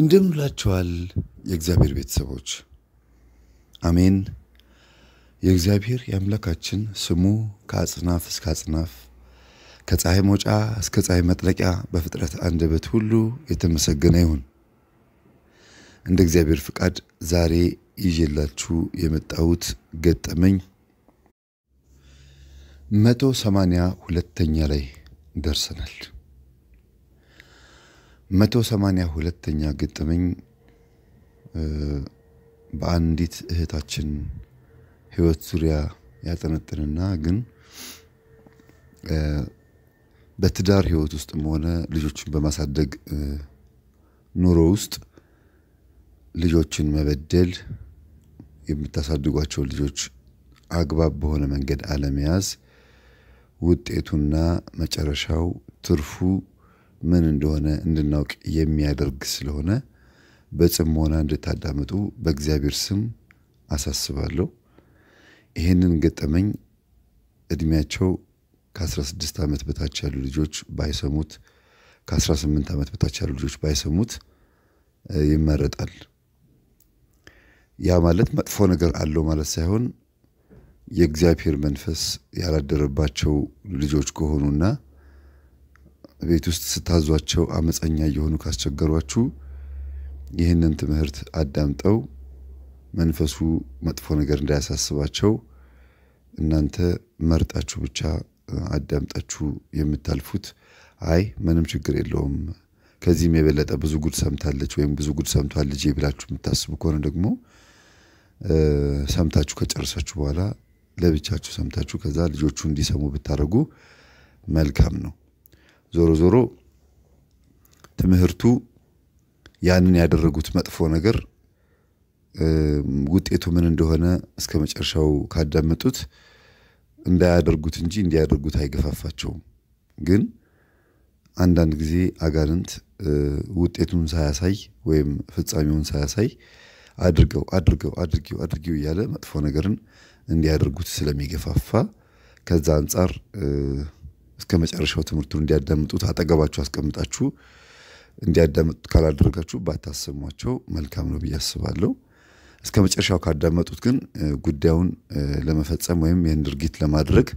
እንደምንላችኋል የእግዚአብሔር ቤተሰቦች አሜን። የእግዚአብሔር የአምላካችን ስሙ ከአጽናፍ እስከ አጽናፍ ከፀሐይ መውጫ እስከ ፀሐይ መጥለቂያ በፍጥረት አንደበት ሁሉ የተመሰገነ ይሁን። እንደ እግዚአብሔር ፍቃድ ዛሬ ይዤላችሁ የመጣሁት ገጠመኝ መቶ ሰማንያ ሁለተኛ ላይ ደርሰናል። መቶ ሰማንያ ሁለተኛ ግጥመኝ በአንዲት እህታችን ህይወት ዙሪያ ያጠነጥንና ግን በትዳር ህይወት ውስጥም ሆነ ልጆችን በማሳደግ ኑሮ ውስጥ ልጆችን መበደል፣ የምታሳድጓቸው ልጆች አግባብ በሆነ መንገድ አለመያዝ ውጤቱና መጨረሻው ትርፉ ምን እንደሆነ እንድናውቅ የሚያደርግ ስለሆነ በጽሞና እንድታዳምጡ በእግዚአብሔር ስም አሳስባለሁ። ይህንን ገጠመኝ እድሜያቸው ከ16 ዓመት በታች ያሉ ልጆች ባይሰሙት ከ18 ዓመት በታች ያሉ ልጆች ባይሰሙት ይመረጣል። ያ ማለት መጥፎ ነገር አለው ማለት ሳይሆን የእግዚአብሔር መንፈስ ያላደረባቸው ልጆች ከሆኑና ቤት ውስጥ ስታዟቸው አመፀኛ እየሆኑ ካስቸገሯችሁ ይህንን ትምህርት አዳምጠው መንፈሱ መጥፎ ነገር እንዳያሳስባቸው እናንተ መርጣችሁ ብቻ አዳምጣችሁ የምታልፉት አይ ምንም ችግር የለውም ከዚህም የበለጠ ብዙ ጉድ ሰምታለች ወይም ብዙ ጉድ ሰምቷል ልጄ ብላችሁ የምታስቡ ከሆነ ደግሞ ሰምታችሁ ከጨረሳችሁ በኋላ ለብቻችሁ ሰምታችሁ ከዛ ልጆቹ እንዲሰሙ ብታደርጉ መልካም ነው። ዞሮ ዞሮ ትምህርቱ ያንን ያደረጉት መጥፎ ነገር ውጤቱ ምን እንደሆነ እስከ መጨረሻው ካዳመጡት እንዳያደርጉት እንጂ እንዲያደርጉት አይገፋፋቸውም። ግን አንዳንድ ጊዜ አጋንንት ውጤቱን ሳያሳይ ወይም ፍጻሜውን ሳያሳይ አድርገው አድርገው አድርጊው አድርጊው እያለ መጥፎ ነገርን እንዲያደርጉት ስለሚገፋፋ ከዛ አንጻር እስከ መጨረሻው ትምህርቱን እንዲያዳምጡት አጠገባችሁ አስቀምጣችሁ እንዲያዳምጡት ካላደረጋችሁ ባታሰሟቸው መልካም ነው ብዬ አስባለሁ። እስከ መጨረሻው ካዳመጡት ግን ጉዳዩን ለመፈጸም ወይም ይህን ድርጊት ለማድረግ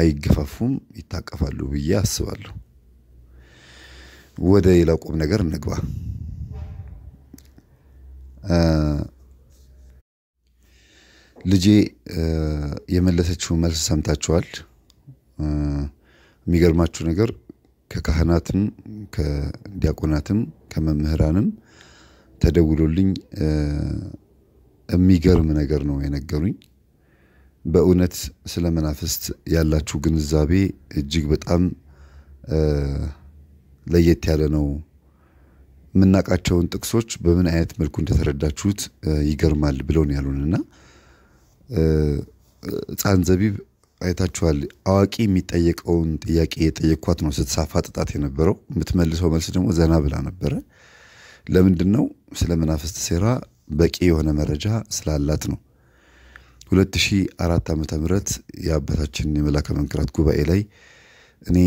አይገፋፉም፣ ይታቀፋሉ ብዬ አስባለሁ። ወደ ሌላው ቁም ነገር እንግባ። ልጄ የመለሰችው መልስ ሰምታችኋል። የሚገርማችሁ ነገር ከካህናትም ከዲያቆናትም ከመምህራንም ተደውሎልኝ የሚገርም ነገር ነው የነገሩኝ። በእውነት ስለ መናፍስት ያላችሁ ግንዛቤ እጅግ በጣም ለየት ያለ ነው። የምናውቃቸውን ጥቅሶች በምን አይነት መልኩ እንደተረዳችሁት ይገርማል ብለውን ያሉን እና ሕፃን ዘቢብ አይታችኋል። አዋቂ የሚጠየቀውን ጥያቄ የጠየኳት ነው ስትሳፋ ጥጣት የነበረው። የምትመልሰው መልስ ደግሞ ዘና ብላ ነበረ። ለምንድን ነው ስለ መናፍስት ሴራ በቂ የሆነ መረጃ ስላላት ነው። 2004 ዓ ም የአባታችን የመላከ መንክራት ጉባኤ ላይ እኔ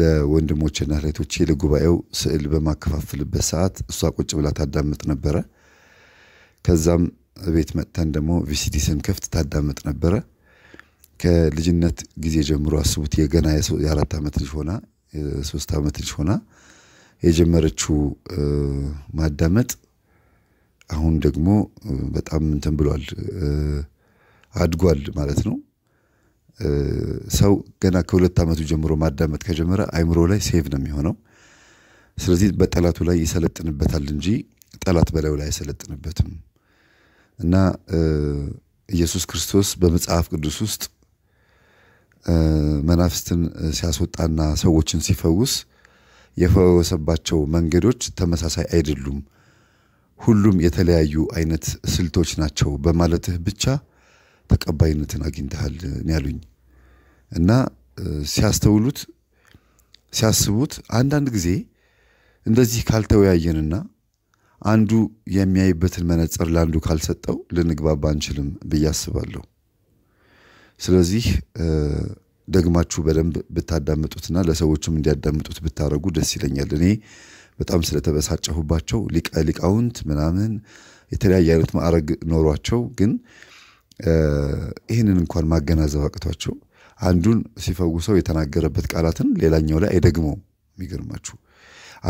ለወንድሞችና እህቶቼ ለጉባኤው ስዕል በማከፋፍልበት ሰዓት እሷ ቁጭ ብላ ታዳምጥ ነበረ። ከዛም ቤት መጥተን ደግሞ ቪሲዲ ስንከፍት ታዳምጥ ነበረ። ከልጅነት ጊዜ ጀምሮ አስቡት፣ የገና የአራት ዓመት ልጅ ሆና የሶስት ዓመት ልጅ ሆና የጀመረችው ማዳመጥ አሁን ደግሞ በጣም እንትን ብሏል አድጓል ማለት ነው። ሰው ገና ከሁለት ዓመቱ ጀምሮ ማዳመጥ ከጀመረ አይምሮ ላይ ሴቭ ነው የሚሆነው። ስለዚህ በጠላቱ ላይ ይሰለጥንበታል እንጂ ጠላት በላዩ ላይ አይሰለጥንበትም እና ኢየሱስ ክርስቶስ በመጽሐፍ ቅዱስ ውስጥ መናፍስትን ሲያስወጣና ሰዎችን ሲፈውስ የፈወሰባቸው መንገዶች ተመሳሳይ አይደሉም፣ ሁሉም የተለያዩ አይነት ስልቶች ናቸው በማለትህ ብቻ ተቀባይነትን አግኝተሃል ያሉኝ። እና ሲያስተውሉት ሲያስቡት አንዳንድ ጊዜ እንደዚህ ካልተወያየንና አንዱ የሚያይበትን መነጽር ለአንዱ ካልሰጠው ልንግባባ አንችልም ብዬ አስባለሁ። ስለዚህ ደግማችሁ በደንብ ብታዳምጡትና ለሰዎችም እንዲያዳምጡት ብታደረጉ ደስ ይለኛል። እኔ በጣም ስለተበሳጨሁባቸው ሊቃውንት ምናምን የተለያየ አይነት ማዕረግ ኖሯቸው ግን ይህንን እንኳን ማገናዘብ አቅቷቸው አንዱን ሲፈውሰው የተናገረበት ቃላትን ሌላኛው ላይ አይደግመውም። የሚገርማችሁ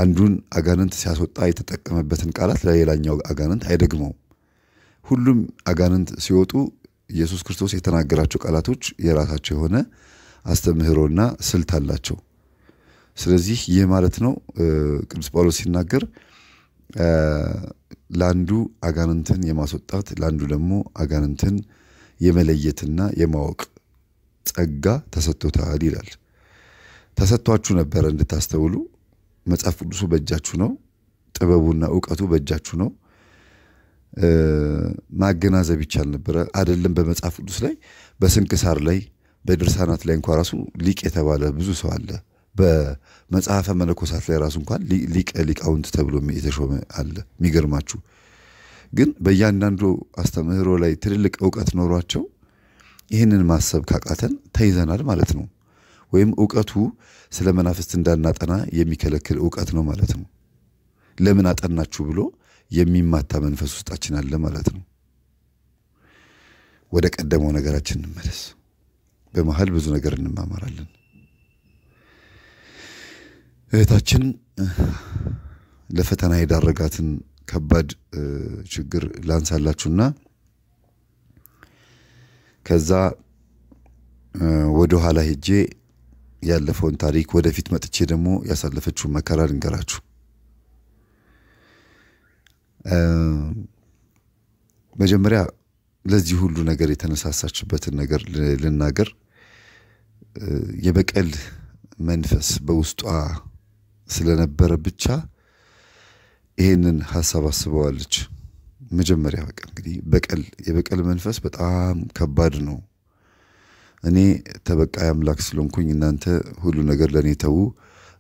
አንዱን አጋንንት ሲያስወጣ የተጠቀመበትን ቃላት ለሌላኛው አጋንንት አይደግመውም። ሁሉም አጋንንት ሲወጡ ኢየሱስ ክርስቶስ የተናገራቸው ቃላቶች የራሳቸው የሆነ አስተምህሮና ስልት አላቸው። ስለዚህ ይህ ማለት ነው ቅዱስ ጳውሎስ ሲናገር ለአንዱ አጋንንትን የማስወጣት ለአንዱ ደግሞ አጋንንትን የመለየትና የማወቅ ጸጋ ተሰጥቶታል ይላል። ተሰጥቷችሁ ነበረ እንድታስተውሉ። መጽሐፍ ቅዱሱ በእጃችሁ ነው። ጥበቡና እውቀቱ በእጃችሁ ነው። ማገናዘብ ይቻል ነበረ። አይደለም በመጽሐፍ ቅዱስ ላይ በስንክሳር ላይ በድርሳናት ላይ እንኳ ራሱ ሊቅ የተባለ ብዙ ሰው አለ። በመጽሐፈ መነኮሳት ላይ ራሱ እንኳን ሊቀ ሊቃውንት ተብሎ የተሾመ አለ። የሚገርማችሁ ግን በእያንዳንዱ አስተምህሮ ላይ ትልልቅ እውቀት ኖሯቸው ይህንን ማሰብ ካቃተን ተይዘናል ማለት ነው። ወይም እውቀቱ ስለ መናፍስት እንዳናጠና የሚከለክል እውቀት ነው ማለት ነው። ለምን አጠናችሁ ብሎ የሚማታ መንፈስ ውስጣችን አለ ማለት ነው። ወደ ቀደመው ነገራችን እንመለስ። በመሀል ብዙ ነገር እንማማራለን። እህታችን ለፈተና የዳረጋትን ከባድ ችግር ላንሳላችሁና ከዛ ወደ ኋላ ሄጄ ያለፈውን ታሪክ ወደፊት መጥቼ ደግሞ ያሳለፈችውን መከራ ልንገራችሁ። መጀመሪያ ለዚህ ሁሉ ነገር የተነሳሳችበትን ነገር ልናገር። የበቀል መንፈስ በውስጧ ስለነበረ ብቻ ይሄንን ሀሳብ አስበዋለች። መጀመሪያ በቃ እንግዲህ በቀል የበቀል መንፈስ በጣም ከባድ ነው። እኔ ተበቃይ አምላክ ስለሆንኩኝ እናንተ ሁሉ ነገር ለእኔ ተዉ፣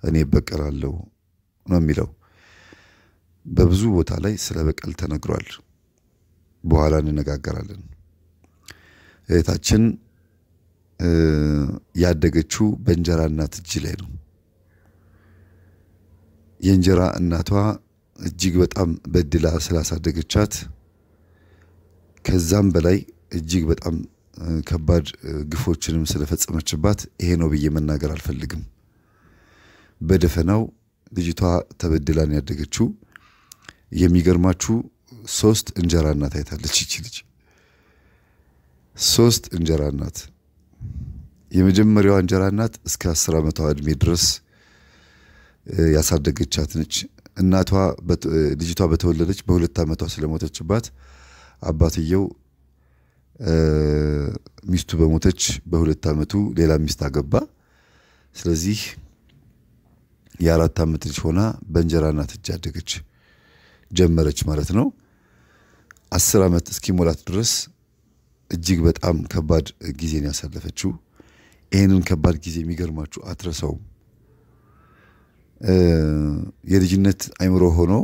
እኔ እበቀላለሁ ነው የሚለው በብዙ ቦታ ላይ ስለ በቀል ተነግሯል። በኋላ እንነጋገራለን። እህታችን ያደገችው በእንጀራ እናት እጅ ላይ ነው። የእንጀራ እናቷ እጅግ በጣም በድላ ስላሳደገቻት ከዛም በላይ እጅግ በጣም ከባድ ግፎችንም ስለፈጸመችባት ይሄ ነው ብዬ መናገር አልፈልግም። በደፈናው ልጅቷ ተበድላን ያደገችው የሚገርማችሁ ሶስት እንጀራ እናት አይታለች ይቺ ልጅ። ሶስት እንጀራ እናት። የመጀመሪያዋ እንጀራ እናት እስከ አስር ዓመቷ እድሜ ድረስ ያሳደገቻት ነች። እናቷ ልጅቷ በተወለደች በሁለት ዓመቷ ስለሞተችባት አባትየው ሚስቱ በሞተች በሁለት ዓመቱ ሌላ ሚስት አገባ። ስለዚህ የአራት ዓመት ልጅ ሆና በእንጀራ እናት እጅ አደገች። ጀመረች ማለት ነው። አስር ዓመት እስኪሞላት ድረስ እጅግ በጣም ከባድ ጊዜን ያሳለፈችው። ይህንን ከባድ ጊዜ የሚገርማችሁ አትረሳውም። የልጅነት አይምሮ ሆኖ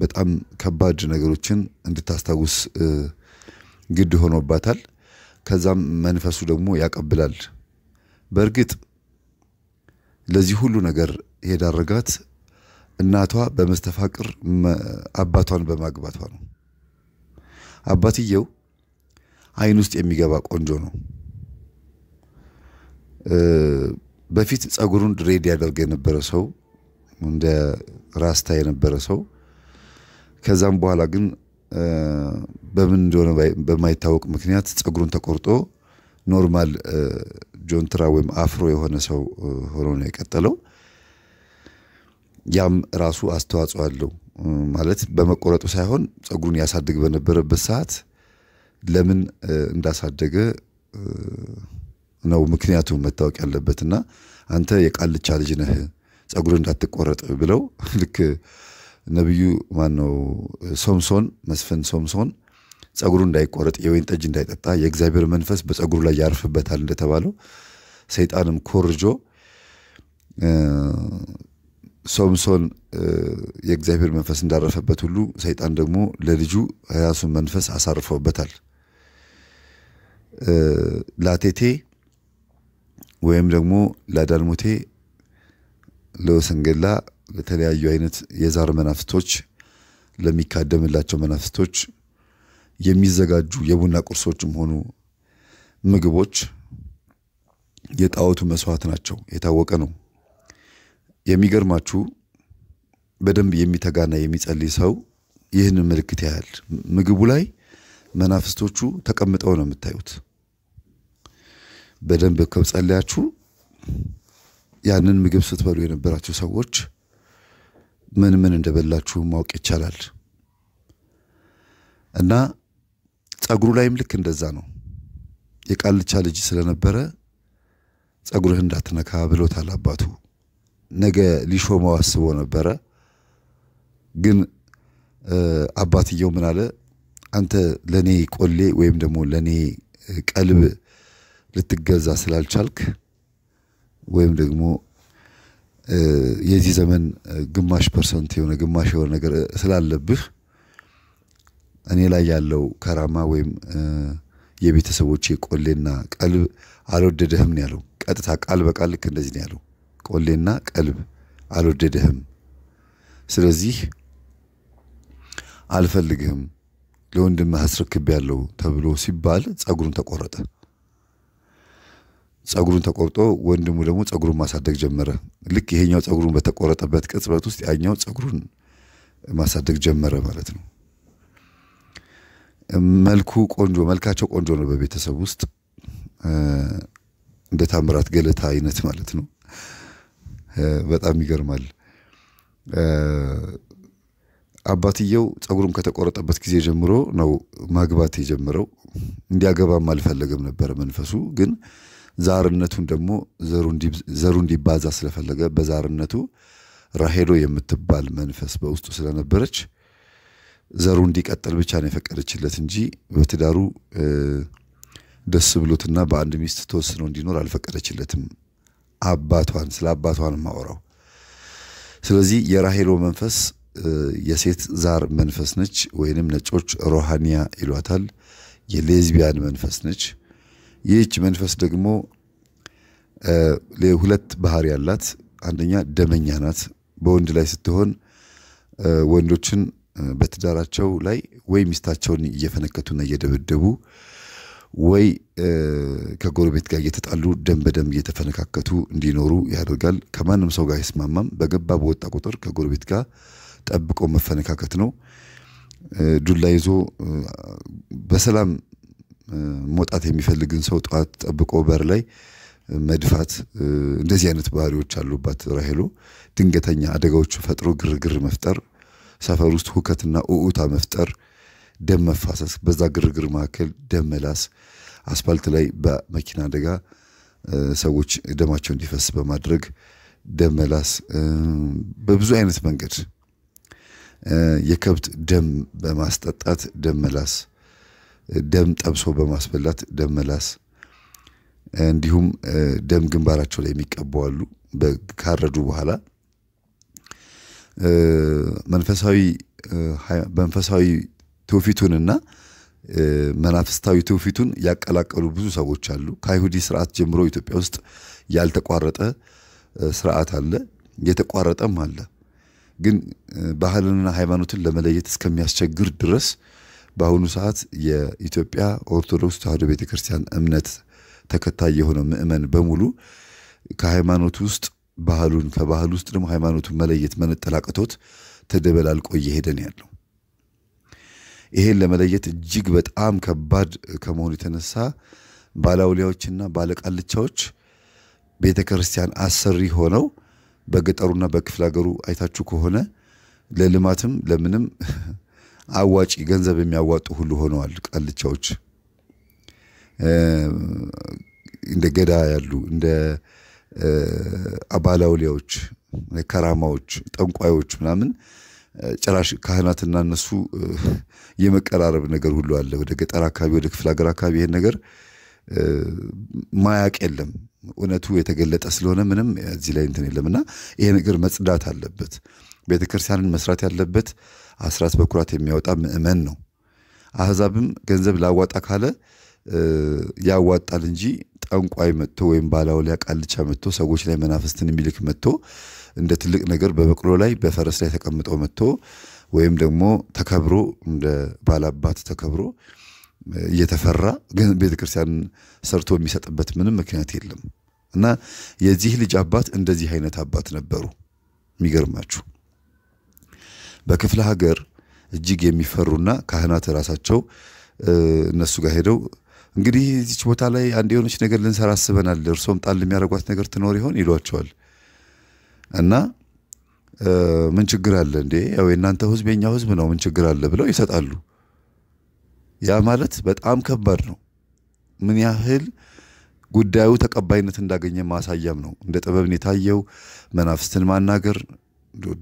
በጣም ከባድ ነገሮችን እንድታስታውስ ግድ ሆኖባታል። ከዛም መንፈሱ ደግሞ ያቀብላል። በእርግጥ ለዚህ ሁሉ ነገር የዳረጋት እናቷ በመስተፋቅር አባቷን በማግባቷ ነው። አባትየው አይን ውስጥ የሚገባ ቆንጆ ነው። በፊት ጸጉሩን ድሬድ ያደርግ የነበረ ሰው እንደ ራስታ የነበረ ሰው ከዛም በኋላ ግን በምን እንደሆነ በማይታወቅ ምክንያት ጸጉሩን ተቆርጦ ኖርማል ጆንትራ ወይም አፍሮ የሆነ ሰው ሆኖ ነው የቀጠለው። ያም ራሱ አስተዋጽኦ አለው። ማለት በመቆረጡ ሳይሆን ጸጉሩን ያሳድግ በነበረበት ሰዓት ለምን እንዳሳደገ ነው ምክንያቱ መታወቅ ያለበት እና አንተ የቃልቻ ልጅ ነህ ጸጉር እንዳትቆረጥ ብለው ልክ ነቢዩ ማነው ሶምሶን መስፍን ሶምሶን ጸጉሩ እንዳይቆረጥ የወይን ጠጅ እንዳይጠጣ የእግዚአብሔር መንፈስ በጸጉሩ ላይ ያርፍበታል እንደተባለው ሰይጣንም ኮርጆ ሶምሶን የእግዚአብሔር መንፈስ እንዳረፈበት ሁሉ ሰይጣን ደግሞ ለልጁ የራሱን መንፈስ አሳርፎበታል። ላቴቴ ወይም ደግሞ ላዳልሞቴ ለወሰንገላ፣ ለተለያዩ አይነት የዛር መናፍስቶች፣ ለሚካደምላቸው መናፍስቶች የሚዘጋጁ የቡና ቁርሶችም ሆኑ ምግቦች የጣዖቱ መስዋዕት ናቸው። የታወቀ ነው። የሚገርማችሁ በደንብ የሚተጋና የሚጸልይ ሰው ይህንን ምልክት ያህል ምግቡ ላይ መናፍስቶቹ ተቀምጠው ነው የምታዩት። በደንብ ከጸለያችሁ ያንን ምግብ ስትበሉ የነበራችሁ ሰዎች ምን ምን እንደበላችሁ ማወቅ ይቻላል። እና ጸጉሩ ላይም ልክ እንደዛ ነው። የቃልቻ ልጅ ስለነበረ ጸጉርህ እንዳትነካ ብሎታል አባቱ። ነገ ሊሾመው አስቦ ነበረ። ግን አባትየው ምን አለ፣ አንተ ለእኔ ቆሌ ወይም ደግሞ ለእኔ ቀልብ ልትገዛ ስላልቻልክ ወይም ደግሞ የዚህ ዘመን ግማሽ ፐርሰንት የሆነ ግማሽ የሆነ ነገር ስላለብህ እኔ ላይ ያለው ከራማ ወይም የቤተሰቦቼ ቆሌና ቀልብ አልወደደህም ነው ያለው። ቀጥታ ቃል በቃል ልክ እንደዚህ ነው ያለው። ቆሌና ቀልብ አልወደደህም፣ ስለዚህ አልፈልግህም፣ ለወንድምህ ያለው ተብሎ ሲባል ጸጉሩን ተቆረጠ። ጸጉሩን ተቆርጦ ወንድሙ ደግሞ ጸጉሩን ማሳደግ ጀመረ። ልክ ይሄኛው ጸጉሩን በተቆረጠበት ቅጽበት ውስጥ ያኛው ጸጉሩን ማሳደግ ጀመረ ማለት ነው። መልኩ ቆንጆ መልካቸው ቆንጆ ነው። በቤተሰብ ውስጥ እንደ ታምራት ገለታ አይነት ማለት ነው። በጣም ይገርማል። አባትየው ጸጉሩም ከተቆረጠበት ጊዜ ጀምሮ ነው ማግባት የጀመረው። እንዲያገባም አልፈለገም ነበረ መንፈሱ ግን ዛርነቱን ደግሞ ዘሩ እንዲባዛ ስለፈለገ በዛርነቱ ራሄሎ የምትባል መንፈስ በውስጡ ስለነበረች ዘሩ እንዲቀጥል ብቻ ነው የፈቀደችለት እንጂ በትዳሩ ደስ ብሎትና በአንድ ሚስት ተወስኖ እንዲኖር አልፈቀደችለትም። አባቷን ስለ አባቷን ማውራው። ስለዚህ የራሄሎ መንፈስ የሴት ዛር መንፈስ ነች፣ ወይንም ነጮች ሮሃኒያ ይሏታል። የሌዝቢያን መንፈስ ነች። ይህች መንፈስ ደግሞ ሁለት ባህሪ ያላት፣ አንደኛ ደመኛ ናት። በወንድ ላይ ስትሆን ወንዶችን በትዳራቸው ላይ ወይ ሚስታቸውን እየፈነከቱና እየደበደቡ ወይ ከጎረቤት ጋር እየተጣሉ ደም በደም እየተፈነካከቱ እንዲኖሩ ያደርጋል። ከማንም ሰው ጋር አይስማማም። በገባ በወጣ ቁጥር ከጎረቤት ጋር ጠብቆ መፈነካከት ነው። ዱላ ይዞ በሰላም መውጣት የሚፈልግን ሰው ጠዋት ጠብቆ በር ላይ መድፋት እንደዚህ አይነት ባህሪዎች አሉባት ራሄሎ። ድንገተኛ አደጋዎቹ ፈጥሮ ግርግር መፍጠር፣ ሰፈር ውስጥ ሁከትና ኡኡታ መፍጠር ደም መፋሰስ፣ በዛ ግርግር መካከል ደም መላስ፣ አስፓልት ላይ በመኪና አደጋ ሰዎች ደማቸው እንዲፈስ በማድረግ ደም መላስ፣ በብዙ አይነት መንገድ የከብት ደም በማስጠጣት ደም መላስ፣ ደም ጠብሶ በማስበላት ደም መላስ፣ እንዲሁም ደም ግንባራቸው ላይ የሚቀቡ አሉ ካረዱ በኋላ መንፈሳዊ ትውፊቱንና መናፍስታዊ ትውፊቱን ያቀላቀሉ ብዙ ሰዎች አሉ። ከአይሁዲ ስርዓት ጀምሮ ኢትዮጵያ ውስጥ ያልተቋረጠ ስርዓት አለ፣ የተቋረጠም አለ። ግን ባህልንና ሃይማኖትን ለመለየት እስከሚያስቸግር ድረስ በአሁኑ ሰዓት የኢትዮጵያ ኦርቶዶክስ ተዋህዶ ቤተክርስቲያን እምነት ተከታይ የሆነ ምእመን በሙሉ ከሃይማኖት ውስጥ ባህሉን ከባህል ውስጥ ደግሞ ሃይማኖቱን መለየት መነጠላቅቶት ተደበላልቆ እየሄደን ያለው። ይሄን ለመለየት እጅግ በጣም ከባድ ከመሆኑ የተነሳ ባለአውሊያዎችና ባለቃልቻዎች ቤተ ክርስቲያን አሰሪ ሆነው በገጠሩና በክፍለ ሀገሩ አይታችሁ ከሆነ ለልማትም ለምንም አዋጪ ገንዘብ የሚያዋጡ ሁሉ ሆነዋል። ቃልቻዎች እንደ ገዳ ያሉ እንደ አባላውሊያዎች፣ ከራማዎች፣ ጠንቋዮች ምናምን ጭራሽ ካህናትና እነሱ የመቀራረብ ነገር ሁሉ አለ። ወደ ገጠር አካባቢ፣ ወደ ክፍለ ሀገር አካባቢ ይሄን ነገር ማያቅ የለም። እውነቱ የተገለጠ ስለሆነ ምንም እዚህ ላይ እንትን የለም እና ይሄ ነገር መጽዳት አለበት። ቤተክርስቲያንን መስራት ያለበት አስራት በኩራት የሚያወጣ ምእመን ነው። አህዛብም ገንዘብ ላዋጣ ካለ ያዋጣል እንጂ ጠንቋይ መጥቶ ወይም ባላውሊያ ቃልቻ መጥቶ ሰዎች ላይ መናፍስትን የሚልክ መጥቶ እንደ ትልቅ ነገር በበቅሎ ላይ በፈረስ ላይ ተቀምጦ መጥቶ ወይም ደግሞ ተከብሮ እንደ ባላባት ተከብሮ እየተፈራ ግን ቤተክርስቲያን ሰርቶ የሚሰጥበት ምንም ምክንያት የለም እና የዚህ ልጅ አባት እንደዚህ አይነት አባት ነበሩ። የሚገርማችሁ በክፍለ ሀገር እጅግ የሚፈሩና ካህናት ራሳቸው እነሱ ጋር ሄደው እንግዲህ እዚች ቦታ ላይ አንድ የሆነች ነገር ልንሰራ አስበናል፣ እርሶም ጣል የሚያደርጓት ነገር ትኖር ይሆን ይሏቸዋል። እና ምን ችግር አለ እንዴ ያው የእናንተ ህዝብ የኛ ህዝብ ነው ምን ችግር አለ ብለው ይሰጣሉ። ያ ማለት በጣም ከባድ ነው። ምን ያህል ጉዳዩ ተቀባይነት እንዳገኘ ማሳያም ነው። እንደ ጥበብን የታየው መናፍስትን ማናገር፣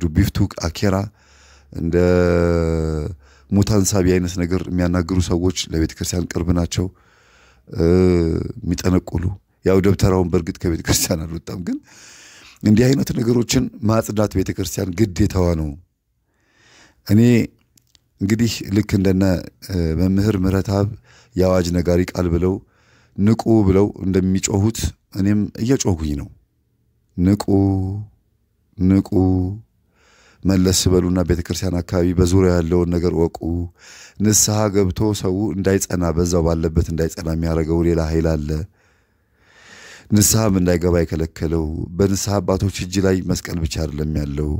ዱቢፍቱ አኬራ፣ እንደ ሙታን ሳቢ አይነት ነገር የሚያናግሩ ሰዎች ለቤተ ክርስቲያን ቅርብ ናቸው። የሚጠነቁሉ ያው ደብተራውን በእርግጥ ከቤተ ክርስቲያን አልወጣም ግን እንዲህ አይነት ነገሮችን ማጽዳት ቤተ ክርስቲያን ግዴታዋ ነው። እኔ እንግዲህ ልክ እንደነ መምህር ምህረተአብ የአዋጅ ነጋሪ ቃል ብለው ንቁ ብለው እንደሚጮሁት እኔም እየጮሁኝ ነው። ንቁ ንቁ፣ መለስ በሉና ቤተ ክርስቲያን አካባቢ በዙሪያ ያለውን ነገር ወቁ። ንስሐ ገብቶ ሰው እንዳይጸና በዛው ባለበት እንዳይጸና የሚያደርገው ሌላ ኃይል አለ። ንስሐም እንዳይገባ የከለከለው በንስሐ አባቶች እጅ ላይ መስቀል ብቻ አይደለም ያለው።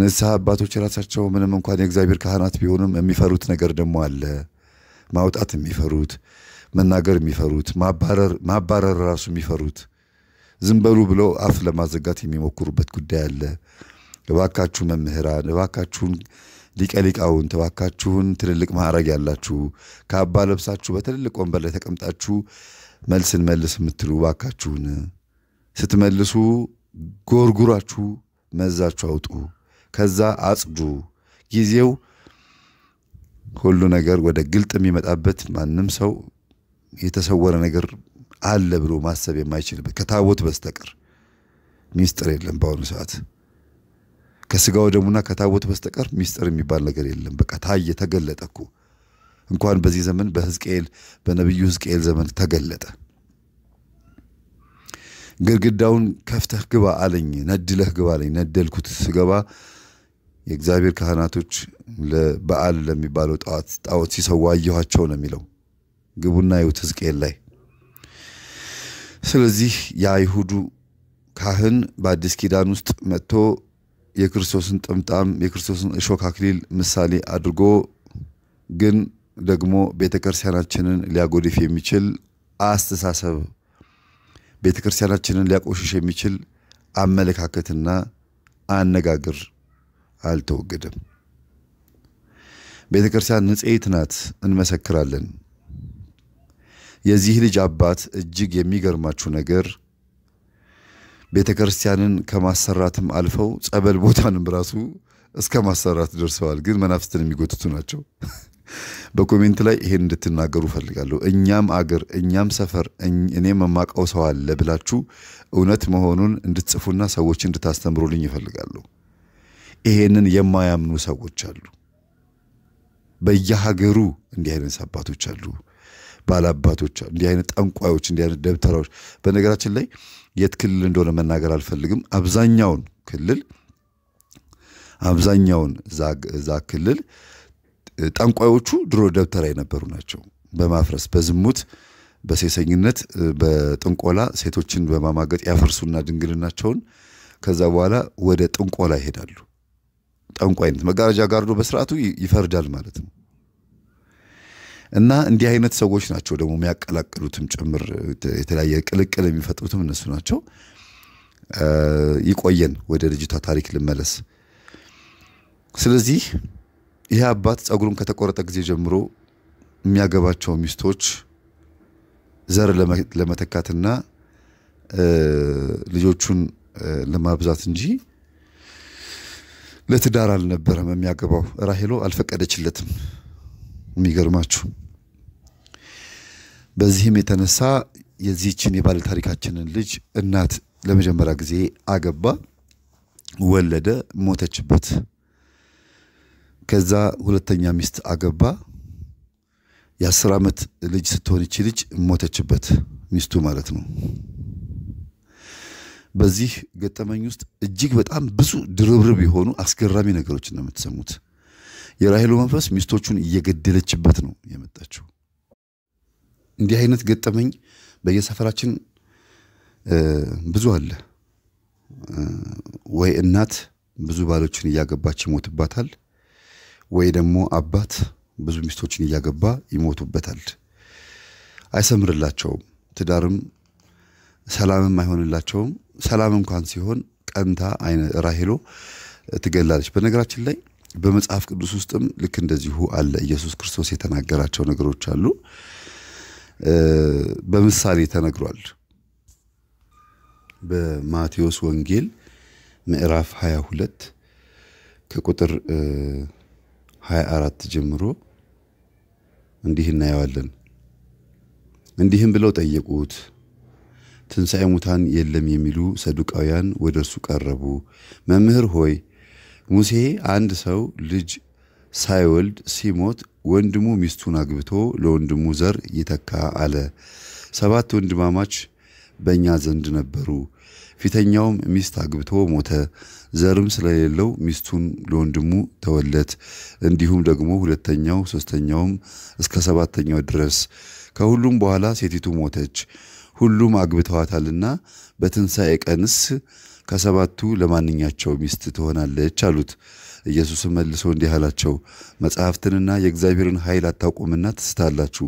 ንስሐ አባቶች ራሳቸው ምንም እንኳን የእግዚአብሔር ካህናት ቢሆንም የሚፈሩት ነገር ደግሞ አለ። ማውጣት የሚፈሩት፣ መናገር የሚፈሩት፣ ማባረር ራሱ የሚፈሩት፣ ዝም በሉ ብለው አፍ ለማዘጋት የሚሞክሩበት ጉዳይ አለ። እባካችሁ መምህራን፣ እባካችሁን ሊቀ ሊቃውንት፣ እባካችሁን ትልልቅ ማዕረግ ያላችሁ ከአባ ለብሳችሁ በትልልቅ ወንበር ላይ ተቀምጣችሁ መልስን መልስ የምትሉ ባካችሁን፣ ስትመልሱ ጎርጉራችሁ መዛችሁ አውጡ፣ ከዛ አጽዱ። ጊዜው ሁሉ ነገር ወደ ግልጥ የሚመጣበት ማንም ሰው የተሰወረ ነገር አለ ብሎ ማሰብ የማይችልበት ከታቦት በስተቀር ሚስጥር የለም። በአሁኑ ሰዓት ከስጋው ደሙና ከታቦት በስተቀር ሚስጥር የሚባል ነገር የለም። በቃ ታየ፣ ተገለጠ እኮ እንኳን በዚህ ዘመን በህዝቅኤል በነቢዩ ህዝቅኤል ዘመን ተገለጠ። ግድግዳውን ከፍተህ ግባ አለኝ፣ ነድለህ ግባ አለኝ። ነደልኩት። ስገባ የእግዚአብሔር ካህናቶች በዓል ለሚባለው ጣዖት ሲሰዋ አየኋቸው ነው የሚለው። ግቡና ይሁት ህዝቅኤል ላይ። ስለዚህ የአይሁዱ ካህን በአዲስ ኪዳን ውስጥ መጥቶ የክርስቶስን ጥምጣም የክርስቶስን እሾክ አክሊል ምሳሌ አድርጎ ግን ደግሞ ቤተ ክርስቲያናችንን ሊያጎድፍ የሚችል አስተሳሰብ፣ ቤተ ክርስቲያናችንን ሊያቆሽሽ የሚችል አመለካከትና አነጋገር አልተወገደም። ቤተ ክርስቲያን ንጽሕት ናት እንመሰክራለን። የዚህ ልጅ አባት እጅግ የሚገርማችሁ ነገር ቤተ ክርስቲያንን ከማሰራትም አልፈው ጸበል ቦታንም ራሱ እስከ ማሰራት ደርሰዋል። ግን መናፍስትን የሚጎትቱ ናቸው። በኮሜንት ላይ ይሄን እንድትናገሩ ፈልጋለሁ። እኛም አገር እኛም ሰፈር እኔም መማቀው ሰው አለ ብላችሁ እውነት መሆኑን እንድትጽፉና ሰዎች እንድታስተምሩልኝ ይፈልጋሉ። ይሄንን የማያምኑ ሰዎች አሉ። በየሀገሩ እንዲህ አይነት አባቶች አሉ፣ ባላባቶች አሉ፣ እንዲህ አይነት ጠንቋዮች፣ እንዲህ አይነት ደብተራዎች። በነገራችን ላይ የት ክልል እንደሆነ መናገር አልፈልግም። አብዛኛውን ክልል አብዛኛውን እዛ ክልል ጠንቋዮቹ ድሮ ደብተራ የነበሩ ናቸው። በማፍረስ በዝሙት በሴሰኝነት በጥንቆላ ሴቶችን በማማገጥ ያፈርሱና ድንግልናቸውን ከዛ በኋላ ወደ ጥንቆላ ይሄዳሉ። ጠንቋይነት መጋረጃ ጋርዶ በስርዓቱ ይፈርዳል ማለት ነው። እና እንዲህ አይነት ሰዎች ናቸው ደግሞ የሚያቀላቅሉትም ጭምር የተለያየ ቅልቅል የሚፈጥሩትም እነሱ ናቸው። ይቆየን። ወደ ልጅቷ ታሪክ ልመለስ። ስለዚህ ይህ አባት ጸጉሩን ከተቆረጠ ጊዜ ጀምሮ የሚያገባቸው ሚስቶች ዘር ለመተካትና ልጆቹን ለማብዛት እንጂ ለትዳር አልነበረም የሚያገባው። ራሄሎ አልፈቀደችለትም። የሚገርማችሁ በዚህም የተነሳ የዚህችን የባለ ታሪካችንን ልጅ እናት ለመጀመሪያ ጊዜ አገባ፣ ወለደ፣ ሞተችበት። ከዛ ሁለተኛ ሚስት አገባ። የአስር ዓመት ልጅ ስትሆን ይቺ ልጅ ሞተችበት፣ ሚስቱ ማለት ነው። በዚህ ገጠመኝ ውስጥ እጅግ በጣም ብዙ ድርብርብ የሆኑ አስገራሚ ነገሮች ነው የምትሰሙት። የራሄሉ መንፈስ ሚስቶቹን እየገደለችበት ነው የመጣችው። እንዲህ አይነት ገጠመኝ በየሰፈራችን ብዙ አለ። ወይ እናት ብዙ ባሎችን እያገባች ይሞትባታል። ወይ ደግሞ አባት ብዙ ሚስቶችን እያገባ ይሞቱበታል። አይሰምርላቸውም። ትዳርም ሰላምም አይሆንላቸውም። ሰላም እንኳን ሲሆን ቀንታ ራሄሎ ትገላለች። በነገራችን ላይ በመጽሐፍ ቅዱስ ውስጥም ልክ እንደዚሁ አለ። ኢየሱስ ክርስቶስ የተናገራቸው ነገሮች አሉ። በምሳሌ ተነግሯል። በማቴዎስ ወንጌል ምዕራፍ 22 ከቁጥር 24 ጀምሮ እንዲህ እናየዋለን። እንዲህም ብለው ጠየቁት፣ ትንሣኤ ሙታን የለም የሚሉ ሰዱቃውያን ወደ እርሱ ቀረቡ። መምህር ሆይ ሙሴ አንድ ሰው ልጅ ሳይወልድ ሲሞት ወንድሙ ሚስቱን አግብቶ ለወንድሙ ዘር ይተካ አለ። ሰባት ወንድማማች በእኛ ዘንድ ነበሩ። ፊተኛውም ሚስት አግብቶ ሞተ፣ ዘርም ስለሌለው ሚስቱን ለወንድሙ ተወለት። እንዲሁም ደግሞ ሁለተኛው፣ ሶስተኛውም እስከ ሰባተኛው ድረስ። ከሁሉም በኋላ ሴቲቱ ሞተች። ሁሉም አግብተዋታልና በትንሣኤ ቀንስ ከሰባቱ ለማንኛቸው ሚስት ትሆናለች አሉት። ኢየሱስም መልሶ እንዲህ አላቸው፣ መጽሐፍትንና የእግዚአብሔርን ኃይል አታውቁምና ትስታላችሁ።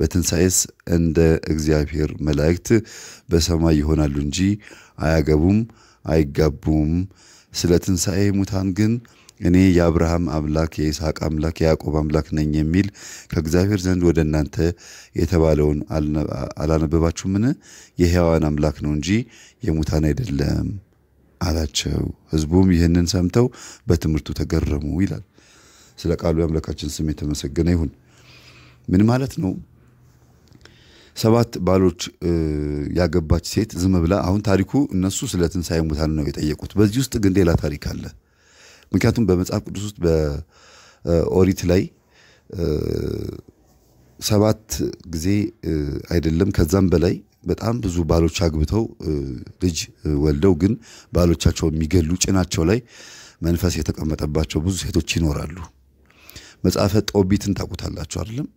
በትንሣኤስ እንደ እግዚአብሔር መላእክት በሰማይ ይሆናሉ እንጂ አያገቡም፣ አይጋቡም። ስለ ትንሣኤ ሙታን ግን እኔ የአብርሃም አምላክ የይስሐቅ አምላክ የያዕቆብ አምላክ ነኝ የሚል ከእግዚአብሔር ዘንድ ወደ እናንተ የተባለውን አላነበባችሁምን? የሕያዋን አምላክ ነው እንጂ የሙታን አይደለም አላቸው። ሕዝቡም ይህንን ሰምተው በትምህርቱ ተገረሙ ይላል። ስለ ቃሉ የአምላካችን ስም የተመሰገነ ይሁን። ምን ማለት ነው? ሰባት ባሎች ያገባች ሴት ዝም ብላ አሁን ታሪኩ እነሱ ስለ ትንሣኤ ሙታን ነው የጠየቁት። በዚህ ውስጥ ግን ሌላ ታሪክ አለ። ምክንያቱም በመጽሐፍ ቅዱስ ውስጥ በኦሪት ላይ ሰባት ጊዜ አይደለም ከዛም በላይ በጣም ብዙ ባሎች አግብተው ልጅ ወልደው ግን ባሎቻቸው የሚገሉ ጭናቸው ላይ መንፈስ የተቀመጠባቸው ብዙ ሴቶች ይኖራሉ። መጽሐፈ ጦቢትን ታውቁታላችሁ አይደለም?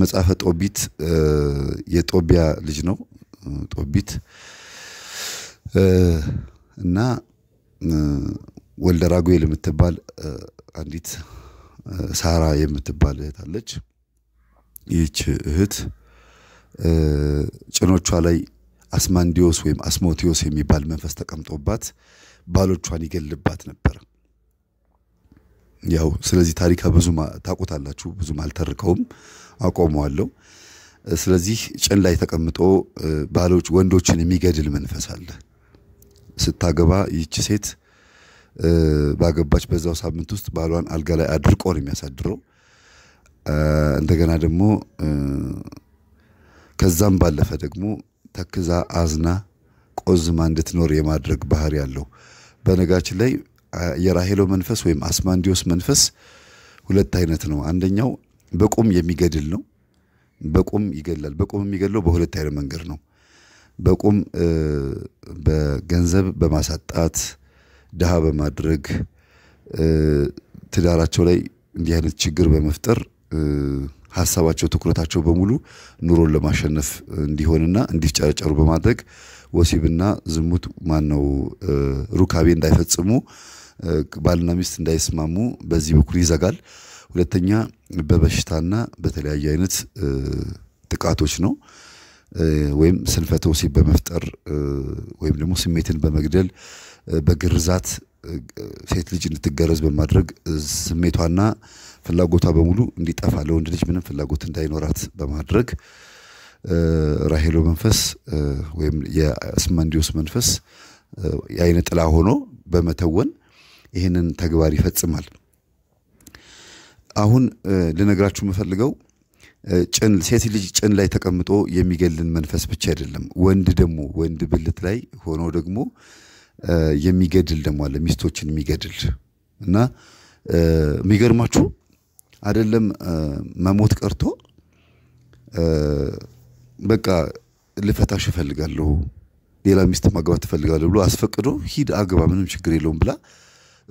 መጽሐፈ ጦቢት የጦቢያ ልጅ ነው። ጦቢት እና ወልደ ራጉኤል የምትባል አንዲት ሳራ የምትባል እህት አለች። ይህች እህት ጭኖቿ ላይ አስማንዲዮስ ወይም አስሞቴዎስ የሚባል መንፈስ ተቀምጦባት ባሎቿን ይገልባት ነበር። ያው ስለዚህ ታሪካ ብዙ ታውቁታላችሁ፣ ብዙም አልተርከውም። አቆመዋለሁ። ስለዚህ ጭን ላይ ተቀምጦ ባሎች ወንዶችን የሚገድል መንፈስ አለ። ስታገባ ይቺ ሴት ባገባች በዛው ሳምንት ውስጥ ባሏን አልጋ ላይ አድርቆ ነው የሚያሳድረው። እንደገና ደግሞ ከዛም ባለፈ ደግሞ ተክዛ አዝና ቆዝማ እንድትኖር የማድረግ ባህሪ ያለው። በነገራችን ላይ የራሄሎ መንፈስ ወይም አስማንዲዮስ መንፈስ ሁለት አይነት ነው። አንደኛው በቁም የሚገድል ነው። በቁም ይገላል በቁም የሚገድለው በሁለት አይነት መንገድ ነው። በቁም በገንዘብ በማሳጣት ድሃ በማድረግ ትዳራቸው ላይ እንዲህ አይነት ችግር በመፍጠር ሀሳባቸው፣ ትኩረታቸው በሙሉ ኑሮን ለማሸነፍ እንዲሆንና እንዲፍጨረጨሩ በማድረግ ወሲብና ዝሙት ማነው ሩካቤ እንዳይፈጽሙ ባልና ሚስት እንዳይስማሙ በዚህ በኩል ይዘጋል። ሁለተኛ በበሽታና በተለያየ አይነት ጥቃቶች ነው። ወይም ስንፈተ ወሲብ በመፍጠር ወይም ደግሞ ስሜትን በመግደል በግርዛት ሴት ልጅ እንድትገረዝ በማድረግ ስሜቷና ፍላጎቷ በሙሉ እንዲጠፋ ለወንድ ልጅ ምንም ፍላጎት እንዳይኖራት በማድረግ ራሄሎ መንፈስ ወይም የአስማንዲዮስ መንፈስ የአይነ ጥላ ሆኖ በመተወን ይህንን ተግባር ይፈጽማል። አሁን ልነግራችሁ የምፈልገው ጭን ሴት ልጅ ጭን ላይ ተቀምጦ የሚገልን መንፈስ ብቻ አይደለም። ወንድ ደግሞ ወንድ ብልት ላይ ሆኖ ደግሞ የሚገድል ደግሞ አለ፣ ሚስቶችን የሚገድል እና የሚገርማችሁ አይደለም መሞት ቀርቶ በቃ ልፈታሽ እፈልጋለሁ፣ ሌላ ሚስት ማግባት ትፈልጋለሁ ብሎ አስፈቅዶ ሂድ አግባ፣ ምንም ችግር የለውም ብላ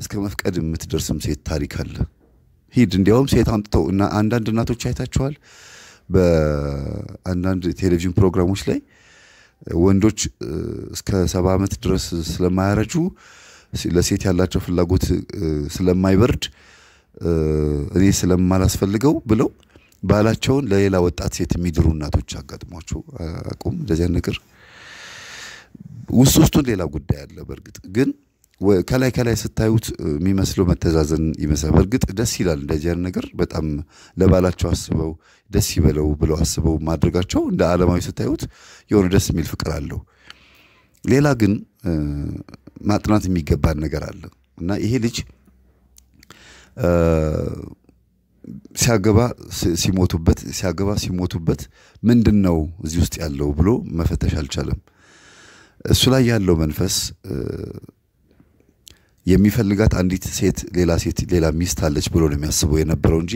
እስከ መፍቀድ የምትደርስም ሴት ታሪክ አለ። ሂድ። እንዲያውም ሴት አምጥተው እና አንዳንድ እናቶች አይታችኋል፣ በአንዳንድ ቴሌቪዥን ፕሮግራሞች ላይ ወንዶች እስከ ሰባ ዓመት ድረስ ስለማያረጁ ለሴት ያላቸው ፍላጎት ስለማይበርድ እኔ ስለማላስፈልገው ብለው ባላቸውን ለሌላ ወጣት ሴት የሚድሩ እናቶች አጋጥሟቸው አቁም እንደዚያ ነገር ውስጥ ውስጡን ሌላ ጉዳይ አለ። በእርግጥ ግን ከላይ ከላይ ስታዩት የሚመስለው መተዛዘን ይመስላል። በእርግጥ ደስ ይላል እንደዚህ ነገር በጣም ለባላቸው አስበው ደስ ይበለው ብለው አስበው ማድረጋቸው እንደ ዓለማዊ ስታዩት የሆነ ደስ የሚል ፍቅር አለው። ሌላ ግን ማጥናት የሚገባን ነገር አለ እና ይሄ ልጅ ሲያገባ ሲሞቱበት ሲያገባ ሲሞቱበት ምንድን ነው እዚህ ውስጥ ያለው ብሎ መፈተሽ አልቻለም። እሱ ላይ ያለው መንፈስ የሚፈልጋት አንዲት ሴት ሌላ ሴት ሌላ ሚስት አለች ብሎ ነው የሚያስበው የነበረው እንጂ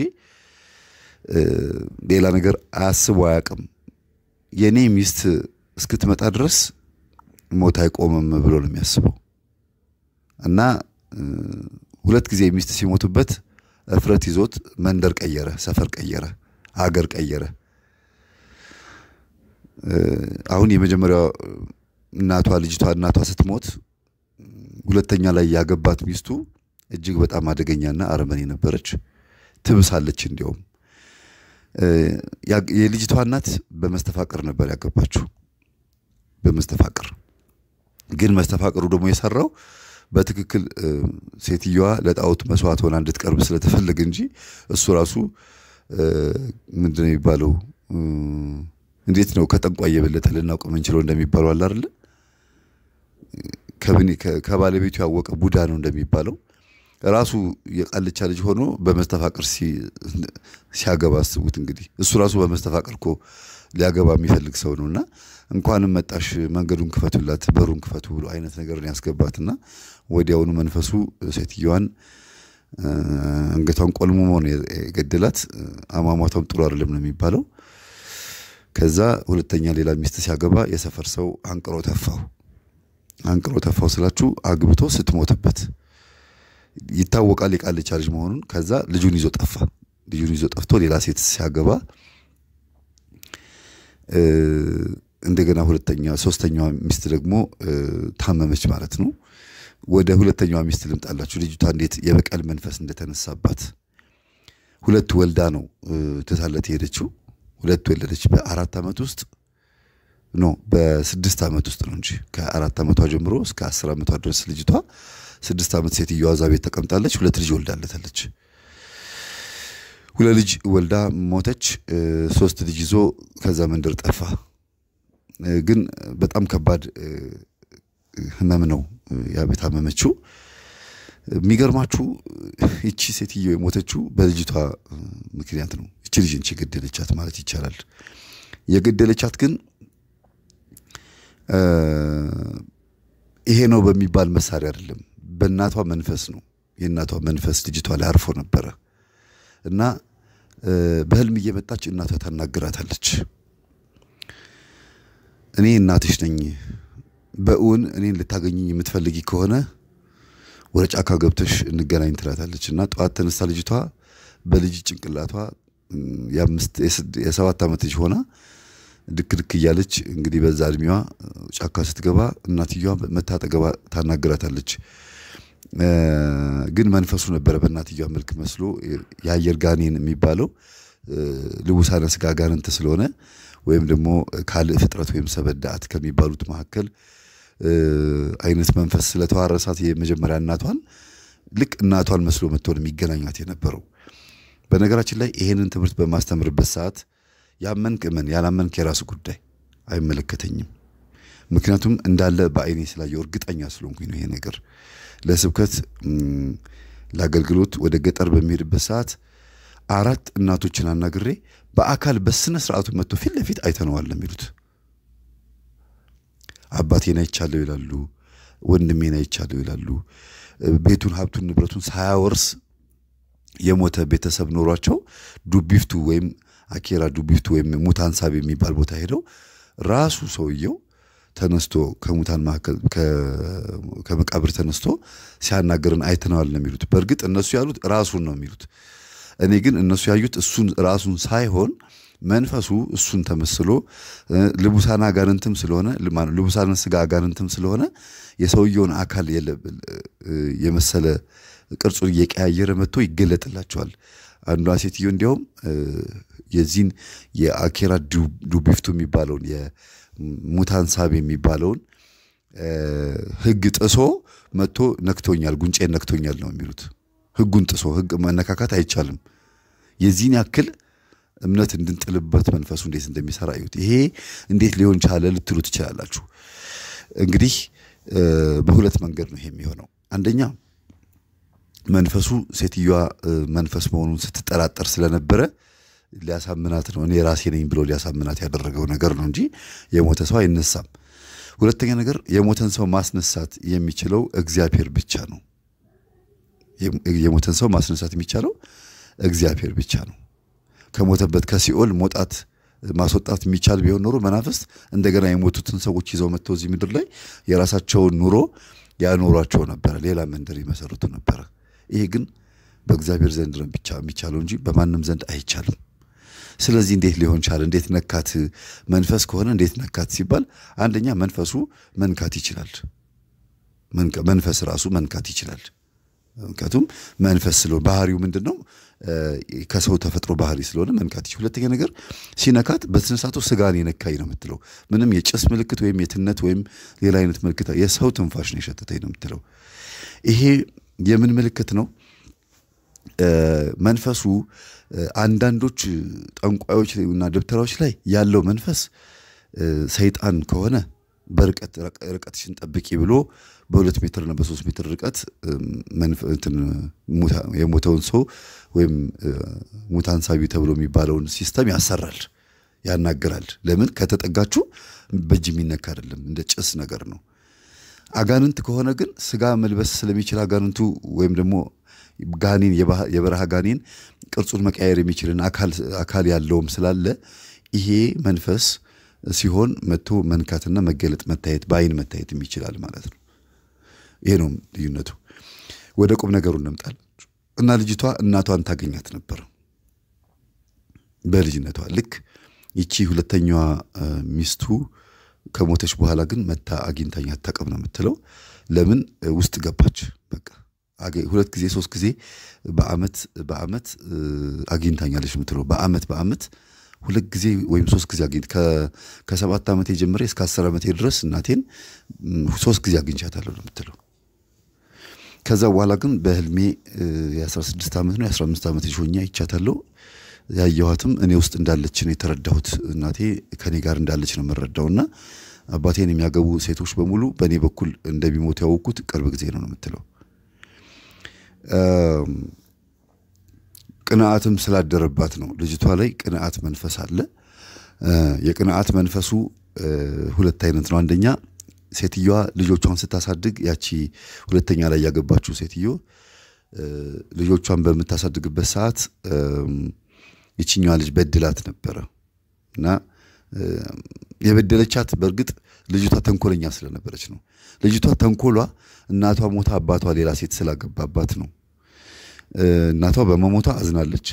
ሌላ ነገር አያስቡ አያውቅም። የእኔ ሚስት እስክትመጣ ድረስ ሞት አይቆምም ብሎ ነው የሚያስበው እና ሁለት ጊዜ ሚስት ሲሞቱበት እፍረት ይዞት መንደር ቀየረ፣ ሰፈር ቀየረ፣ አገር ቀየረ። አሁን የመጀመሪያው እናቷ ልጅቷ እናቷ ስትሞት ሁለተኛ ላይ ያገባት ሚስቱ እጅግ በጣም አደገኛና አረመኔ ነበረች። ትብሳለች እንዲያውም የልጅቷ እናት በመስተፋቅር ነበር ያገባችው። በመስተፋቅር ግን መስተፋቅሩ ደግሞ የሰራው በትክክል ሴትየዋ ለጣዖት መስዋዕት ሆና እንድትቀርብ ስለተፈለገ እንጂ እሱ ራሱ ምንድነው የሚባለው? እንዴት ነው ከጠንቋይ የበለጠ ልናውቅ እንደሚባለው አለ አይደለ? ከባለቤቱ ያወቀ ቡዳ ነው እንደሚባለው ራሱ የቃልቻ ልጅ ሆኖ በመስተፋቅር ሲያገባ አስቡት እንግዲህ እሱ ራሱ በመስተፋቅር እኮ ሊያገባ የሚፈልግ ሰው ነው እና እንኳንም መጣሽ መንገዱን ክፈቱላት በሩን ክፈቱ ብሎ አይነት ነገርን ያስገባትና ወዲያውኑ መንፈሱ ሴትዮዋን አንገቷን ቆልሙ መሆን የገደላት። አሟሟቷም ጥሩ አይደለም ነው የሚባለው። ከዛ ሁለተኛ ሌላ ሚስት ሲያገባ የሰፈር ሰው አንቅሮ ተፋው። አንቅሮ ተፋው ስላችሁ አግብቶ ስትሞትበት ይታወቃል የቃልቻ ልጅ መሆኑን። ከዛ ልጁን ይዞ ጠፋ። ልጁን ይዞ ጠፍቶ ሌላ ሴት ሲያገባ እንደገና ሁለተኛ ሶስተኛዋ ሚስት ደግሞ ታመመች ማለት ነው። ወደ ሁለተኛዋ ሚስት ልምጣላችሁ። ልጅቷ እንዴት የበቀል መንፈስ እንደተነሳባት ሁለት ወልዳ ነው ትታለት የሄደችው። ሁለት ወለደች በአራት ዓመት ውስጥ ኖ በስድስት ዓመት ውስጥ ነው እንጂ ከአራት ዓመቷ ጀምሮ እስከ አስር ዓመቷ ድረስ ልጅቷ ስድስት ዓመት ሴትዮዋ እዛ ቤት ተቀምጣለች። ሁለት ልጅ ወልዳለታለች። ሁለት ልጅ ወልዳ ሞተች። ሶስት ልጅ ይዞ ከዛ መንደር ጠፋ። ግን በጣም ከባድ ህመም ነው ያ ቤት አመመችው። የሚገርማችሁ ይቺ ሴትዮ የሞተችው በልጅቷ ምክንያት ነው። ይቺ ልጅ የገደለቻት ማለት ይቻላል። የገደለቻት ግን ይሄ ነው በሚባል መሳሪያ አይደለም። በእናቷ መንፈስ ነው። የእናቷ መንፈስ ልጅቷ ላይ አርፎ ነበረ እና በህልም እየመጣች እናቷ ታናግራታለች። እኔ እናትሽ ነኝ። በእውን እኔን ልታገኝኝ የምትፈልጊ ከሆነ ወደ ጫካ ገብተሽ እንገናኝ ትላታለች እና ጠዋት ተነሳ ልጅቷ በልጅ ጭንቅላቷ የሰባት ዓመት ልጅ ሆና ድክ ድክ እያለች እንግዲህ በዛ እድሜዋ ጫካ ስትገባ እናትየዋ መታጠገባ ታናግራታለች። ግን መንፈሱ ነበረ በእናትየዋ መልክ መስሎ የአየር ጋኔን የሚባለው ልውሳነ ስጋ ጋንንት ስለሆነ ወይም ደግሞ ካልእ ፍጥረት ወይም ሰበዳአት ከሚባሉት መካከል አይነት መንፈስ ስለተዋረሳት የመጀመሪያ እናቷን ልክ እናቷን መስሎ መጥቶ የሚገናኛት የነበረው። በነገራችን ላይ ይሄንን ትምህርት በማስተምርበት ሰዓት ያመንክ እመን፣ ያላመንክ የራሱ ጉዳይ አይመለከተኝም። ምክንያቱም እንዳለ በአይኔ ስላየው እርግጠኛ ስለሆንኩኝ ነው። ይሄ ነገር ለስብከት ለአገልግሎት ወደ ገጠር በሚሄድበት ሰዓት አራት እናቶችን አናግሬ በአካል በስነ ስርዓቱ መጥቶ ፊት ለፊት አይተነዋል የሚሉት አባቴን አይቻለሁ ይላሉ፣ ወንድሜን አይቻለሁ ይላሉ። ቤቱን ሀብቱን ንብረቱን ሳያወርስ የሞተ ቤተሰብ ኖሯቸው ዱቢፍቱ ወይም አኬራ ዱቢፍቱ ወይም ሙታን ሳቢ የሚባል ቦታ ሄደው ራሱ ሰውየው ተነስቶ ከሙታን መካከል ከመቃብር ተነስቶ ሲያናገርን አይተነዋል ነው የሚሉት። በእርግጥ እነሱ ያሉት ራሱን ነው የሚሉት። እኔ ግን እነሱ ያዩት እሱን ራሱን ሳይሆን መንፈሱ እሱን ተመስሎ ልቡሳን አጋንንትም ስለሆነ ልቡሳን ስጋ አጋንንትም ስለሆነ የሰውየውን አካል የመሰለ ቅርጹን እየቀያየረ መጥቶ ይገለጥላቸዋል። አንዷ ሴትዮ እንዲያውም የዚህን የአኬራ ዱቢፍቱ የሚባለውን የሙታን ሳብ የሚባለውን ህግ ጥሶ መጥቶ ነክቶኛል፣ ጉንጬን ነክቶኛል ነው የሚሉት። ህጉን ጥሶ ህግ መነካካት አይቻልም። የዚህን ያክል እምነት እንድንጥልበት መንፈሱ እንዴት እንደሚሰራ እዩት። ይሄ እንዴት ሊሆን ቻለ ልትሉ ትችላላችሁ። እንግዲህ በሁለት መንገድ ነው ይሄ የሚሆነው። አንደኛ መንፈሱ ሴትዮዋ መንፈስ መሆኑን ስትጠራጠር ስለነበረ ሊያሳምናት ነው። እኔ ራሴ ነኝ ብሎ ሊያሳምናት ያደረገው ነገር ነው እንጂ የሞተ ሰው አይነሳም። ሁለተኛ ነገር የሞተን ሰው ማስነሳት የሚችለው እግዚአብሔር ብቻ ነው። የሞተን ሰው ማስነሳት የሚቻለው እግዚአብሔር ብቻ ነው። ከሞተበት ከሲኦል መውጣት ማስወጣት የሚቻል ቢሆን ኖሮ መናፍስት እንደገና የሞቱትን ሰዎች ይዘው መጥተው እዚህ ምድር ላይ የራሳቸውን ኑሮ ያኖሯቸው ነበረ። ሌላ መንደር ይመሰርቱ ነበረ። ይሄ ግን በእግዚአብሔር ዘንድ ነው ብቻ የሚቻለው እንጂ በማንም ዘንድ አይቻልም። ስለዚህ እንዴት ሊሆን ቻለ? እንዴት ነካት? መንፈስ ከሆነ እንዴት ነካት ሲባል አንደኛ መንፈሱ መንካት ይችላል። መንፈስ ራሱ መንካት ይችላል። ምክንያቱም መንፈስ ስለሆነ ባህሪው ምንድን ነው? ከሰው ተፈጥሮ ባህሪ ስለሆነ መንካት ይችላል። ሁለተኛ ነገር ሲነካት በስነሳቱ ስጋን የነካኝ ነው የምትለው። ምንም የጭስ ምልክት ወይም የትነት ወይም ሌላ አይነት ምልክት የሰው ትንፋሽ ነው የሸተተኝ ነው የምትለው። ይሄ የምን ምልክት ነው? መንፈሱ አንዳንዶች ጠንቋዮች እና ደብተራዎች ላይ ያለው መንፈስ ሰይጣን ከሆነ በርቀት ርቀትሽን ጠብቂ ብሎ በሁለት ሜትር እና በሶስት ሜትር ርቀት የሞተውን ሰው ወይም ሙታን ሳቢ ተብሎ የሚባለውን ሲስተም ያሰራል፣ ያናግራል። ለምን ከተጠጋችሁ በእጅ የሚነካ አይደለም፣ እንደ ጭስ ነገር ነው። አጋንንት ከሆነ ግን ስጋ መልበስ ስለሚችል አጋንንቱ ወይም ደግሞ ጋኔን የበረሃ ጋኔን ቅርጹን መቀያየር የሚችልን አካል ያለውም ስላለ ይሄ መንፈስ ሲሆን መጥቶ መንካትና መገለጥ መታየት በአይን መታየት ይችላል ማለት ነው። ይሄ ነው ልዩነቱ። ወደ ቁም ነገሩ እንምጣል እና ልጅቷ እናቷን ታገኛት ነበር በልጅነቷ ልክ ይቺ ሁለተኛዋ ሚስቱ ከሞተች በኋላ ግን መታ አግኝታኝ አታውቅም ነው የምትለው። ለምን ውስጥ ገባች? በቃ ሁለት ጊዜ ሶስት ጊዜ በአመት በአመት አግኝታኛለች የምትለው በአመት በአመት ሁለት ጊዜ ወይም ሶስት ጊዜ አግኝ ከሰባት ዓመቴ ጀምሬ እስከ አስር ዓመቴ ድረስ እናቴን ሶስት ጊዜ አግኝቻታለሁ ነው የምትለው። ከዛ በኋላ ግን በህልሜ የ16 ዓመት ነው የ15 ዓመት ልጅ ሆኜ አይቻታለሁ። ያየኋትም እኔ ውስጥ እንዳለች ነው የተረዳሁት። እናቴ ከኔ ጋር እንዳለች ነው የምረዳው እና አባቴን የሚያገቡ ሴቶች በሙሉ በእኔ በኩል እንደሚሞት ያወቅኩት ቅርብ ጊዜ ነው ነው የምትለው። ቅንዓትም ስላደረባት ነው ልጅቷ ላይ ቅንዓት መንፈስ አለ። የቅንዓት መንፈሱ ሁለት አይነት ነው። አንደኛ ሴትዮዋ ልጆቿን ስታሳድግ ያቺ ሁለተኛ ላይ ያገባችው ሴትዮ ልጆቿን በምታሳድግበት ሰዓት ይችኛዋ ልጅ በድላት ነበረ እና የበደለቻት በእርግጥ ልጅቷ ተንኮለኛ ስለነበረች ነው። ልጅቷ ተንኮሏ እናቷ ሞታ አባቷ ሌላ ሴት ስላገባባት ነው። እናቷ በመሞቷ አዝናለች።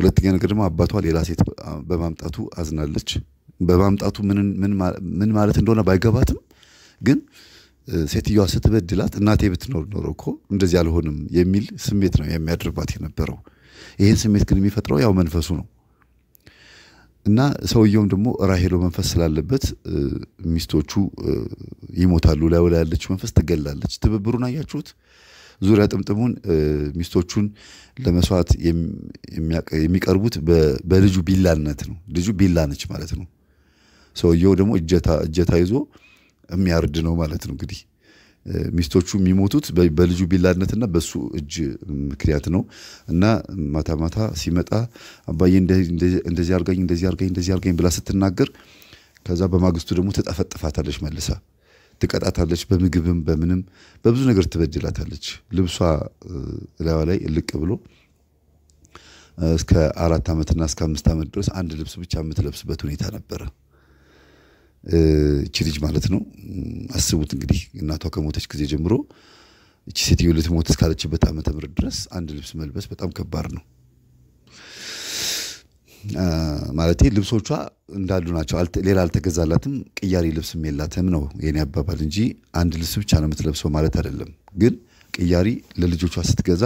ሁለተኛ ነገር ደግሞ አባቷ ሌላ ሴት በማምጣቱ አዝናለች። በማምጣቱ ምን ማለት እንደሆነ ባይገባትም ግን ሴትዮዋ ስትበድላት እናቴ ብትኖር ኖሮ እኮ እንደዚህ አልሆንም የሚል ስሜት ነው የሚያድርባት የነበረው። ይህን ስሜት ግን የሚፈጥረው ያው መንፈሱ ነው እና ሰውየውም ደግሞ ራሄሎ መንፈስ ስላለበት ሚስቶቹ ይሞታሉ። ላይ ላይ ያለችው መንፈስ ትገላለች። ትብብሩን አያችሁት? ዙሪያ ጥምጥሙን ሚስቶቹን ለመስዋዕት የሚቀርቡት በልጁ ቢላነት ነው። ልጁ ቢላ ነች ማለት ነው። ሰውየው ደግሞ እጀታ ይዞ የሚያርድ ነው ማለት ነው እንግዲህ ሚስቶቹ የሚሞቱት በልጁ ቢላድነትና በሱ እጅ ምክንያት ነው እና ማታ ማታ ሲመጣ አባዬ እንደዚህ አርጋኝ እንደዚህ አርጋኝ እንደዚህ አርጋኝ ብላ ስትናገር ከዛ በማግስቱ ደግሞ ትጠፈጥፋታለች መልሳ ትቀጣታለች። በምግብም በምንም በብዙ ነገር ትበድላታለች። ልብሷ እላዋ ላይ እልቅ ብሎ እስከ አራት ዓመትና እስከ አምስት ዓመት ድረስ አንድ ልብስ ብቻ የምትለብስበት ሁኔታ ነበረ። እቺ ልጅ ማለት ነው አስቡት እንግዲህ እናቷ ከሞተች ጊዜ ጀምሮ እቺ ሴትዮ ልትሞት እስካለችበት ዓመተ ምህረት ድረስ አንድ ልብስ መልበስ በጣም ከባድ ነው። ማለት ልብሶቿ እንዳሉ ናቸው። ሌላ አልተገዛላትም፣ ቅያሪ ልብስም የላትም ነው የኔ አባባል እንጂ አንድ ልብስ ብቻ ነው የምትለብሰው ማለት አይደለም። ግን ቅያሪ ለልጆቿ ስትገዛ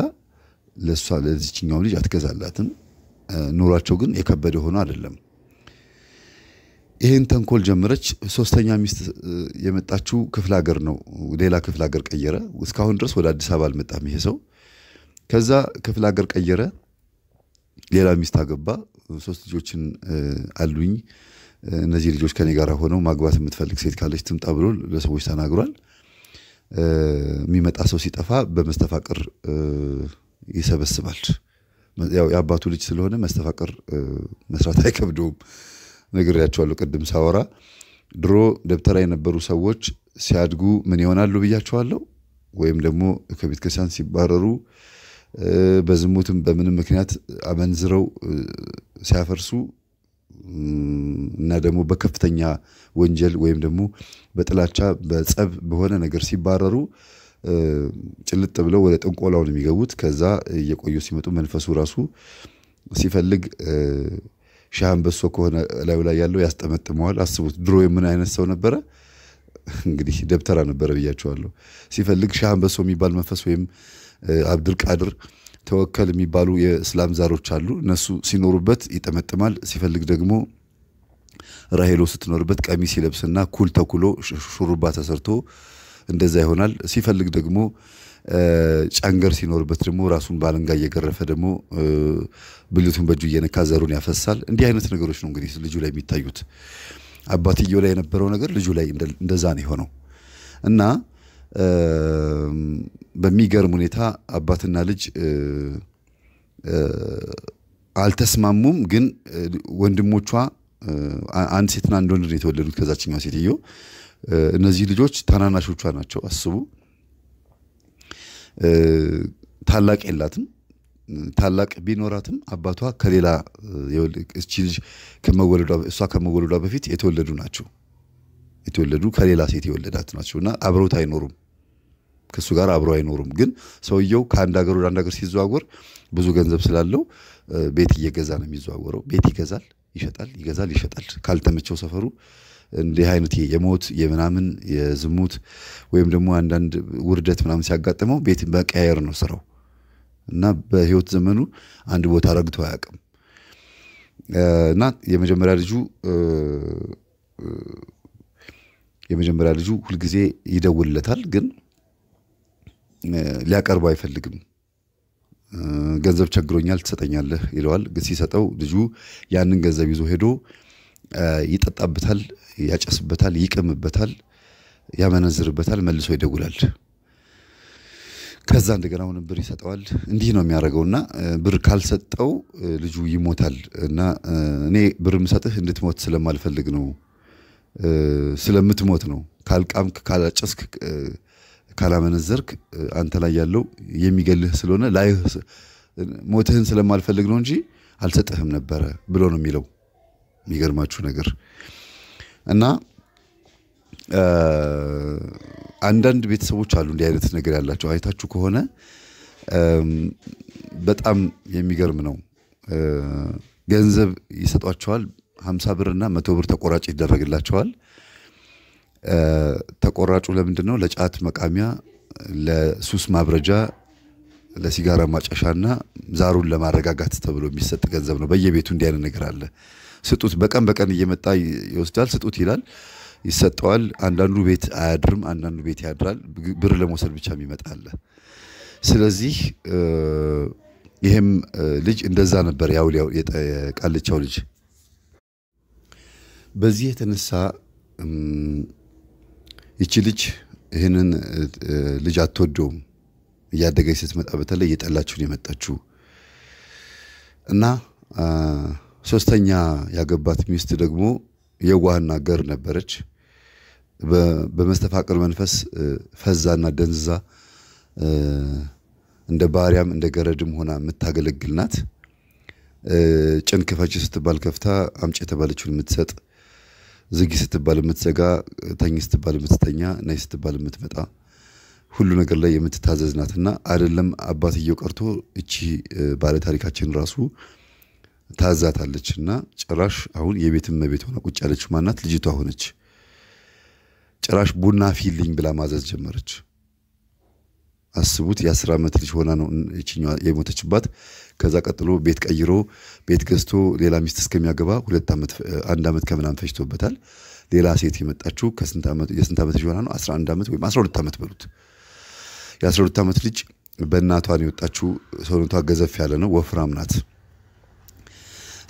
ለእሷ ለዚችኛውም ልጅ አትገዛላትም። ኑሯቸው ግን የከበደ ሆኖ አይደለም። ይህን ተንኮል ጀምረች። ሶስተኛ ሚስት የመጣችው ክፍለ ሀገር ነው። ሌላ ክፍለ ሀገር ቀየረ። እስካሁን ድረስ ወደ አዲስ አበባ አልመጣም ይሄ ሰው። ከዛ ክፍለ ሀገር ቀየረ፣ ሌላ ሚስት አገባ። ሶስት ልጆችን አሉኝ፣ እነዚህ ልጆች ከኔ ጋር ሆነው ማግባት የምትፈልግ ሴት ካለች ትምጣ ብሎ ለሰዎች ተናግሯል። የሚመጣ ሰው ሲጠፋ በመስተፋቅር ይሰበስባል። ያው የአባቱ ልጅ ስለሆነ መስተፋቅር መስራት አይከብደውም። ነግሬያቸዋለሁ ቅድም ሳወራ። ድሮ ደብተራ የነበሩ ሰዎች ሲያድጉ ምን ይሆናሉ ብያቸዋለሁ። ወይም ደግሞ ከቤተ ክርስቲያን ሲባረሩ በዝሙትም በምንም ምክንያት አመንዝረው ሲያፈርሱ እና ደግሞ በከፍተኛ ወንጀል ወይም ደግሞ በጥላቻ በጸብ በሆነ ነገር ሲባረሩ ጭልጥ ብለው ወደ ጥንቆላው ነው የሚገቡት። ከዛ እየቆዩ ሲመጡ መንፈሱ ራሱ ሲፈልግ ሺህ ከሆነ ላዩ ላይ ያለው ያስጠመጥመዋል። አስቡት ድሮ የምን አይነት ሰው ነበረ? እንግዲህ ደብተራ ነበረ ብያቸዋለሁ። ሲፈልግ ሺህ የሚባል መንፈስ ወይም አብድልቃድር ተወከል የሚባሉ የእስላም ዛሮች አሉ። እነሱ ሲኖሩበት ይጠመጥማል። ሲፈልግ ደግሞ ራሄሎ ስትኖርበት ቀሚስ ይለብስና ኩል ተኩሎ ሹሩባ ተሰርቶ እንደዛ ይሆናል። ሲፈልግ ደግሞ ጨንገር ሲኖርበት ደግሞ ራሱን ባለንጋ እየገረፈ ደግሞ ብልቱን በእጁ እየነካ ዘሩን ያፈሳል። እንዲህ አይነት ነገሮች ነው እንግዲህ ልጁ ላይ የሚታዩት። አባትየው ላይ የነበረው ነገር ልጁ ላይ እንደዛ ነው የሆነው እና በሚገርም ሁኔታ አባትና ልጅ አልተስማሙም። ግን ወንድሞቿ አንድ ሴትና አንድ ወንድ ነው የተወለዱት ከዛችኛው ሴትዮ። እነዚህ ልጆች ታናናሾቿ ናቸው አስቡ። ታላቅ የላትም። ታላቅ ቢኖራትም አባቷ ከሌላ እቺ ልጅ እሷ ከመወለዷ በፊት የተወለዱ ናቸው። የተወለዱ ከሌላ ሴት የወለዳት ናቸው እና አብረውት አይኖሩም። ከእሱ ጋር አብረው አይኖሩም። ግን ሰውየው ከአንድ ሀገር ወደ አንድ ሀገር ሲዘዋወር ብዙ ገንዘብ ስላለው ቤት እየገዛ ነው የሚዘዋወረው። ቤት ይገዛል፣ ይሸጣል፣ ይገዛል፣ ይሸጣል። ካልተመቸው ሰፈሩ እንዲህ አይነት የሞት የምናምን የዝሙት ወይም ደግሞ አንዳንድ ውርደት ምናምን ሲያጋጥመው ቤት መቀያየር ነው ስራው እና በህይወት ዘመኑ አንድ ቦታ ረግቶ አያውቅም። እና የመጀመሪያ ልጁ የመጀመሪያ ልጁ ሁልጊዜ ይደውልለታል፣ ግን ሊያቀርበው አይፈልግም። ገንዘብ ቸግሮኛል ትሰጠኛለህ ይለዋል። ሲሰጠው ልጁ ያንን ገንዘብ ይዞ ሄዶ ይጠጣበታል፣ ያጨስበታል፣ ይቅምበታል፣ ያመነዝርበታል፣ መልሶ ይደውላል። ከዛ እንደገና አሁንም ብር ይሰጠዋል። እንዲህ ነው እና ብር ካልሰጠው ልጁ ይሞታል። እና እኔ ብር ምሰጥህ እንድትሞት ስለማልፈልግ ነው፣ ስለምትሞት ነው። ካልቃምክ፣ ካላጨስክ፣ ካላመነዘርክ አንተ ላይ ያለው የሚገልህ ስለሆነ ላይህ ሞትህን ስለማልፈልግ ነው እንጂ አልሰጥህም ነበረ ብሎ ነው የሚለው። የሚገርማችሁ ነገር እና አንዳንድ ቤተሰቦች አሉ እንዲህ አይነት ነገር ያላቸው አይታችሁ ከሆነ በጣም የሚገርም ነው። ገንዘብ ይሰጧቸዋል። ሀምሳ ብርና መቶ ብር ተቆራጭ ይደረግላቸዋል። ተቆራጩ ለምንድን ነው? ለጫት መቃሚያ፣ ለሱስ ማብረጃ፣ ለሲጋራ ማጨሻና ዛሩን ለማረጋጋት ተብሎ የሚሰጥ ገንዘብ ነው። በየቤቱ እንዲህ አይነት ነገር አለ። ስጡት፣ በቀን በቀን እየመጣ ይወስዳል፣ ስጡት ይላል። ይሰጠዋል። አንዳንዱ ቤት አያድርም፣ አንዳንዱ ቤት ያድራል። ብር ለመውሰድ ብቻ የሚመጣ አለ። ስለዚህ ይህም ልጅ እንደዛ ነበር ያው የቃልቻው ልጅ። በዚህ የተነሳ ይቺ ልጅ ይህንን ልጅ አትወደውም። እያደገች ስትመጣ በተለይ እየጠላችሁን የመጣችሁ እና ሶስተኛ ያገባት ሚስት ደግሞ የዋህና ገር ነበረች። በመስተፋቅር መንፈስ ፈዛና ደንዝዛ እንደ ባሪያም እንደ ገረድም ሆና የምታገለግል ናት። ጭን ክፈች ስትባል ከፍታ አምጭ የተባለችውን የምትሰጥ፣ ዝጊ ስትባል የምትዘጋ፣ ተኝ ስትባል የምትተኛ፣ ነይ ስትባል የምትመጣ ሁሉ ነገር ላይ የምትታዘዝ ናትና አይደለም አባትየው ቀርቶ እቺ ባለ ታሪካችን ራሱ ታዛታለችና ጭራሽ አሁን የቤትም መቤት ሆነ ቁጭ ያለች ማናት ልጅቷ ሆነች። ጭራሽ ቡና ፊልኝ ብላ ማዘዝ ጀመረች። አስቡት የአስር ዓመት ልጅ ሆና ነው ይችኛዋ የሞተችባት። ከዛ ቀጥሎ ቤት ቀይሮ ቤት ገዝቶ ሌላ ሚስት እስከሚያገባ አንድ ዓመት ከምናምን ፈጅቶበታል። ሌላ ሴት የመጣችው የስንት ዓመት ልጅ ሆና ነው? 11 ዓመት ወይም 12 ዓመት በሉት። የ12 ዓመት ልጅ በእናቷን የወጣችው ሰውነቷ ገዘፍ ያለ ነው፣ ወፍራም ናት።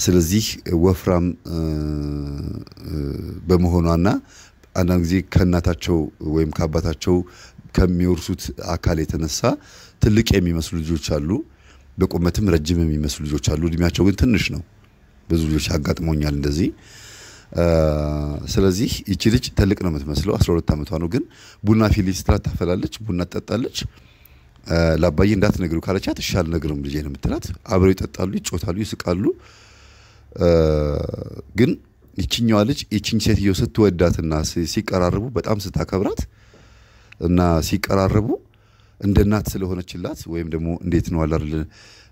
ስለዚህ ወፍራም በመሆኗና አንዳንድ ጊዜ ከእናታቸው ወይም ከአባታቸው ከሚወርሱት አካል የተነሳ ትልቅ የሚመስሉ ልጆች አሉ። በቁመትም ረጅም የሚመስሉ ልጆች አሉ። እድሜያቸው ግን ትንሽ ነው። ብዙ ልጆች አጋጥሞኛል እንደዚህ። ስለዚህ ይቺ ልጅ ትልቅ ነው የምትመስለው፣ 12 ዓመቷ ነው። ግን ቡና ፊሊስትራ ታፈላለች፣ ቡና ትጠጣለች። ለአባዬ እንዳትነግሩ ካለቻት እሺ አልነግርም ልጄ ነው የምትላት። አብረው ይጠጣሉ፣ ይጮታሉ፣ ይስቃሉ። ግን ይችኛዋ ልጅ ይችኝ ሴትዮ ስትወዳትና ሲቀራርቡ በጣም ስታከብራት እና ሲቀራረቡ እንደ እናት ስለሆነችላት ወይም ደግሞ እንዴት ነው አላል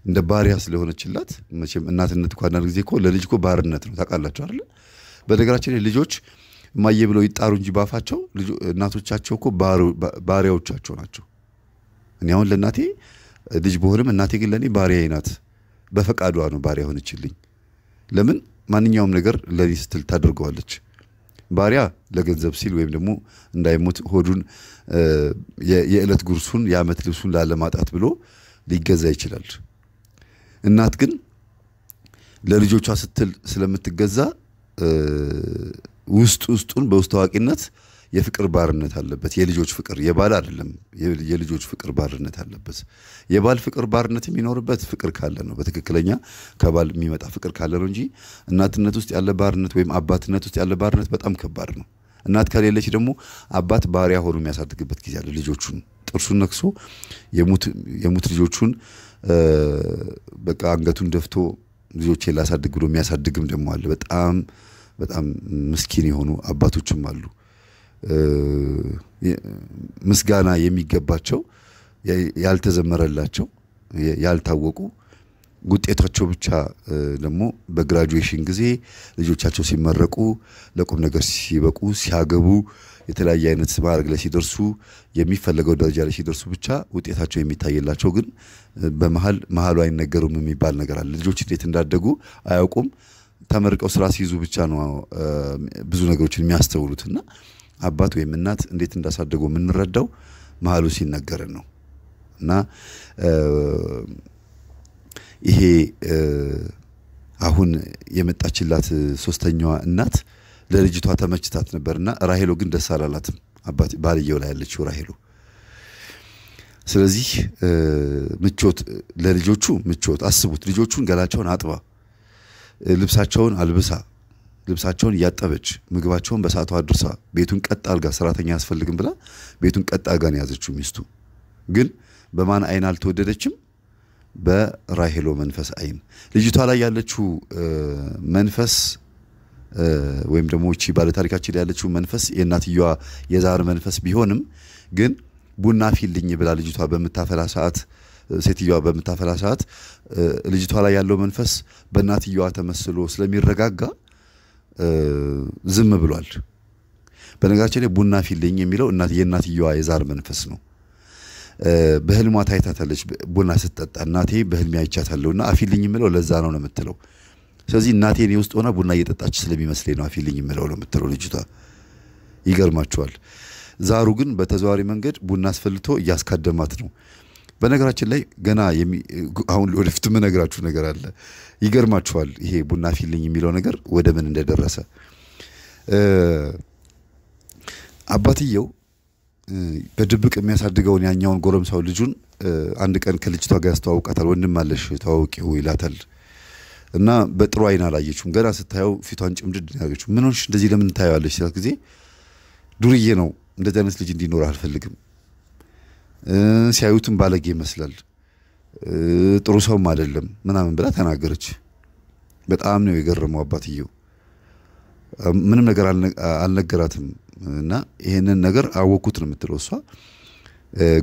እንደ ባሪያ ስለሆነችላት መቼም እናትነት እኮ አንዳንድ ጊዜ እኮ ለልጅ እኮ ባርነት ነው ታውቃላችሁ አይደለ? በነገራችን ላይ ልጆች እማዬ ብለው ይጣሩ እንጂ ባፋቸው እናቶቻቸው እኮ ባሪያዎቻቸው ናቸው። እኔ አሁን ለእናቴ ልጅ በሆንም እናቴ ግን ለእኔ ባሪያዬ ናት። በፈቃዷ ነው ባሪያ ሆነችልኝ። ለምን ማንኛውም ነገር ለኔ ስትል ታደርገዋለች። ባሪያ ለገንዘብ ሲል ወይም ደግሞ እንዳይሞት ሆዱን የዕለት ጉርሱን የዓመት ልብሱን ላለማጣት ብሎ ሊገዛ ይችላል። እናት ግን ለልጆቿ ስትል ስለምትገዛ ውስጥ ውስጡን በውስጥ አዋቂነት የፍቅር ባርነት አለበት። የልጆች ፍቅር የባል አይደለም፣ የልጆች ፍቅር ባርነት አለበት። የባል ፍቅር ባርነት የሚኖርበት ፍቅር ካለ ነው፣ በትክክለኛ ከባል የሚመጣ ፍቅር ካለ ነው እንጂ እናትነት ውስጥ ያለ ባርነት ወይም አባትነት ውስጥ ያለ ባርነት በጣም ከባድ ነው። እናት ከሌለች ደግሞ አባት ባሪያ ሆኖ የሚያሳድግበት ጊዜ አለ። ልጆቹን ጥርሱን ነክሶ የሙት ልጆቹን በቃ አንገቱን ደፍቶ ልጆቼ ላሳድግ ብሎ የሚያሳድግም ደግሞ አለ። በጣም በጣም ምስኪን የሆኑ አባቶችም አሉ። ምስጋና የሚገባቸው ያልተዘመረላቸው ያልታወቁ ውጤታቸው ብቻ ደግሞ በግራጁዌሽን ጊዜ ልጆቻቸው ሲመረቁ ለቁም ነገር ሲበቁ ሲያገቡ የተለያየ አይነት ማዕረግ ላይ ሲደርሱ የሚፈለገው ደረጃ ላይ ሲደርሱ ብቻ ውጤታቸው የሚታይላቸው ግን በመሀል መሀሉ አይነገሩም የሚባል ነገር አለ። ልጆች እንዴት እንዳደጉ አያውቁም። ተመርቀው ስራ ሲይዙ ብቻ ነው ብዙ ነገሮችን የሚያስተውሉት እና አባት ወይም እናት እንዴት እንዳሳደጉ የምንረዳው መሀሉ ሲነገርን ነው እና ይሄ አሁን የመጣችላት ሶስተኛዋ እናት ለልጅቷ ተመችታት ነበርና ራሄሎ ግን ደስ አላላትም። አባት ባልየው ላይ ያለችው ራሄሎ። ስለዚህ ምቾት ለልጆቹ ምቾት አስቡት። ልጆቹን ገላቸውን አጥባ ልብሳቸውን አልብሳ ልብሳቸውን እያጠበች ምግባቸውን በሰዓቱ አድርሳ ቤቱን ቀጥ አልጋ ሰራተኛ አያስፈልግም ብላ ቤቱን ቀጥ አልጋን ነው የያዘችው ሚስቱ። ግን በማን አይን አልተወደደችም? በራሄሎ መንፈስ አይን። ልጅቷ ላይ ያለችው መንፈስ ወይም ደግሞ እቺ ባለታሪካችን ላይ ያለችው መንፈስ የእናትየዋ የዛር መንፈስ ቢሆንም ግን ቡና ፊልኝ ብላ ልጅቷ በምታፈላ ሰዓት ሴትዮዋ በምታፈላ ሰዓት ልጅቷ ላይ ያለው መንፈስ በእናትየዋ ተመስሎ ስለሚረጋጋ ዝም ብሏል። በነገራችን ላይ ቡና ፊልኝ የሚለው የእናትየዋ የዛር መንፈስ ነው። በህልሟ ታይታታለች። ቡና ስትጠጣ እናቴ በህልሜ እና አፊልኝ የምለው ለዛ ነው ነው የምትለው። ስለዚህ እናቴ እኔ ውስጥ ሆና ቡና እየጠጣች ስለሚመስለኝ ነው አፊልኝ የምለው ነው የምትለው ልጅቷ። ይገርማችኋል። ዛሩ ግን በተዘዋዋሪ መንገድ ቡና አስፈልቶ እያስካደማት ነው። በነገራችን ላይ ገና አሁን ወደፊት የምነግራችሁ ነገር አለ። ይገርማችኋል። ይሄ ቡና ፊልኝ የሚለው ነገር ወደ ምን እንደደረሰ አባትየው በድብቅ የሚያሳድገውን ያኛውን ጎረምሳው ልጁን አንድ ቀን ከልጅቷ ጋር ያስተዋውቃታል። ወንድም አለሽ ተዋውቂው ይላታል። እና በጥሩ አይን አላየችም። ገና ስታየው ፊቷን ጭምድድ ያደረገችው። ምን ሆንሽ እንደዚህ ለምን ታየዋለች ሲላት ጊዜ ዱርዬ ነው እንደዚህ አይነት ልጅ እንዲኖር አልፈልግም ሲያዩትም ባለጌ ይመስላል፣ ጥሩ ሰውም አይደለም ምናምን ብላ ተናገረች። በጣም ነው የገረመው አባትየው። ምንም ነገር አልነገራትም እና ይሄንን ነገር አወቅኩት ነው የምትለው እሷ።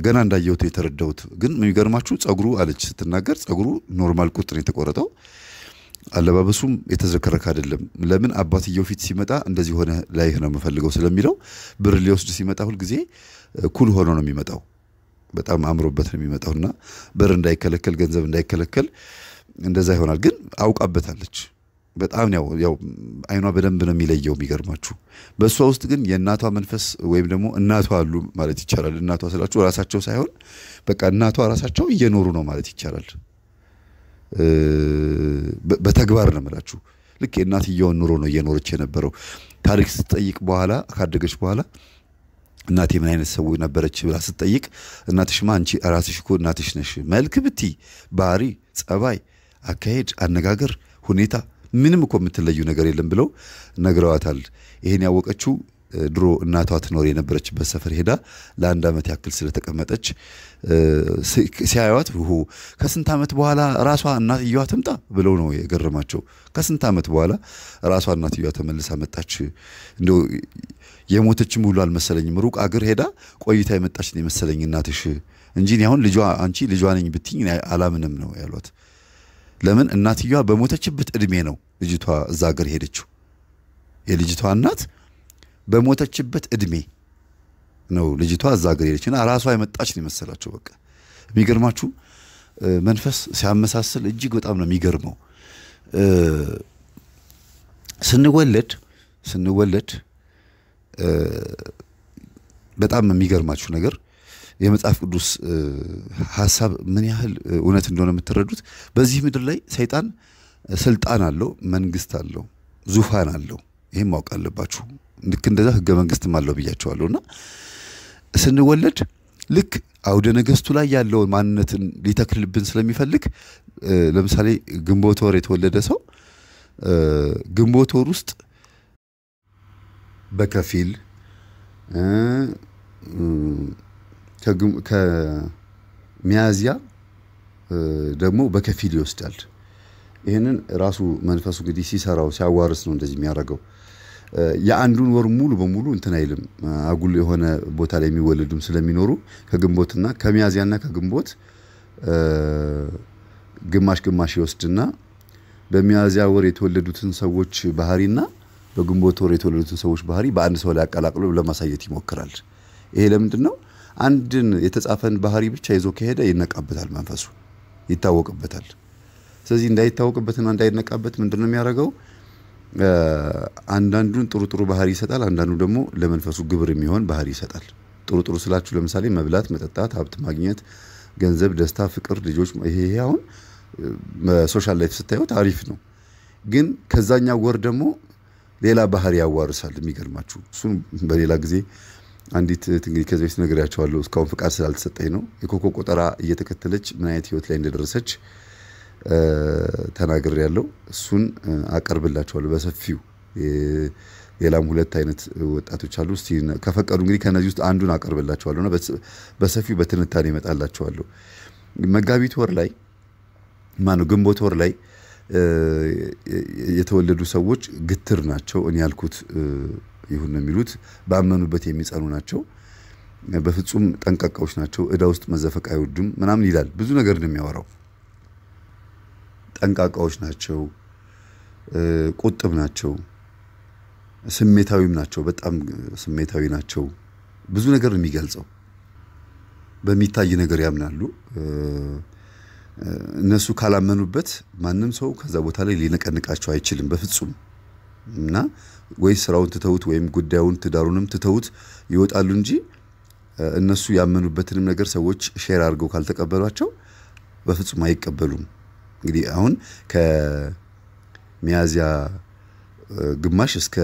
ገና እንዳየሁት የተረዳሁት ግን የሚገርማችሁ ጸጉሩ አለች ስትናገር፣ ጸጉሩ ኖርማል ቁርጥ ነው የተቆረጠው። አለባበሱም የተዝረከረከ አይደለም። ለምን አባትየው ፊት ሲመጣ እንደዚህ ሆነ ላይህ ነው የምፈልገው ስለሚለው ብር ሊወስድ ሲመጣ ሁልጊዜ ኩል ሆኖ ነው የሚመጣው። በጣም አምሮበት ነው የሚመጣውና በር እንዳይከለከል ገንዘብ እንዳይከለከል እንደዛ ይሆናል። ግን አውቃበታለች። በጣም ያው ያው አይኗ በደንብ ነው የሚለየው። የሚገርማችሁ በእሷ ውስጥ ግን የእናቷ መንፈስ ወይም ደግሞ እናቷ አሉ ማለት ይቻላል። እናቷ ስላችሁ ራሳቸው ሳይሆን በቃ እናቷ ራሳቸው እየኖሩ ነው ማለት ይቻላል። በተግባር ነው የምላችሁ። ልክ የእናትየውን ኑሮ ነው እየኖረች የነበረው። ታሪክ ስትጠይቅ በኋላ ካደገች በኋላ እናቴ ምን አይነት ሰው ነበረች ብላ ስትጠይቅ እናትሽማ አንቺ ራስሽ እኮ እናትሽ ነሽ። መልክ ብቲ፣ ባህሪ፣ ጸባይ፣ አካሄድ፣ አነጋገር፣ ሁኔታ ምንም እኮ የምትለዩ ነገር የለም ብለው ነግረዋታል። ይህን ያወቀችው ድሮ እናቷ ትኖር የነበረችበት ሰፈር ሄዳ ለአንድ ዓመት ያክል ስለተቀመጠች ሲያዩዋት ከስንት ዓመት በኋላ ራሷ እናትየዋ ትምጣ ብለው ነው የገረማቸው። ከስንት ዓመት በኋላ ራሷ እናትየዋ ተመልሳ መጣች። እንደ የሞተችም ሁሉ አልመሰለኝም። ሩቅ አገር ሄዳ ቆይታ የመጣች ነው የመሰለኝ እናትሽ እንጂ አሁን ልጇ አንቺ ልጇ ነኝ ብትኝ አላምንም ነው ያሏት። ለምን እናትየዋ በሞተችበት እድሜ ነው ልጅቷ እዛ አገር ሄደችው። የልጅቷ እናት በሞተችበት እድሜ ነው ልጅቷ እዛ ሄደች እና ራሷ የመጣች ነው የመሰላቸው። በቃ የሚገርማችሁ መንፈስ ሲያመሳስል እጅግ በጣም ነው የሚገርመው። ስንወለድ ስንወለድ በጣም የሚገርማችሁ ነገር የመጽሐፍ ቅዱስ ሀሳብ ምን ያህል እውነት እንደሆነ የምትረዱት በዚህ ምድር ላይ ሰይጣን ስልጣን አለው፣ መንግስት አለው፣ ዙፋን አለው። ይህም ማወቅ አለባችሁ። ልክ እንደዛ ህገ መንግስትም አለው ብያቸዋለሁ። እና ስንወለድ ልክ አውደ ነገስቱ ላይ ያለውን ማንነትን ሊተክልብን ስለሚፈልግ ለምሳሌ ግንቦት ወር የተወለደ ሰው ግንቦት ወር ውስጥ በከፊል ከሚያዝያ ደግሞ በከፊል ይወስዳል። ይህንን ራሱ መንፈሱ እንግዲህ ሲሰራው ሲያዋርስ ነው እንደዚህ የሚያደርገው። የአንዱን ወር ሙሉ በሙሉ እንትን አይልም። አጉል የሆነ ቦታ ላይ የሚወለዱም ስለሚኖሩ ከግንቦትና ከሚያዝያና ከግንቦት ግማሽ ግማሽ ይወስድና በሚያዝያ ወር የተወለዱትን ሰዎች ባህሪና በግንቦት ወር የተወለዱትን ሰዎች ባህሪ በአንድ ሰው ላይ አቀላቅሎ ለማሳየት ይሞክራል። ይሄ ለምንድን ነው? አንድን የተጻፈን ባህሪ ብቻ ይዞ ከሄደ ይነቃበታል፣ መንፈሱ ይታወቅበታል። ስለዚህ እንዳይታወቅበትና እንዳይነቃበት ምንድን ነው የሚያደርገው? አንዳንዱን ጥሩ ጥሩ ባህሪ ይሰጣል፣ አንዳንዱ ደግሞ ለመንፈሱ ግብር የሚሆን ባህሪ ይሰጣል። ጥሩ ጥሩ ስላችሁ ለምሳሌ መብላት፣ መጠጣት፣ ሀብት ማግኘት፣ ገንዘብ፣ ደስታ፣ ፍቅር፣ ልጆች፣ ይሄ አሁን ሶሻል ላይፍ ስታዩት አሪፍ ነው። ግን ከዛኛው ወር ደግሞ ሌላ ባህሪ ያዋርሳል። የሚገርማችሁ እሱን በሌላ ጊዜ አንዲት እንግዲህ ከዚህ በፊት ነግሬያቸዋለሁ። እስካሁን ፍቃድ ስላልተሰጠኝ ነው። የኮከብ ቆጠራ እየተከተለች ምን አይነት ህይወት ላይ እንደደረሰች ያለው እሱን አቀርብላቸዋለሁ በሰፊው። ሌላም ሁለት አይነት ወጣቶች አሉ። እስቲ ከፈቀዱ እንግዲህ ከነዚህ ውስጥ አንዱን አቀርብላቸዋለሁ እና በሰፊው በትንታኔ ይመጣላቸዋለሁ። መጋቢት ወር ላይ ማነው ግንቦት ወር ላይ የተወለዱ ሰዎች ግትር ናቸው። እኔ ያልኩት ይሁን ነው የሚሉት ባመኑበት የሚጸኑ ናቸው። በፍጹም ጠንቃቃዎች ናቸው። እዳ ውስጥ መዘፈቅ አይወዱም ምናምን ይላል። ብዙ ነገር ነው የሚያወራው። ጠንቃቃዎች ናቸው፣ ቁጥብ ናቸው፣ ስሜታዊም ናቸው። በጣም ስሜታዊ ናቸው። ብዙ ነገር ነው የሚገልጸው። በሚታይ ነገር ያምናሉ። እነሱ ካላመኑበት ማንም ሰው ከዛ ቦታ ላይ ሊነቀንቃቸው አይችልም በፍጹም እና ወይ ስራውን ትተውት ወይም ጉዳዩን ትዳሩንም ትተውት ይወጣሉ እንጂ እነሱ ያመኑበትንም ነገር ሰዎች ሼር አድርገው ካልተቀበሏቸው በፍጹም አይቀበሉም። እንግዲህ አሁን ከሚያዝያ ግማሽ እስከ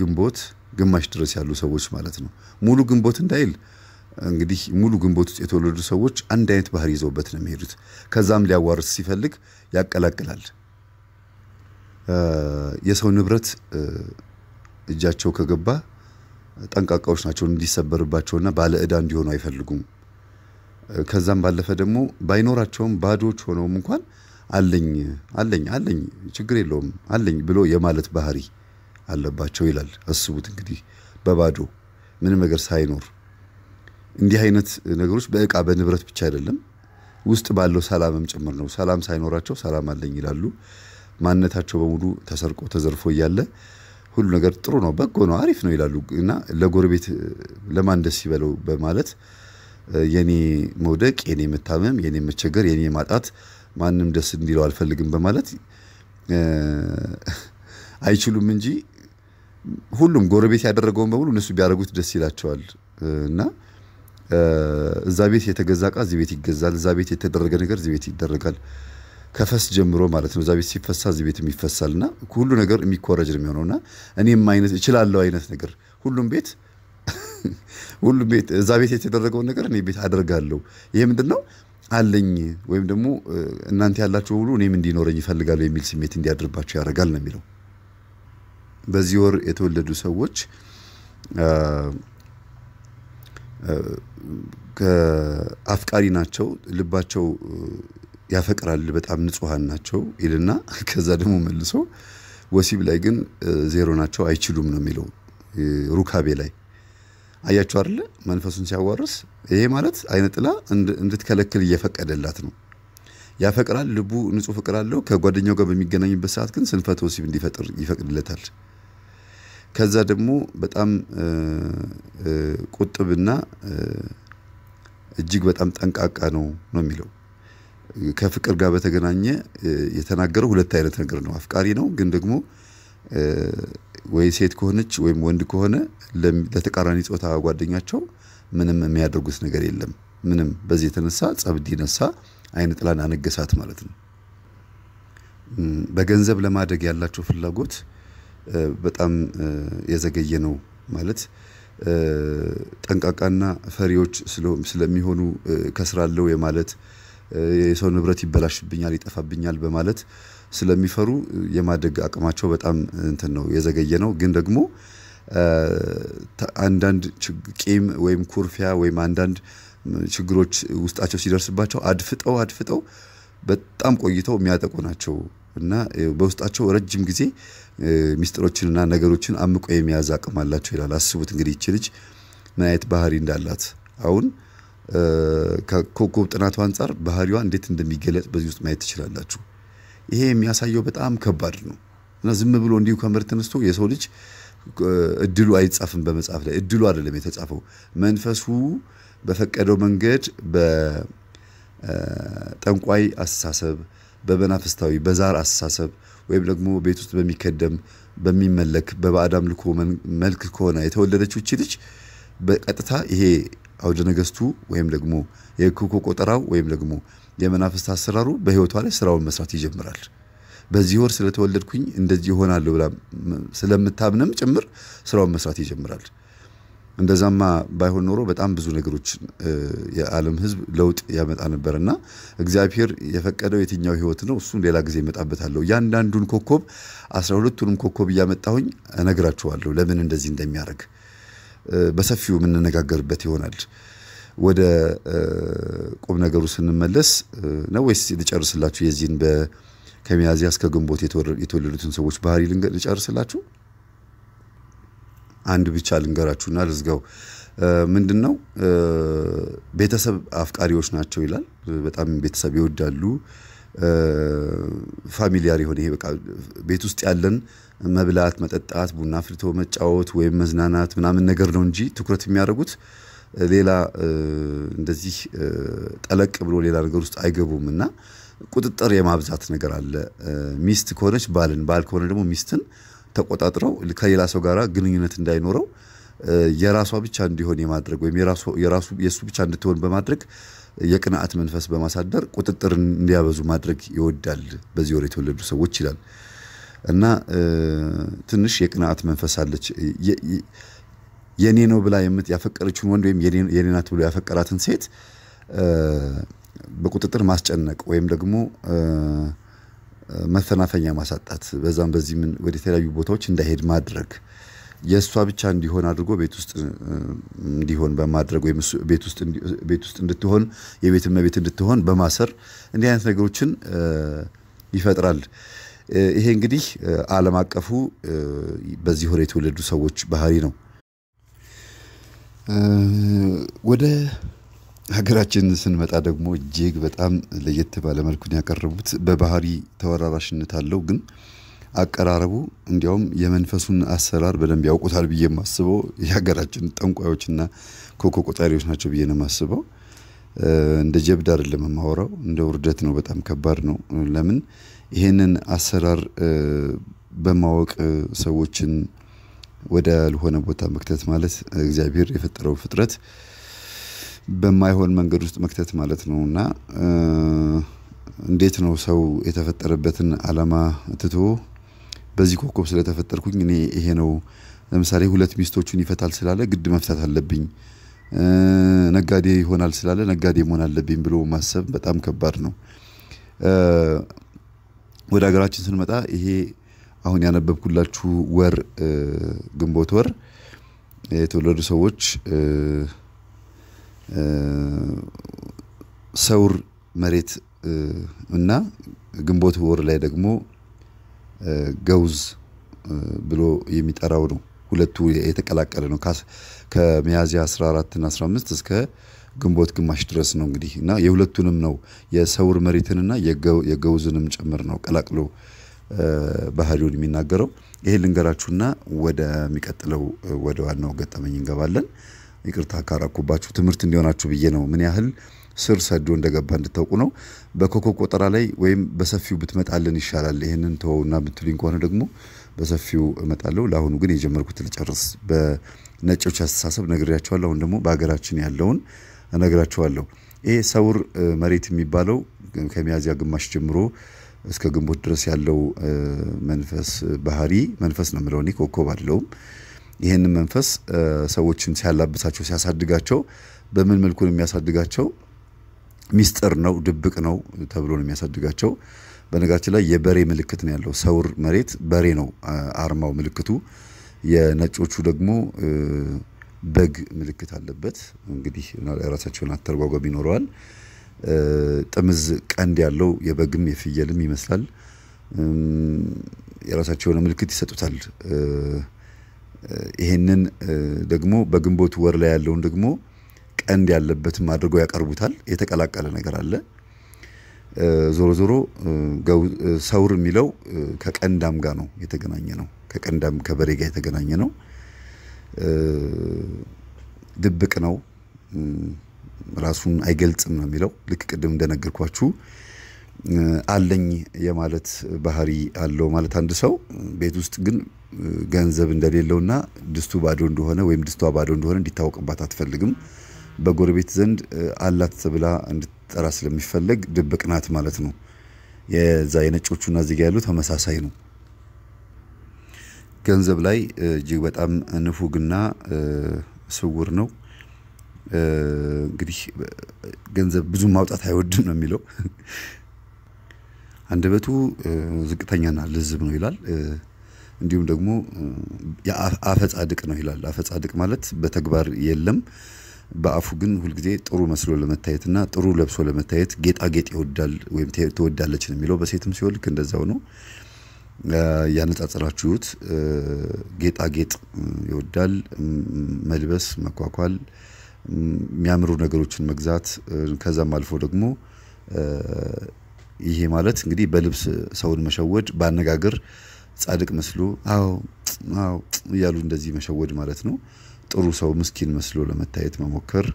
ግንቦት ግማሽ ድረስ ያሉ ሰዎች ማለት ነው። ሙሉ ግንቦት እንዳይል እንግዲህ ሙሉ ግንቦት ውስጥ የተወለዱ ሰዎች አንድ አይነት ባህሪ ይዘውበት ነው የሚሄዱት። ከዛም ሊያዋርስ ሲፈልግ ያቀላቅላል። የሰው ንብረት እጃቸው ከገባ ጠንቃቃዎች ናቸው። እንዲሰበርባቸውና ባለ ዕዳ እንዲሆኑ አይፈልጉም። ከዛም ባለፈ ደግሞ ባይኖራቸውም ባዶች ሆነውም እንኳን አለኝ አለኝ አለኝ ችግር የለውም አለኝ ብሎ የማለት ባህሪ አለባቸው ይላል። አስቡት እንግዲህ በባዶ ምንም ነገር ሳይኖር እንዲህ አይነት ነገሮች በእቃ በንብረት ብቻ አይደለም፣ ውስጥ ባለው ሰላምም ጭምር ነው። ሰላም ሳይኖራቸው ሰላም አለኝ ይላሉ። ማንነታቸው በሙሉ ተሰርቆ ተዘርፎ እያለ ሁሉ ነገር ጥሩ ነው፣ በጎ ነው፣ አሪፍ ነው ይላሉ እና ለጎረቤት ለማን ደስ ይበለው በማለት የኔ መውደቅ፣ የኔ መታመም፣ የኔ መቸገር፣ የኔ ማጣት ማንም ደስ እንዲለው አልፈልግም በማለት አይችሉም እንጂ ሁሉም ጎረቤት ያደረገውን በሙሉ እነሱ ቢያደርጉት ደስ ይላቸዋል እና እዛ ቤት የተገዛ እቃ እዚህ ቤት ይገዛል። እዛ ቤት የተደረገ ነገር እዚህ ቤት ይደረጋል። ከፈስ ጀምሮ ማለት ነው። እዛ ቤት ሲፈሳ እዚህ ቤትም ይፈሳል እና ሁሉ ነገር የሚኮረጅ ነው የሚሆነው እና እኔም አይነት እችላለሁ አይነት ነገር ሁሉም ቤት ሁሉም ቤት እዛ ቤት የተደረገውን ነገር እኔ ቤት አደርጋለሁ። ይሄ ምንድን ነው አለኝ ወይም ደግሞ እናንተ ያላቸው ሁሉ እኔም እንዲኖረኝ ይፈልጋለሁ የሚል ስሜት እንዲያድርባቸው ያደርጋል ነው የሚለው። በዚህ ወር የተወለዱ ሰዎች አፍቃሪ ናቸው፣ ልባቸው ያፈቅራል፣ በጣም ንጹሐን ናቸው ይልና ከዛ ደግሞ መልሶ ወሲብ ላይ ግን ዜሮ ናቸው፣ አይችሉም ነው የሚለው ሩካቤ ላይ አያቸው አይደለ? መንፈሱን ሲያዋርስ ይሄ ማለት አይነ ጥላ እንድትከለክል እየፈቀደላት ነው። ያፈቅራል፣ ልቡ ንጹህ ፍቅር አለው። ከጓደኛው ጋር በሚገናኝበት ሰዓት ግን ስንፈተ ወሲብ እንዲፈጥር ይፈቅድለታል። ከዛ ደግሞ በጣም ቁጥብና እጅግ በጣም ጠንቃቃ ነው ነው የሚለው ከፍቅር ጋር በተገናኘ የተናገረው ሁለት አይነት ነገር ነው። አፍቃሪ ነው ግን ደግሞ ወይ ሴት ከሆነች ወይም ወንድ ከሆነ ለተቃራኒ ጾታ ጓደኛቸው ምንም የሚያደርጉት ነገር የለም። ምንም በዚህ የተነሳ ጸብ እንዲነሳ አይነ ጥላን አነገሳት ማለት ነው። በገንዘብ ለማደግ ያላቸው ፍላጎት በጣም የዘገየ ነው ማለት ጠንቃቃና ፈሪዎች ስለሚሆኑ ከስራለው የማለት የሰው ንብረት ይበላሽብኛል ይጠፋብኛል በማለት ስለሚፈሩ የማደግ አቅማቸው በጣም እንትን ነው የዘገየ ነው። ግን ደግሞ አንዳንድ ቂም ወይም ኩርፊያ ወይም አንዳንድ ችግሮች ውስጣቸው ሲደርስባቸው አድፍጠው አድፍጠው በጣም ቆይተው የሚያጠቁ ናቸው እና በውስጣቸው ረጅም ጊዜ ሚስጥሮችንና ነገሮችን አምቆ የመያዝ አቅም አላቸው ይላል። አስቡት እንግዲህ ይቺ ልጅ ምን አይነት ባህሪ እንዳላት አሁን ከኮከብ ጥናቱ አንጻር ባህሪዋ እንዴት እንደሚገለጽ በዚህ ውስጥ ማየት ትችላላችሁ። ይሄ የሚያሳየው በጣም ከባድ ነው እና ዝም ብሎ እንዲሁ ከምር ተነስቶ የሰው ልጅ እድሉ አይጻፍም። በመጽሐፍ ላይ እድሉ አይደለም የተጻፈው፣ መንፈሱ በፈቀደው መንገድ በጠንቋይ አስተሳሰብ፣ በመናፍስታዊ በዛር አስተሳሰብ ወይም ደግሞ ቤት ውስጥ በሚከደም በሚመለክ በባዕድ አምልኮ መልክ ከሆነ የተወለደችው እቺ ልጅ በቀጥታ ይሄ አውደ ነገስቱ ወይም ደግሞ የክኮ ቆጠራው ወይም ደግሞ የመናፍስት አሰራሩ በህይወቷ ላይ ስራውን መስራት ይጀምራል። በዚህ ወር ስለተወለድኩኝ እንደዚህ ይሆናለሁ ብላ ስለምታምንም ጭምር ስራውን መስራት ይጀምራል። እንደዛማ ባይሆን ኖሮ በጣም ብዙ ነገሮች የዓለም ሕዝብ ለውጥ ያመጣ ነበር እና እግዚአብሔር የፈቀደው የትኛው ሕይወት ነው? እሱን ሌላ ጊዜ እመጣበታለሁ። እያንዳንዱን ኮከብ አስራ ሁለቱንም ኮከብ እያመጣሁኝ እነግራችኋለሁ ለምን እንደዚህ እንደሚያደርግ በሰፊው የምንነጋገርበት ይሆናል። ወደ ቁም ነገሩ ስንመለስ ነው ወይስ ልጨርስላችሁ የዚህን በከሚያዚያ እስከ ግንቦት የተወለዱትን ሰዎች ባህሪ ልጨርስላችሁ? አንድ ብቻ ልንገራችሁና ልዝገው። ምንድን ነው ቤተሰብ አፍቃሪዎች ናቸው ይላል። በጣም ቤተሰብ ይወዳሉ። ፋሚሊያር የሆነ ይሄ በቃ ቤት ውስጥ ያለን መብላት፣ መጠጣት፣ ቡና ፍልቶ መጫወት ወይም መዝናናት ምናምን ነገር ነው እንጂ ትኩረት የሚያደርጉት ሌላ እንደዚህ ጠለቅ ብሎ ሌላ ነገር ውስጥ አይገቡም እና ቁጥጥር የማብዛት ነገር አለ። ሚስት ከሆነች ባልን፣ ባል ከሆነ ደግሞ ሚስትን ተቆጣጥረው ከሌላ ሰው ጋር ግንኙነት እንዳይኖረው የራሷ ብቻ እንዲሆን የማድረግ ወይም የራሱ የእሱ ብቻ እንድትሆን በማድረግ የቅንዓት መንፈስ በማሳደር ቁጥጥር እንዲያበዙ ማድረግ ይወዳል በዚህ ወር የተወለዱ ሰዎች ይላል እና ትንሽ የቅንዓት መንፈስ አለች። የኔ ነው ብላ የምት ያፈቀረችውን ወንድ ወይም የኔ ናት ብሎ ያፈቀራትን ሴት በቁጥጥር ማስጨነቅ ወይም ደግሞ መፈናፈኛ ማሳጣት በዛም በዚህ ምን ወደ ተለያዩ ቦታዎች እንዳይሄድ ማድረግ የእሷ ብቻ እንዲሆን አድርጎ ቤት ውስጥ እንዲሆን በማድረግ ወይም ቤት ውስጥ እንድትሆን የቤት እመቤት እንድትሆን በማሰር እንዲህ አይነት ነገሮችን ይፈጥራል። ይሄ እንግዲህ ዓለም አቀፉ በዚህ ወር የተወለዱ ሰዎች ባህሪ ነው። ወደ ሀገራችን ስንመጣ ደግሞ እጅግ በጣም ለየት ባለመልኩን ያቀረቡት በባህሪ ተወራራሽነት አለው ግን አቀራረቡ እንዲያውም የመንፈሱን አሰራር በደንብ ያውቁታል ብዬ የማስበው የሀገራችን ጠንቋዮችና ኮኮ ቆጣሪዎች ናቸው ብዬ ነው የማስበው። እንደ ጀብድ አይደለም የማወራው፣ እንደ ውርደት ነው። በጣም ከባድ ነው። ለምን ይሄንን አሰራር በማወቅ ሰዎችን ወደ ያልሆነ ቦታ መክተት ማለት እግዚአብሔር የፈጠረው ፍጥረት በማይሆን መንገድ ውስጥ መክተት ማለት ነው እና እንዴት ነው ሰው የተፈጠረበትን አላማ ትቶ በዚህ ኮከብ ስለተፈጠርኩኝ እኔ ይሄ ነው ለምሳሌ ሁለት ሚስቶቹን ይፈታል ስላለ ግድ መፍታት አለብኝ፣ ነጋዴ ይሆናል ስላለ ነጋዴ መሆን አለብኝ ብሎ ማሰብ በጣም ከባድ ነው። ወደ ሀገራችን ስንመጣ ይሄ አሁን ያነበብኩላችሁ ወር ግንቦት ወር የተወለዱ ሰዎች ሰውር መሬት እና ግንቦት ወር ላይ ደግሞ ገውዝ ብሎ የሚጠራው ነው። ሁለቱ የተቀላቀለ ነው። ከሚያዝያ 14 እና 15 እስከ ግንቦት ግማሽ ድረስ ነው እንግዲህ እና የሁለቱንም ነው የሰውር መሬትንና የገውዝንም ጭምር ነው ቀላቅሎ ባህሪውን የሚናገረው። ይሄ ልንገራችሁና ወደሚቀጥለው ወደ ዋናው ገጠመኝ እንገባለን። ይቅርታ ካረኩባችሁ ትምህርት እንዲሆናችሁ ብዬ ነው። ምን ያህል ስር ሰዶ እንደገባ እንድታውቁ ነው። በኮከብ ቆጠራ ላይ ወይም በሰፊው ብትመጣልን ይሻላል። ይህንን ተወውና ብትሉኝ ከሆነ ደግሞ በሰፊው እመጣለሁ። ለአሁኑ ግን የጀመርኩት ልጨርስ። በነጮች አስተሳሰብ ነግሬያቸዋለሁ። አሁን ደግሞ በሀገራችን ያለውን እነግራቸዋለሁ። ይሄ ሰውር መሬት የሚባለው ከሚያዝያ ግማሽ ጀምሮ እስከ ግንቦት ድረስ ያለው መንፈስ ባህሪ መንፈስ ነው የምለው እኔ ኮከብ ይህንን መንፈስ ሰዎችን ሲያላብሳቸው ሲያሳድጋቸው በምን መልኩ ነው የሚያሳድጋቸው? ሚስጥር ነው፣ ድብቅ ነው ተብሎ ነው የሚያሳድጋቸው። በነገራችን ላይ የበሬ ምልክት ነው ያለው። ሰውር መሬት በሬ ነው አርማው ምልክቱ። የነጮቹ ደግሞ በግ ምልክት አለበት። እንግዲህ የራሳቸውን አተርጓጓም ይኖረዋል። ጥምዝ ቀንድ ያለው የበግም የፍየልም ይመስላል። የራሳቸውን ምልክት ይሰጡታል። ይሄንን ደግሞ በግንቦት ወር ላይ ያለውን ደግሞ ቀንድ ያለበትም አድርገው ያቀርቡታል። የተቀላቀለ ነገር አለ። ዞሮ ዞሮ ሰውር የሚለው ከቀንዳም ጋር ነው የተገናኘ ነው። ከቀንዳም ከበሬ ጋር የተገናኘ ነው። ድብቅ ነው፣ ራሱን አይገልጽም ነው የሚለው ልክ ቅድም እንደነገርኳችሁ አለኝ የማለት ባህሪ አለው ማለት አንድ ሰው ቤት ውስጥ ግን ገንዘብ እንደሌለውና ድስቱ ባዶ እንደሆነ ወይም ድስቷ ባዶ እንደሆነ እንዲታወቅባት አትፈልግም። በጎረቤት ዘንድ አላት ተብላ እንድትጠራ ስለሚፈለግ ድብቅ ናት ማለት ነው። የዛ የነጮቹና እዚጋ ያሉ ተመሳሳይ ነው። ገንዘብ ላይ እጅግ በጣም ንፉግና ስውር ነው። እንግዲህ ገንዘብ ብዙ ማውጣት አይወድም ነው የሚለው አንደበቱ ዝቅተኛና ልዝብ ነው ይላል። እንዲሁም ደግሞ አፈ ጻድቅ ነው ይላል። አፈ ጻድቅ ማለት በተግባር የለም፣ በአፉ ግን ሁልጊዜ ጥሩ መስሎ ለመታየትና ጥሩ ለብሶ ለመታየት ጌጣጌጥ ይወዳል ወይም ትወዳለች ነው የሚለው። በሴትም ሲሆን ልክ እንደዛው ነው። ያነጻጸራችሁት ጌጣጌጥ ይወዳል፣ መልበስ፣ መኳኳል፣ የሚያምሩ ነገሮችን መግዛት ከዛም አልፎ ደግሞ ይሄ ማለት እንግዲህ በልብስ ሰውን መሸወድ በአነጋገር ጻድቅ መስሎ አዎ አዎ እያሉ እንደዚህ መሸወድ ማለት ነው። ጥሩ ሰው ምስኪን መስሎ ለመታየት መሞከር፣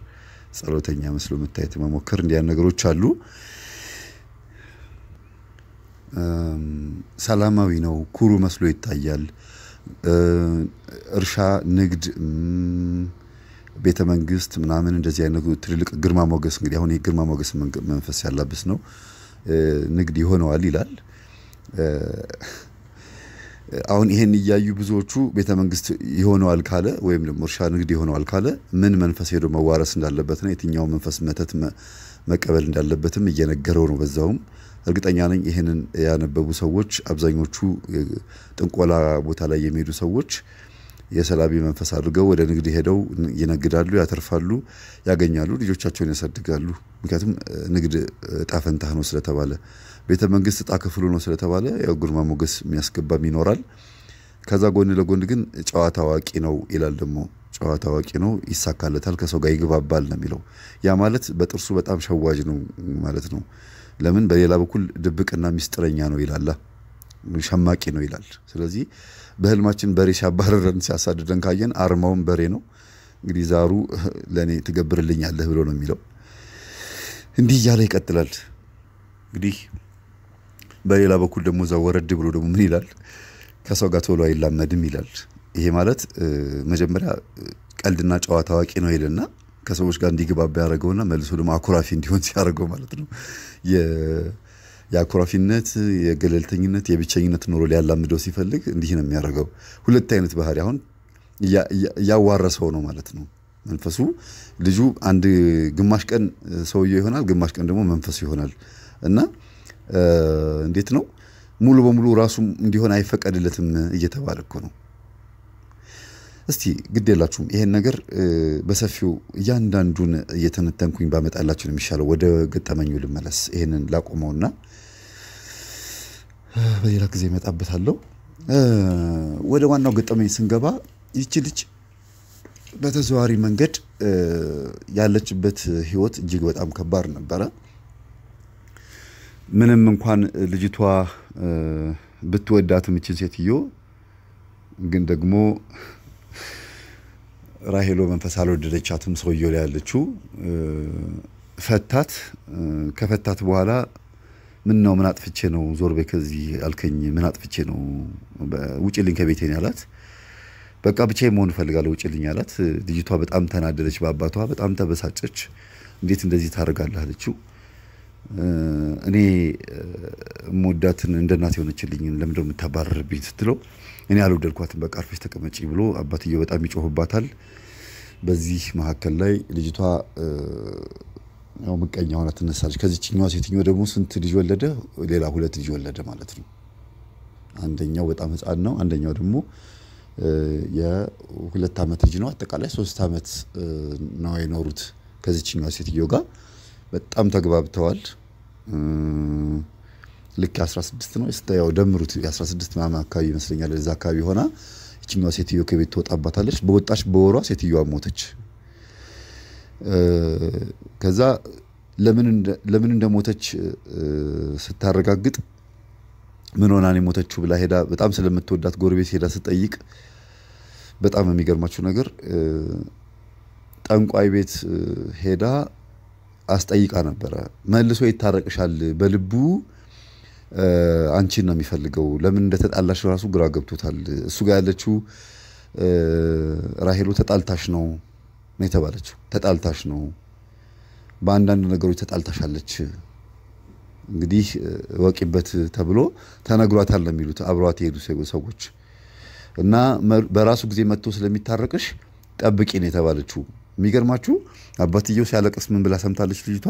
ጸሎተኛ መስሎ መታየት መሞከር እንዲያ ነገሮች አሉ። ሰላማዊ ነው፣ ኩሩ መስሎ ይታያል። እርሻ፣ ንግድ፣ ቤተ መንግስት ምናምን እንደዚህ አይነት ትልልቅ ግርማ ሞገስ እንግዲህ አሁን የግርማ ሞገስ መንፈስ ያላብስ ነው። ንግድ ይሆነዋል ይላል። አሁን ይሄን እያዩ ብዙዎቹ ቤተ መንግስት ይሆነዋል ካለ ወይም ደግሞ እርሻ ንግድ ይሆነዋል ካለ ምን መንፈስ ሄዶ መዋረስ እንዳለበትና የትኛው መንፈስ መተት መቀበል እንዳለበትም እየነገረው ነው። በዛውም እርግጠኛ ነኝ ይህንን ያነበቡ ሰዎች አብዛኞቹ ጥንቆላ ቦታ ላይ የሚሄዱ ሰዎች የሰላቢ መንፈስ አድርገው ወደ ንግድ ሄደው ይነግዳሉ፣ ያተርፋሉ፣ ያገኛሉ፣ ልጆቻቸውን ያሳድጋሉ። ምክንያቱም ንግድ እጣ ፈንታህ ነው ስለተባለ፣ ቤተ መንግስት እጣ ክፍሉ ነው ስለተባለ ያው ግርማ ሞገስ የሚያስገባም ይኖራል። ከዛ ጎን ለጎን ግን ጨዋታ አዋቂ ነው ይላል። ደግሞ ጨዋታ አዋቂ ነው ይሳካለታል፣ ከሰው ጋር ይግባባል ነው የሚለው። ያ ማለት በጥርሱ በጣም ሸዋጅ ነው ማለት ነው። ለምን በሌላ በኩል ድብቅና ሚስጥረኛ ነው ይላላ፣ ሸማቂ ነው ይላል። ስለዚህ በህልማችን በሬ ሲያባረረን ሲያሳድደን ካየን አርማውን በሬ ነው። እንግዲህ ዛሩ ለእኔ ትገብርልኛለህ ብሎ ነው የሚለው። እንዲህ እያለ ይቀጥላል። እንግዲህ በሌላ በኩል ደግሞ እዛ ወረድ ብሎ ደግሞ ምን ይላል? ከሰው ጋር ቶሎ አይላመድም ይላል። ይሄ ማለት መጀመሪያ ቀልድና ጨዋ ታዋቂ ነው ይልና ከሰዎች ጋር እንዲግባባ ያደረገውና መልሶ ደግሞ አኩራፊ እንዲሆን ሲያደርገው ማለት ነው። የአኩራፊነት፣ የገለልተኝነት፣ የብቸኝነት ኑሮ ሊያላምደው ሲፈልግ እንዲህ ነው የሚያደርገው። ሁለት አይነት ባህሪ አሁን እያዋረሰው ነው ማለት ነው። መንፈሱ ልጁ አንድ ግማሽ ቀን ሰውየው ይሆናል፣ ግማሽ ቀን ደግሞ መንፈሱ ይሆናል እና እንዴት ነው ሙሉ በሙሉ ራሱ እንዲሆን አይፈቀድለትም እየተባለ እኮ ነው። እስቲ ግድ የላችሁም ይሄን ነገር በሰፊው እያንዳንዱን እየተነተንኩኝ ባመጣላችሁ የሚሻለው። ወደ ገጠመኙ ልመለስ። ይሄንን ላቆመውና በሌላ ጊዜ እመጣበታለሁ። ወደ ዋናው ገጠመኝ ስንገባ ይቺ ልጅ በተዘዋዋሪ መንገድ ያለችበት ህይወት እጅግ በጣም ከባድ ነበረ። ምንም እንኳን ልጅቷ ብትወዳትም እችን ሴትዮ ግን ደግሞ ራሄሎ መንፈስ አልወደደቻትም። ሰውየው ላይ ያለችው ፈታት። ከፈታት በኋላ ምን ነው ምን አጥፍቼ ነው ዞር በይ ከዚህ አልከኝ? ምን አጥፍቼ ነው ውጭ ልኝ ከቤቴን ያላት። በቃ ብቻ መሆን እፈልጋለሁ ልኝ ያላት። ልጅቷ በጣም ተናደደች፣ በአባቷ በጣም ተበሳጨች። እንዴት እንደዚህ ታደርጋለህ አለችው። እኔ ሞዳትን እንደ እናት የሆነችልኝን ለምንድነው የምታባረርብኝ ስትለው እኔ አልወደድኳትም በቃ አርፈሽ ተቀመጪ ብሎ አባትየው በጣም ይጮህባታል። በዚህ መካከል ላይ ልጅቷ ያው ምቀኛ ሆና ትነሳለች። ከዚችኛዋ ሴትኛዋ ደግሞ ስንት ልጅ ወለደ? ሌላ ሁለት ልጅ ወለደ ማለት ነው። አንደኛው በጣም ህፃን ነው። አንደኛው ደግሞ የሁለት ዓመት ልጅ ነው። አጠቃላይ ሶስት ዓመት ነው የኖሩት ከዚችኛዋ ሴትዮ ጋር በጣም ተግባብተዋል። ልክ 16 ነው ያው ደምሩት የ16 ምናምን አካባቢ ይመስለኛል። እዛ አካባቢ ሆና ይችኛዋ ሴትዮ ከቤት ትወጣባታለች። በወጣች በወሯ ሴትዮዋ ሞተች። ከዛ ለምን እንደሞተች ስታረጋግጥ ምን ሆና ነው የሞተችው ብላ ሄዳ በጣም ስለምትወዳት ጎረቤት ሄዳ ስጠይቅ በጣም የሚገርማችሁ ነገር ጠንቋይ ቤት ሄዳ አስጠይቃ ነበረ። መልሶ ይታረቅሻል፣ በልቡ አንቺን ነው የሚፈልገው። ለምን እንደተጣላሽ ራሱ ግራ ገብቶታል። እሱ ጋር ያለችው ራሄሎ ተጣልታሽ ነው ነው የተባለችው። ተጣልታሽ ነው፣ በአንዳንድ ነገሮች ተጣልታሻለች፣ እንግዲህ ወቂበት ተብሎ ተነግሯታል ነው የሚሉት አብሯት የሄዱ ሰዎች እና በራሱ ጊዜ መጥቶ ስለሚታረቅሽ ጠብቂ ነው የተባለችው። የሚገርማችሁ አባትየው ሲያለቅስ ምን ብላ ሰምታለች ልጅቷ?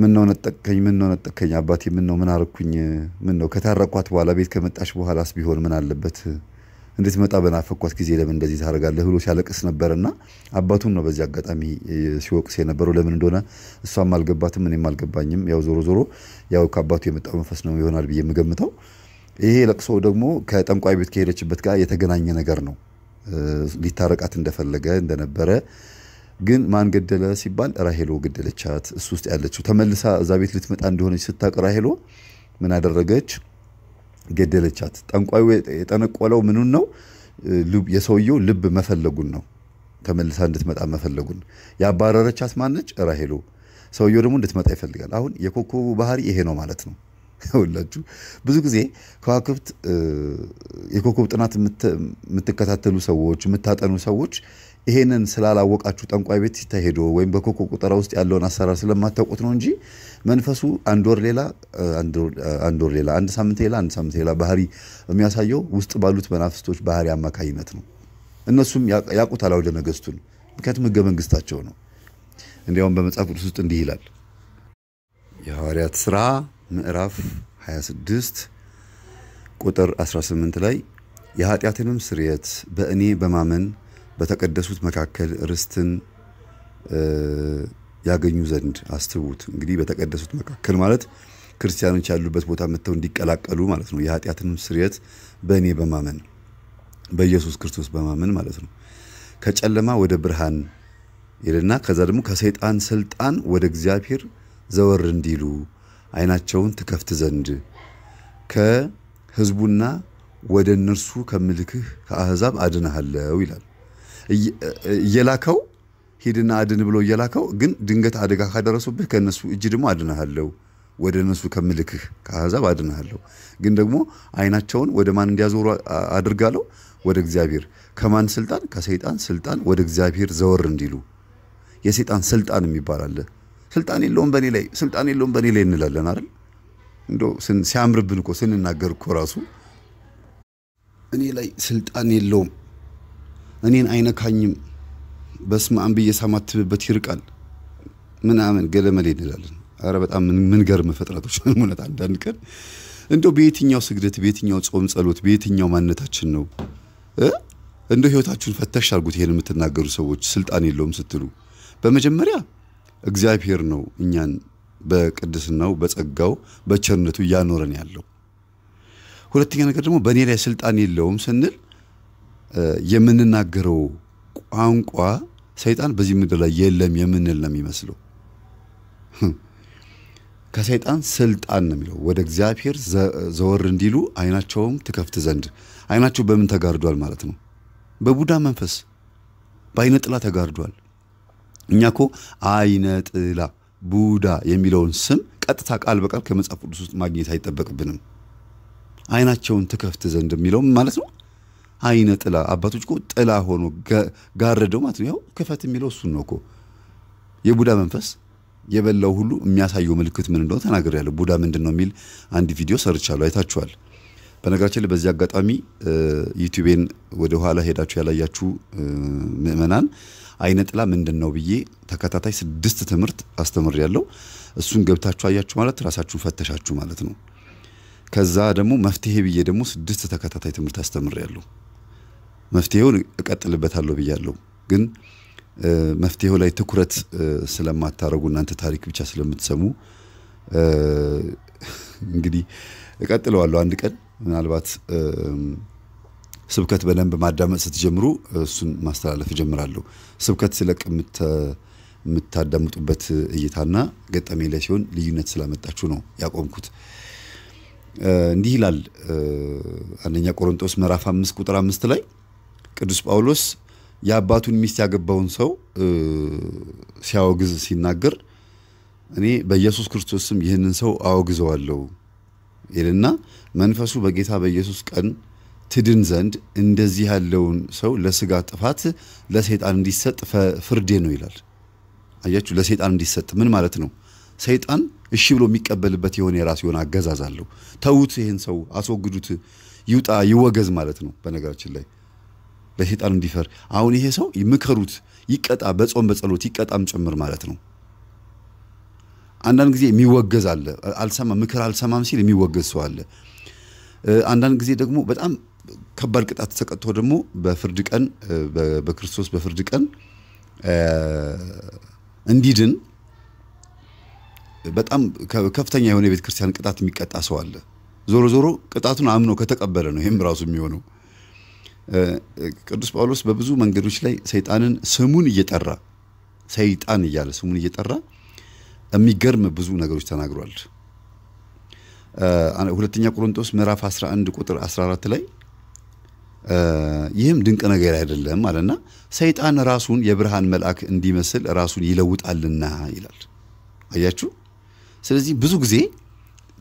ምን ነው ነጠቀኝ፣ ምን ነው ነጠቀኝ አባቴ፣ ምን ነው ምን አረኩኝ፣ ምን ነው ከታረኳት በኋላ ቤት ከመጣሽ በኋላስ ቢሆን ምን አለበት እንዴት መጣ በናፈኳት ጊዜ ለምን እንደዚህ ታደርጋለህ ብሎ ሲያለቅስ ነበርና አባቱን ነው በዚህ አጋጣሚ ሲወቅስ የነበረው። ለምን እንደሆነ እሷም አልገባትም፣ እኔም አልገባኝም። ያው ዞሮ ዞሮ ያው ከአባቱ የመጣው መንፈስ ነው ይሆናል ብዬ የምገምተው። ይሄ ለቅሶ ደግሞ ከጠንቋይ ቤት ከሄደችበት ጋር የተገናኘ ነገር ነው። ሊታረቃት እንደፈለገ እንደነበረ ግን ማን ገደለ ሲባል ራሄሎ ገደለቻት። እሱ ውስጥ ያለችው ተመልሳ እዛ ቤት ልትመጣ እንደሆነች ስታቅ ራሄሎ ምን አደረገች? ገደለቻት። ጠንቋዩ የጠነቆለው ምኑን ነው? የሰውየው ልብ መፈለጉን ነው። ተመልሳ እንድትመጣ መፈለጉን። ያባረረቻት ማነች? ራሄሉ። ሰውየው ደግሞ እንድትመጣ ይፈልጋል። አሁን የኮከቡ ባህሪ ይሄ ነው ማለት ነው። ሁላችሁ ብዙ ጊዜ ከዋክብት የኮከብ ጥናት የምትከታተሉ ሰዎች፣ የምታጠኑ ሰዎች ይሄንን ስላላወቃችሁ ጠንቋይ ቤት ተሄዶ ወይም በኮኮ ቁጠራ ውስጥ ያለውን አሰራር ስለማታውቁት ነው እንጂ መንፈሱ አንድ ወር ሌላ አንድ ወር ሌላ አንድ ሳምንት ሌላ አንድ ሳምንት ሌላ ባህሪ የሚያሳየው ውስጥ ባሉት መናፍስቶች ባህሪ አማካኝነት ነው። እነሱም ያውቁታል አውደ ነገስቱን፣ ምክንያቱም ህገ መንግስታቸው ነው። እንዲያውም በመጽሐፍ ቅዱስ ውስጥ እንዲህ ይላል የሐዋርያት ሥራ ምዕራፍ 26 ቁጥር 18 ላይ የኃጢአትንም ስርየት በእኔ በማመን በተቀደሱት መካከል ርስትን ያገኙ ዘንድ አስቡት። እንግዲህ በተቀደሱት መካከል ማለት ክርስቲያኖች ያሉበት ቦታ መጥተው እንዲቀላቀሉ ማለት ነው። የኃጢአትን ስርየት በእኔ በማመን በኢየሱስ ክርስቶስ በማመን ማለት ነው። ከጨለማ ወደ ብርሃን ይልና ከዛ ደግሞ ከሰይጣን ስልጣን ወደ እግዚአብሔር ዘወር እንዲሉ አይናቸውን ትከፍት ዘንድ ከህዝቡና ወደ እነርሱ ከምልክህ ከአህዛብ አድናሃለው ይላል። እየላከው ሂድና አድን ብሎ እየላከው ግን ድንገት አደጋ ካደረሱብህ ከእነሱ እጅ ደግሞ አድንሃለሁ ወደ እነሱ ከምልክህ ከአሕዛብ አድንሃለሁ። ግን ደግሞ አይናቸውን ወደ ማን እንዲያዞሩ አድርጋለሁ? ወደ እግዚአብሔር። ከማን ስልጣን? ከሰይጣን ስልጣን ወደ እግዚአብሔር ዘወር እንዲሉ። የሰይጣን ስልጣን የሚባል አለ። ስልጣን የለውም በእኔ ላይ፣ ስልጣን የለውም በእኔ ላይ እንላለን አይደል? እንዶ ሲያምርብን እኮ ስንናገር እኮ ራሱ እኔ ላይ ስልጣን የለውም እኔን አይነካኝም በስመ አብ ብዬ ሳማትብበት ይርቃል ምናምን ገለመሌ እንላለን። አረ በጣም ምንገርም ፍጥረቶች እውነት አንዳንድ ቀን እንደው በየትኛው ስግደት፣ በየትኛው ጾም ጸሎት፣ በየትኛው ማንነታችን ነው እንደው ህይወታችሁን ፈተሽ አድርጉት። ይሄን የምትናገሩ ሰዎች ስልጣን የለውም ስትሉ በመጀመሪያ እግዚአብሔር ነው እኛን በቅድስናው በጸጋው በቸርነቱ እያኖረን ያለው። ሁለተኛ ነገር ደግሞ በእኔ ላይ ስልጣን የለውም ስንል የምንናገረው ቋንቋ ሰይጣን በዚህ ምድር ላይ የለም የምንል ነው የሚመስለው። ከሰይጣን ስልጣን ነው የሚለው ወደ እግዚአብሔር ዘወር እንዲሉ አይናቸውም ትከፍት ዘንድ። አይናቸው በምን ተጋርዷል ማለት ነው? በቡዳ መንፈስ በአይነ ጥላ ተጋርዷል። እኛ ኮ አይነ ጥላ ቡዳ የሚለውን ስም ቀጥታ ቃል በቃል ከመጽሐፍ ቅዱስ ውስጥ ማግኘት አይጠበቅብንም። አይናቸውን ትከፍት ዘንድ የሚለው ማለት ነው አይነ ጥላ አባቶች ጥላ ሆኖ ጋረደው ማለት ነው። ያው ክፈት የሚለው እሱን ነው እኮ የቡዳ መንፈስ የበላው ሁሉ የሚያሳየው ምልክት ምን እንደሆነ ተናግሬያለሁ። ቡዳ ምንድን ነው የሚል አንድ ቪዲዮ ሰርቻለሁ፣ አይታችኋል። በነገራችን ላይ በዚህ አጋጣሚ ዩቲቤን ወደ ኋላ ሄዳችሁ ያላያችሁ ምእመናን አይነ ጥላ ምንድን ነው ብዬ ተከታታይ ስድስት ትምህርት ያለው እሱን ገብታችሁ አያችሁ ማለት ራሳችሁን ፈተሻችሁ ማለት ነው። ከዛ ደግሞ መፍትሄ ብዬ ደግሞ ስድስት ተከታታይ ትምህርት ያለው? መፍትሄውን እቀጥልበታለሁ ብያለሁ። ግን መፍትሄው ላይ ትኩረት ስለማታደርጉ እናንተ ታሪክ ብቻ ስለምትሰሙ እንግዲህ እቀጥለዋለሁ። አንድ ቀን ምናልባት ስብከት በደንብ ማዳመጥ ስትጀምሩ እሱን ማስተላለፍ እጀምራለሁ። ስብከት ስለቅ የምታዳምጡበት እይታና ገጠሜ ላይ ሲሆን ልዩነት ስላመጣችሁ ነው ያቆምኩት። እንዲህ ይላል አንደኛ ቆሮንጦስ ምዕራፍ አምስት ቁጥር አምስት ላይ ቅዱስ ጳውሎስ የአባቱን ሚስት ያገባውን ሰው ሲያወግዝ ሲናገር እኔ በኢየሱስ ክርስቶስም ይህንን ሰው አወግዘዋለሁ ይልና መንፈሱ በጌታ በኢየሱስ ቀን ትድን ዘንድ እንደዚህ ያለውን ሰው ለስጋ ጥፋት ለሰይጣን እንዲሰጥ ፍርዴ ነው ይላል። አያችሁ፣ ለሰይጣን እንዲሰጥ ምን ማለት ነው? ሰይጣን እሺ ብሎ የሚቀበልበት የሆነ የራሱ የሆነ አገዛዝ አለው። ተዉት፣ ይህን ሰው አስወግዱት፣ ይውጣ፣ ይወገዝ ማለት ነው። በነገራችን ላይ በሴጣን እንዲፈር። አሁን ይሄ ሰው ምከሩት፣ ይቀጣ፣ በጾም በጸሎት ይቀጣም ጭምር ማለት ነው። አንዳንድ ጊዜ የሚወገዝ አለ። አልሰማ ምክር አልሰማም ሲል የሚወገዝ ሰው አለ። አንዳንድ ጊዜ ደግሞ በጣም ከባድ ቅጣት ተቀጥቶ ደግሞ በፍርድ ቀን በክርስቶስ በፍርድ ቀን እንዲድን በጣም ከፍተኛ የሆነ የቤተ ክርስቲያን ቅጣት የሚቀጣ ሰው አለ። ዞሮ ዞሮ ቅጣቱን አምኖ ከተቀበለ ነው ይህም ራሱ የሚሆነው። ቅዱስ ጳውሎስ በብዙ መንገዶች ላይ ሰይጣንን ስሙን እየጠራ ሰይጣን እያለ ስሙን እየጠራ የሚገርም ብዙ ነገሮች ተናግሯል። ሁለተኛ ቆሮንቶስ ምዕራፍ 11 ቁጥር 14 ላይ ይህም ድንቅ ነገር አይደለም አለና ሰይጣን ራሱን የብርሃን መልአክ እንዲመስል ራሱን ይለውጣልና ይላል። አያችሁ። ስለዚህ ብዙ ጊዜ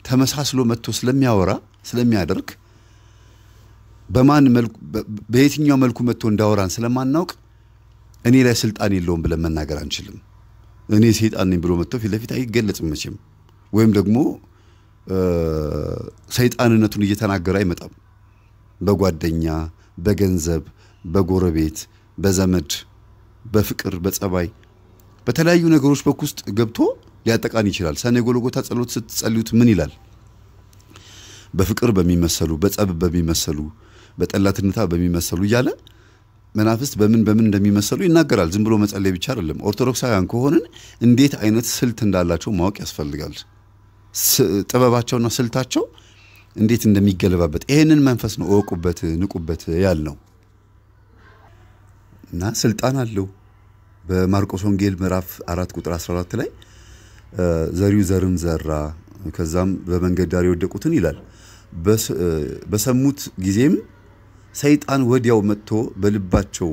ተመሳስሎ መጥቶ ስለሚያወራ ስለሚያደርግ በማን መልኩ በየትኛው መልኩ መጥቶ እንዳወራን ስለማናውቅ እኔ ላይ ስልጣን የለውም ብለን መናገር አንችልም። እኔ ሰይጣን ነኝ ብሎ መጥቶ ፊት ለፊት አይገለጽም መቼም፣ ወይም ደግሞ ሰይጣንነቱን እየተናገረ አይመጣም። በጓደኛ፣ በገንዘብ፣ በጎረቤት፣ በዘመድ፣ በፍቅር፣ በጸባይ፣ በተለያዩ ነገሮች በኩ ውስጥ ገብቶ ሊያጠቃን ይችላል። ሰኔ ጎልጎታ ጸሎት ስትጸልዩት ምን ይላል? በፍቅር በሚመሰሉ በጸብ በሚመሰሉ በጠላትነታ በሚመሰሉ እያለ መናፍስት በምን በምን እንደሚመሰሉ ይናገራል። ዝም ብሎ መጸለይ ብቻ አይደለም። ኦርቶዶክሳውያን ከሆንን እንዴት አይነት ስልት እንዳላቸው ማወቅ ያስፈልጋል። ጥበባቸውና ስልታቸው እንዴት እንደሚገለባበት ይህንን መንፈስ ነው እወቁበት፣ ንቁበት ያልነው እና ስልጣን አለው። በማርቆስ ወንጌል ምዕራፍ አራት ቁጥር 14 ላይ ዘሪው ዘርን ዘራ ከዛም በመንገድ ዳር የወደቁትን ይላል በሰሙት ጊዜም ሰይጣን ወዲያው መጥቶ በልባቸው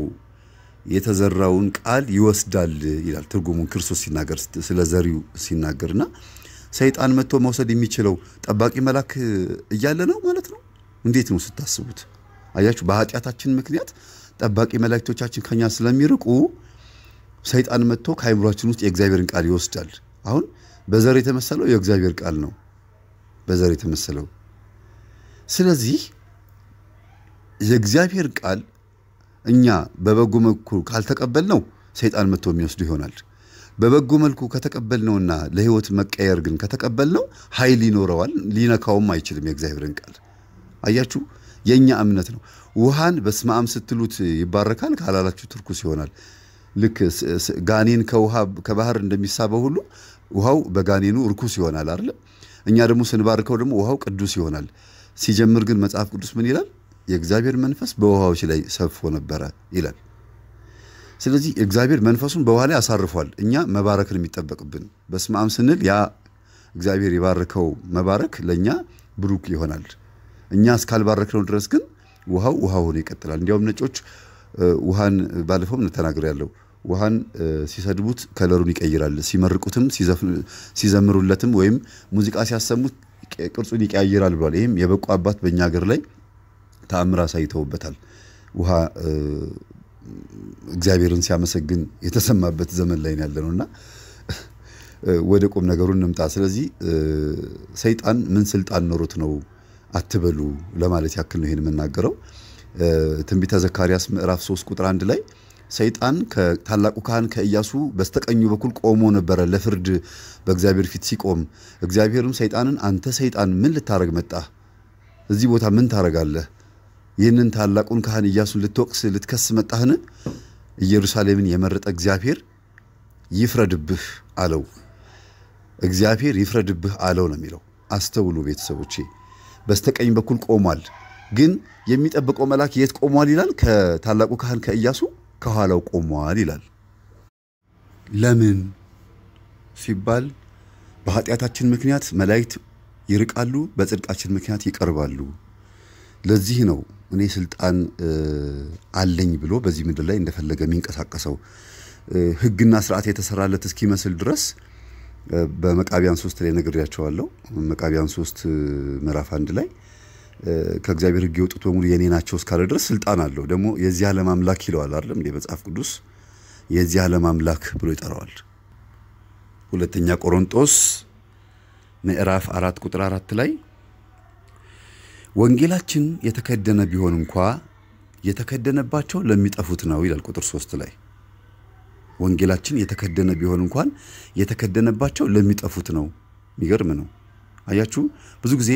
የተዘራውን ቃል ይወስዳል ይላል ትርጉሙን ክርስቶስ ሲናገር ስለ ዘሪው ሲናገርና ሰይጣን መጥቶ መውሰድ የሚችለው ጠባቂ መልአክ እያለ ነው ማለት ነው። እንዴት ነው ስታስቡት? አያችሁ፣ በኃጢአታችን ምክንያት ጠባቂ መላእክቶቻችን ከኛ ስለሚርቁ ሰይጣን መጥቶ ከአይምሯችን ውስጥ የእግዚአብሔርን ቃል ይወስዳል። አሁን በዘር የተመሰለው የእግዚአብሔር ቃል ነው፣ በዘር የተመሰለው። ስለዚህ የእግዚአብሔር ቃል እኛ በበጎ መልኩ ካልተቀበልነው ሰይጣን መጥቶ የሚወስዱ ይሆናል። በበጎ መልኩ ከተቀበልነውና ለህይወት መቀየር ግን ከተቀበልነው ኃይል ይኖረዋል። ሊነካውም አይችልም የእግዚአብሔርን ቃል አያችሁ። የእኛ እምነት ነው። ውሃን በስማም ስትሉት ይባረካል ካላላችሁ ትርኩስ ይሆናል። ልክ ጋኔን ከውሃ ከባህር እንደሚሳበው ሁሉ ውሃው በጋኔኑ እርኩስ ይሆናል አይደለም። እኛ ደግሞ ስንባርከው ደግሞ ውሃው ቅዱስ ይሆናል። ሲጀምር ግን መጽሐፍ ቅዱስ ምን ይላል? የእግዚአብሔር መንፈስ በውሃዎች ላይ ሰፎ ነበረ ይላል። ስለዚህ እግዚአብሔር መንፈሱን በውሃ ላይ አሳርፏል። እኛ መባረክን የሚጠበቅብን በስመ አብ ስንል ያ እግዚአብሔር የባረከው መባረክ ለእኛ ብሩክ ይሆናል። እኛ እስካልባረክነው ድረስ ግን ውሃው ውሃ ሆኖ ይቀጥላል። እንዲያውም ነጮች ውሃን ባለፈው ተናግሬ ያለው ውሃን ሲሰድቡት ከለሩን ይቀይራል፣ ሲመርቁትም ሲዘምሩለትም ወይም ሙዚቃ ሲያሰሙት ቅርጹን ይቀያይራል ብሏል። ይህም የበቁ አባት በእኛ ሀገር ላይ ተአምር አሳይተውበታል። ውሃ እግዚአብሔርን ሲያመሰግን የተሰማበት ዘመን ላይ ያለ ነው እና ወደ ቁም ነገሩ እንምጣ። ስለዚህ ሰይጣን ምን ስልጣን ኖሮት ነው አትበሉ ለማለት ያክል ነው ይሄን የምናገረው። ትንቢተ ዘካርያስ ምዕራፍ 3 ቁጥር 1 ላይ ሰይጣን ከታላቁ ካህን ከኢያሱ በስተቀኙ በኩል ቆሞ ነበረ ለፍርድ በእግዚአብሔር ፊት ሲቆም። እግዚአብሔርም ሰይጣንን አንተ ሰይጣን ምን ልታረግ መጣ? እዚህ ቦታ ምን ታረጋለህ? ይህንን ታላቁን ካህን ኢያሱን ልትወቅስ ልትከስ መጣህን? ኢየሩሳሌምን የመረጠ እግዚአብሔር ይፍረድብህ አለው። እግዚአብሔር ይፍረድብህ አለው ነው የሚለው። አስተውሉ ቤተሰቦቼ። በስተቀኝ በኩል ቆሟል፣ ግን የሚጠብቀው መልአክ የት ቆሟል ይላል? ከታላቁ ካህን ከኢያሱ ከኋላው ቆሟል ይላል። ለምን ሲባል በኃጢአታችን ምክንያት መላእክት ይርቃሉ፣ በጽድቃችን ምክንያት ይቀርባሉ። ለዚህ ነው እኔ ስልጣን አለኝ ብሎ በዚህ ምድር ላይ እንደፈለገ የሚንቀሳቀሰው ህግና ስርዓት የተሰራለት እስኪመስል ድረስ በመቃቢያን ሶስት ላይ ነግሬያቸዋለሁ። መቃቢያን ሶስት ምዕራፍ አንድ ላይ ከእግዚአብሔር ህግ የወጡት በሙሉ የእኔ ናቸው እስካለ ድረስ ስልጣን አለው። ደግሞ የዚህ ዓለም አምላክ ይለዋል አይደለም እንዴ? መጽሐፍ ቅዱስ የዚህ ዓለም አምላክ ብሎ ይጠራዋል። ሁለተኛ ቆሮንጦስ ምዕራፍ አራት ቁጥር አራት ላይ ወንጌላችን የተከደነ ቢሆን እንኳ የተከደነባቸው ለሚጠፉት ነው ይላል ቁጥር ሶስት ላይ ወንጌላችን የተከደነ ቢሆን እንኳን የተከደነባቸው ለሚጠፉት ነው። የሚገርም ነው። አያችሁ፣ ብዙ ጊዜ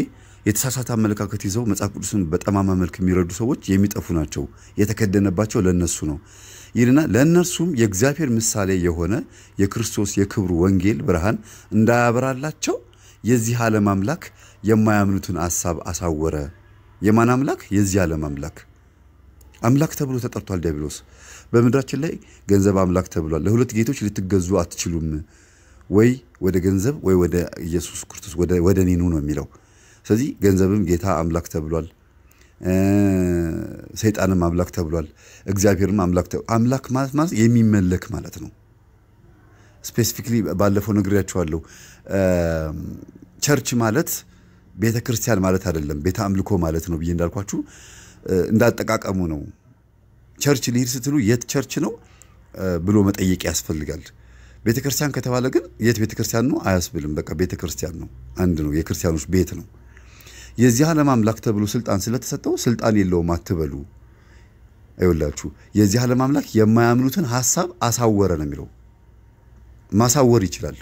የተሳሳተ አመለካከት ይዘው መጽሐፍ ቅዱስን በጠማማ መልክ የሚረዱ ሰዎች የሚጠፉ ናቸው። የተከደነባቸው ለነሱ ነው ይልና ለእነርሱም የእግዚአብሔር ምሳሌ የሆነ የክርስቶስ የክብሩ ወንጌል ብርሃን እንዳያበራላቸው የዚህ ዓለም አምላክ የማያምኑትን ሐሳብ አሳወረ። የማን አምላክ? የዚህ ዓለም አምላክ አምላክ ተብሎ ተጠርቷል። ዲያብሎስ በምድራችን ላይ ገንዘብ አምላክ ተብሏል። ለሁለት ጌቶች ልትገዙ አትችሉም፣ ወይ ወደ ገንዘብ ወይ ወደ ኢየሱስ ክርስቶስ ወደ እኔ ነው የሚለው። ስለዚህ ገንዘብም ጌታ አምላክ ተብሏል። ሰይጣንም አምላክ ተብሏል። እግዚአብሔርም አምላክ አምላክ ማለት ማለት የሚመለክ ማለት ነው። ስፔሲፊክሊ ባለፈው ነግሬያቸዋለሁ። ቸርች ማለት ቤተ ክርስቲያን ማለት አይደለም ቤተ አምልኮ ማለት ነው ብዬ እንዳልኳችሁ እንዳጠቃቀሙ ነው። ቸርች ሊሄድ ስትሉ የት ቸርች ነው ብሎ መጠየቅ ያስፈልጋል። ቤተ ክርስቲያን ከተባለ ግን የት ቤተ ክርስቲያን ነው አያስብልም። በቃ ቤተ ክርስቲያን ነው፣ አንድ ነው፣ የክርስቲያኖች ቤት ነው። የዚህ ዓለም አምላክ ተብሎ ስልጣን ስለተሰጠው ስልጣን የለውም አትበሉ። አይወላችሁ የዚህ ዓለም አምላክ የማያምኑትን ሀሳብ አሳወረ ነው የሚለው ማሳወር ይችላል።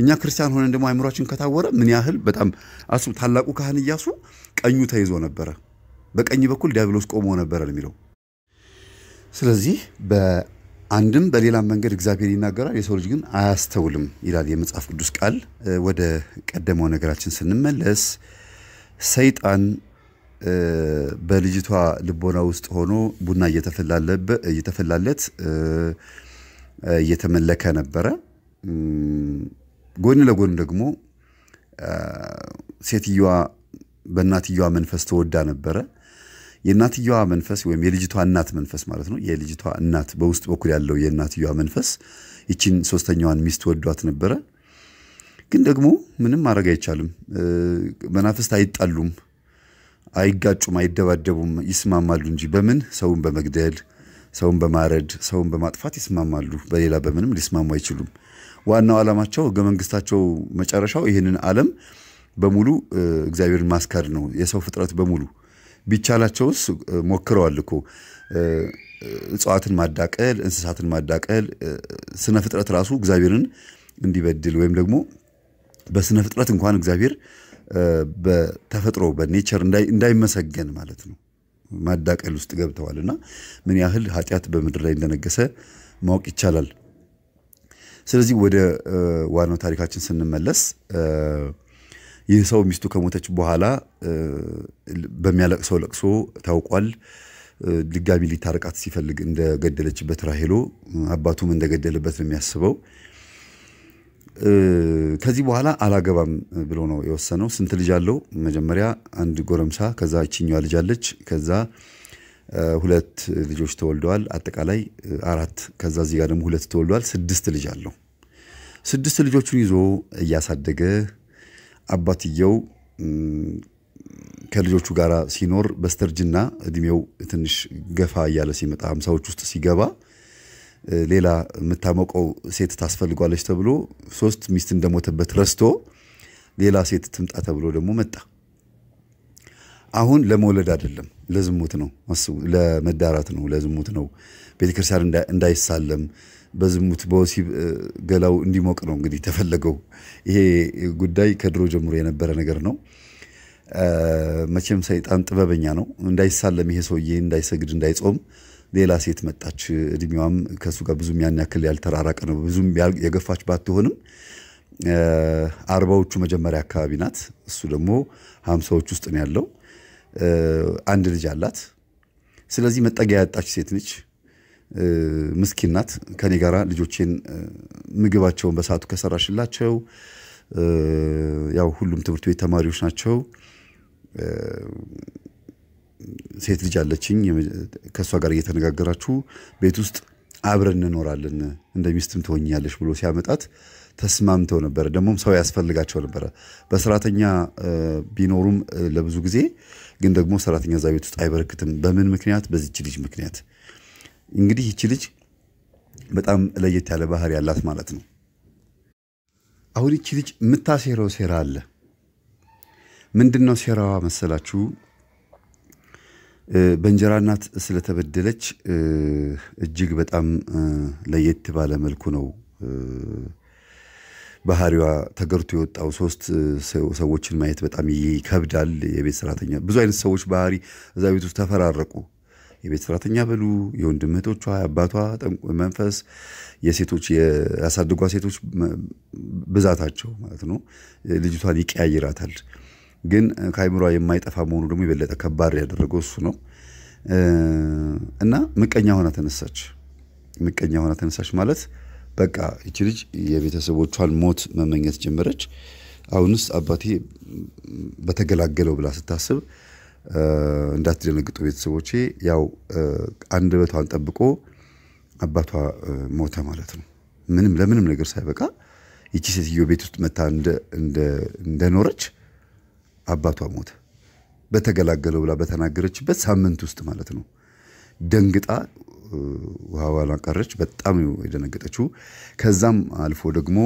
እኛ ክርስቲያን ሆነን ደግሞ አይምሯችን ከታወረ ምን ያህል በጣም አስቡ። ታላቁ ካህን እያሱ ቀኙ ተይዞ ነበረ፣ በቀኝ በኩል ዲያብሎስ ቆሞ ነበረ የሚለው። ስለዚህ በአንድም በሌላም መንገድ እግዚአብሔር ይናገራል፣ የሰው ልጅ ግን አያስተውልም ይላል የመጽሐፍ ቅዱስ ቃል። ወደ ቀደመው ነገራችን ስንመለስ ሰይጣን በልጅቷ ልቦና ውስጥ ሆኖ ቡና እየተፈላለት እየተመለከ ነበረ። ጎን ለጎን ደግሞ ሴትየዋ በእናትየዋ መንፈስ ተወዳ ነበረ። የእናትየዋ መንፈስ ወይም የልጅቷ እናት መንፈስ ማለት ነው። የልጅቷ እናት በውስጥ በኩል ያለው የእናትየዋ መንፈስ ይችን ሶስተኛዋን ሚስት ወዷት ነበረ። ግን ደግሞ ምንም ማድረግ አይቻልም። መናፍስት አይጣሉም፣ አይጋጩም፣ አይደባደቡም፣ ይስማማሉ እንጂ በምን ሰውን በመግደል ሰውን በማረድ ሰውን በማጥፋት ይስማማሉ። በሌላ በምንም ሊስማሙ አይችሉም። ዋናው ዓላማቸው ህገ መንግስታቸው መጨረሻው ይህንን ዓለም በሙሉ እግዚአብሔርን ማስካድ ነው። የሰው ፍጥረት በሙሉ ቢቻላቸውስ ሞክረዋል እኮ እጽዋትን ማዳቀል፣ እንስሳትን ማዳቀል፣ ስነ ፍጥረት ራሱ እግዚአብሔርን እንዲበድል ወይም ደግሞ በስነ ፍጥረት እንኳን እግዚአብሔር በተፈጥሮ በኔቸር እንዳይመሰገን ማለት ነው ማዳቀል ውስጥ ገብተዋል እና ምን ያህል ኃጢአት በምድር ላይ እንደነገሰ ማወቅ ይቻላል። ስለዚህ ወደ ዋናው ታሪካችን ስንመለስ ይህ ሰው ሚስቱ ከሞተች በኋላ በሚያለቅሰው ለቅሶ ታውቋል። ድጋሚ ሊታርቃት ሲፈልግ እንደገደለችበት ራሄሎ አባቱም እንደገደለበት ነው የሚያስበው። ከዚህ በኋላ አላገባም ብሎ ነው የወሰነው። ስንት ልጅ አለው? መጀመሪያ አንድ ጎረምሳ፣ ከዛ ይችኛዋ ልጅ አለች፣ ከዛ ሁለት ልጆች ተወልደዋል። አጠቃላይ አራት ከዛ እዚህ ጋር ደግሞ ሁለት ተወልደዋል። ስድስት ልጅ አለው። ስድስት ልጆቹን ይዞ እያሳደገ አባትየው ከልጆቹ ጋር ሲኖር በስተርጅና እድሜው ትንሽ ገፋ እያለ ሲመጣ ሀምሳዎች ውስጥ ሲገባ ሌላ የምታመቀው ሴት ታስፈልጓለች ተብሎ ሶስት ሚስት እንደሞተበት ረስቶ ሌላ ሴት ትምጣ ተብሎ ደግሞ መጣ። አሁን ለመውለድ አይደለም ለዝሙት ነው፣ ለመዳራት ነው፣ ለዝሙት ነው። ቤተክርስቲያን እንዳይሳለም በዝሙት በወሲብ ገላው እንዲሞቅ ነው እንግዲህ ተፈለገው። ይሄ ጉዳይ ከድሮ ጀምሮ የነበረ ነገር ነው። መቼም ሰይጣን ጥበበኛ ነው። እንዳይሳለም ይሄ ሰውዬ እንዳይሰግድ፣ እንዳይጾም ሌላ ሴት መጣች። እድሜዋም ከእሱ ጋር ብዙም ያን ያክል ያልተራራቀ ነው። ብዙም የገፋች ባትሆንም አርባዎቹ መጀመሪያ አካባቢ ናት። እሱ ደግሞ ሀምሳዎች ውስጥ ነው ያለው አንድ ልጅ አላት። ስለዚህ መጠጊያ ያጣች ሴት ነች፣ ምስኪን ናት። ከኔ ጋራ ልጆቼን ምግባቸውን በሰዓቱ ከሰራሽላቸው፣ ያው ሁሉም ትምህርት ቤት ተማሪዎች ናቸው። ሴት ልጅ አለችኝ። ከእሷ ጋር እየተነጋገራችሁ ቤት ውስጥ አብረን እንኖራለን እንደ ሚስትም ትሆኛለች ብሎ ሲያመጣት ተስማምተው ነበረ። ደግሞም ሰው ያስፈልጋቸው ነበረ። በሰራተኛ ቢኖሩም ለብዙ ጊዜ ግን ደግሞ ሰራተኛ እዛ ቤት ውስጥ አይበረክትም። በምን ምክንያት? በዚች ልጅ ምክንያት። እንግዲህ ይቺ ልጅ በጣም ለየት ያለ ባህሪ ያላት ማለት ነው። አሁን ይቺ ልጅ የምታሴረው ሴራ አለ። ምንድን ነው ሴራዋ መሰላችሁ? በእንጀራ እናት ስለተበደለች እጅግ በጣም ለየት ባለ መልኩ ነው ባህሪዋ ተገርቶ የወጣው ሶስት ሰዎችን ማየት በጣም ይከብዳል። የቤት ሰራተኛ ብዙ አይነት ሰዎች ባህሪ እዛ ቤት ውስጥ ተፈራረቁ። የቤት ሰራተኛ በሉ፣ የወንድም እህቶቿ፣ የአባቷ መንፈስ፣ የሴቶች ያሳድጓ ሴቶች ብዛታቸው ማለት ነው ልጅቷን ይቀያይራታል። ግን ከአይምሯ የማይጠፋ መሆኑ ደግሞ የበለጠ ከባድ ያደረገው እሱ ነው እና ምቀኛ ሆና ተነሳች። ምቀኛ ሆና ተነሳች ማለት በቃ ይች ልጅ የቤተሰቦቿን ሞት መመኘት ጀመረች። አሁንስ አባቴ በተገላገለው ብላ ስታስብ እንዳትደነግጡ ቤተሰቦቼ። ያው አንደበቷን ጠብቆ አባቷ ሞተ ማለት ነው። ምንም ለምንም ነገር ሳይበቃ ይቺ ሴትዮ ቤት ውስጥ መታ እንደኖረች አባቷ ሞተ። በተገላገለው ብላ በተናገረችበት ሳምንት ውስጥ ማለት ነው። ደንግጣ ውሃዋን ቀረች። በጣም የደነገጠችው። ከዛም አልፎ ደግሞ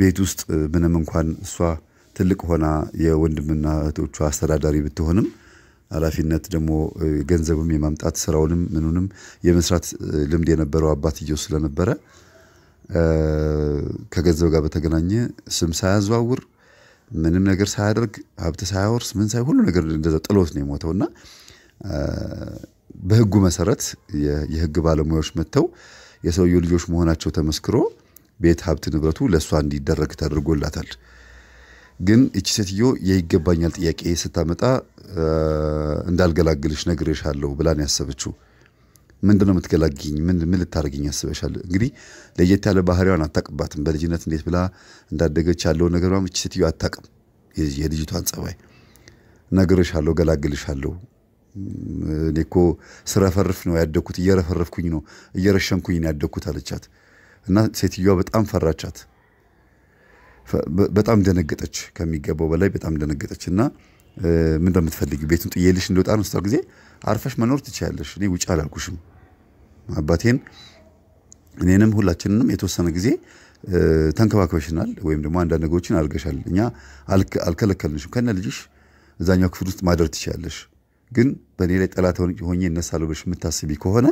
ቤት ውስጥ ምንም እንኳን እሷ ትልቅ ሆና የወንድምና እህቶቿ አስተዳዳሪ ብትሆንም ኃላፊነት ደግሞ ገንዘብም የማምጣት ስራውንም ምኑንም የመስራት ልምድ የነበረው አባትየው ስለነበረ ከገንዘብ ጋር በተገናኘ ስም ሳያዘዋውር ምንም ነገር ሳያደርግ ሀብት ሳያወርስ ምን ሳይ ሁሉ ነገር እንደዛ ጥሎት ነው የሞተው እና በህጉ መሰረት የህግ ባለሙያዎች መጥተው የሰውየው ልጆች መሆናቸው ተመስክሮ ቤት ሀብት ንብረቱ ለእሷ እንዲደረግ ተደርጎላታል። ግን እቺ ሴትዮ የይገባኛል ጥያቄ ስታመጣ እንዳልገላግልሽ ነግሬሻለሁ ብላን ያሰበችው ምንድነው የምትገላግኝ? ምን ልታደርግኝ ያስበሻል? እንግዲህ ለየት ያለ ባህሪዋን አታቅባትም። በልጅነት እንዴት ብላ እንዳደገች ያለው ነገር ምናምን ስትዩ ሴትዮ አታቅም። የልጅቷን ጸባይ እነግርሻለሁ፣ ገላግልሻለሁ። እኔ እኮ ስረፈርፍ ነው ያደግኩት፣ እየረፈረፍኩኝ ነው እየረሸንኩኝ ነው ያደግኩት አለቻት እና ሴትዮዋ በጣም ፈራቻት። በጣም ደነገጠች፣ ከሚገባው በላይ በጣም ደነገጠች እና ምን እንደምትፈልጊ ቤቱን ጥዬልሽ እንደወጣ ነው ጊዜ አርፈሽ መኖር ትችያለሽ፣ እኔ ውጭ አላልኩሽም አባቴን እኔንም ሁላችንንም የተወሰነ ጊዜ ተንከባክበሽናል፣ ወይም ደግሞ አንዳንድ ነገሮችን አድርገሻል። እኛ አልከለከልንሽም። ከነ ልጅሽ እዛኛው ክፍል ውስጥ ማደር ትችላለሽ። ግን በእኔ ላይ ጠላት ሆኜ እነሳለሁ ብለሽ የምታስቢ ከሆነ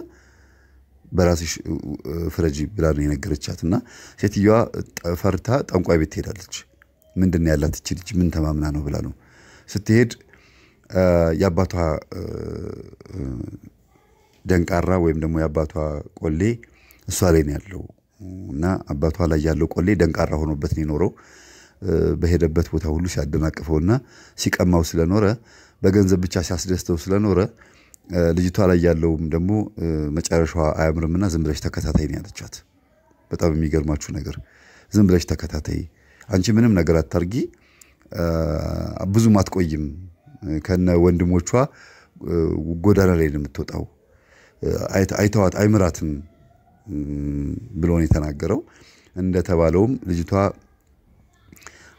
በራስሽ ፍረጂ ብላ ነው የነገረቻት። እና ሴትዮዋ ፈርታ ጠንቋይ ቤት ትሄዳለች። ምንድን ነው ያላት እቺ ልጅ ምን ተማምና ነው ብላ ነው ስትሄድ የአባቷ ደንቃራ ወይም ደግሞ የአባቷ ቆሌ እሷ ላይ ነው ያለው እና አባቷ ላይ ያለው ቆሌ ደንቃራ ሆኖበት ነው የኖረው። በሄደበት ቦታ ሁሉ ሲያደናቅፈውና ሲቀማው ስለኖረ በገንዘብ ብቻ ሲያስደስተው ስለኖረ ልጅቷ ላይ ያለውም ደግሞ መጨረሻዋ አያምርምና ዝም ብለሽ ተከታታይ ነው ያለቻት። በጣም የሚገርማችሁ ነገር ዝም ብለሽ ተከታታይ፣ አንቺ ምንም ነገር አታርጊ፣ ብዙም አትቆይም፣ ከነ ወንድሞቿ ጎዳና ላይ ነው የምትወጣው አይተዋት አይምራትም ብሎ የተናገረው። እንደተባለውም ልጅቷ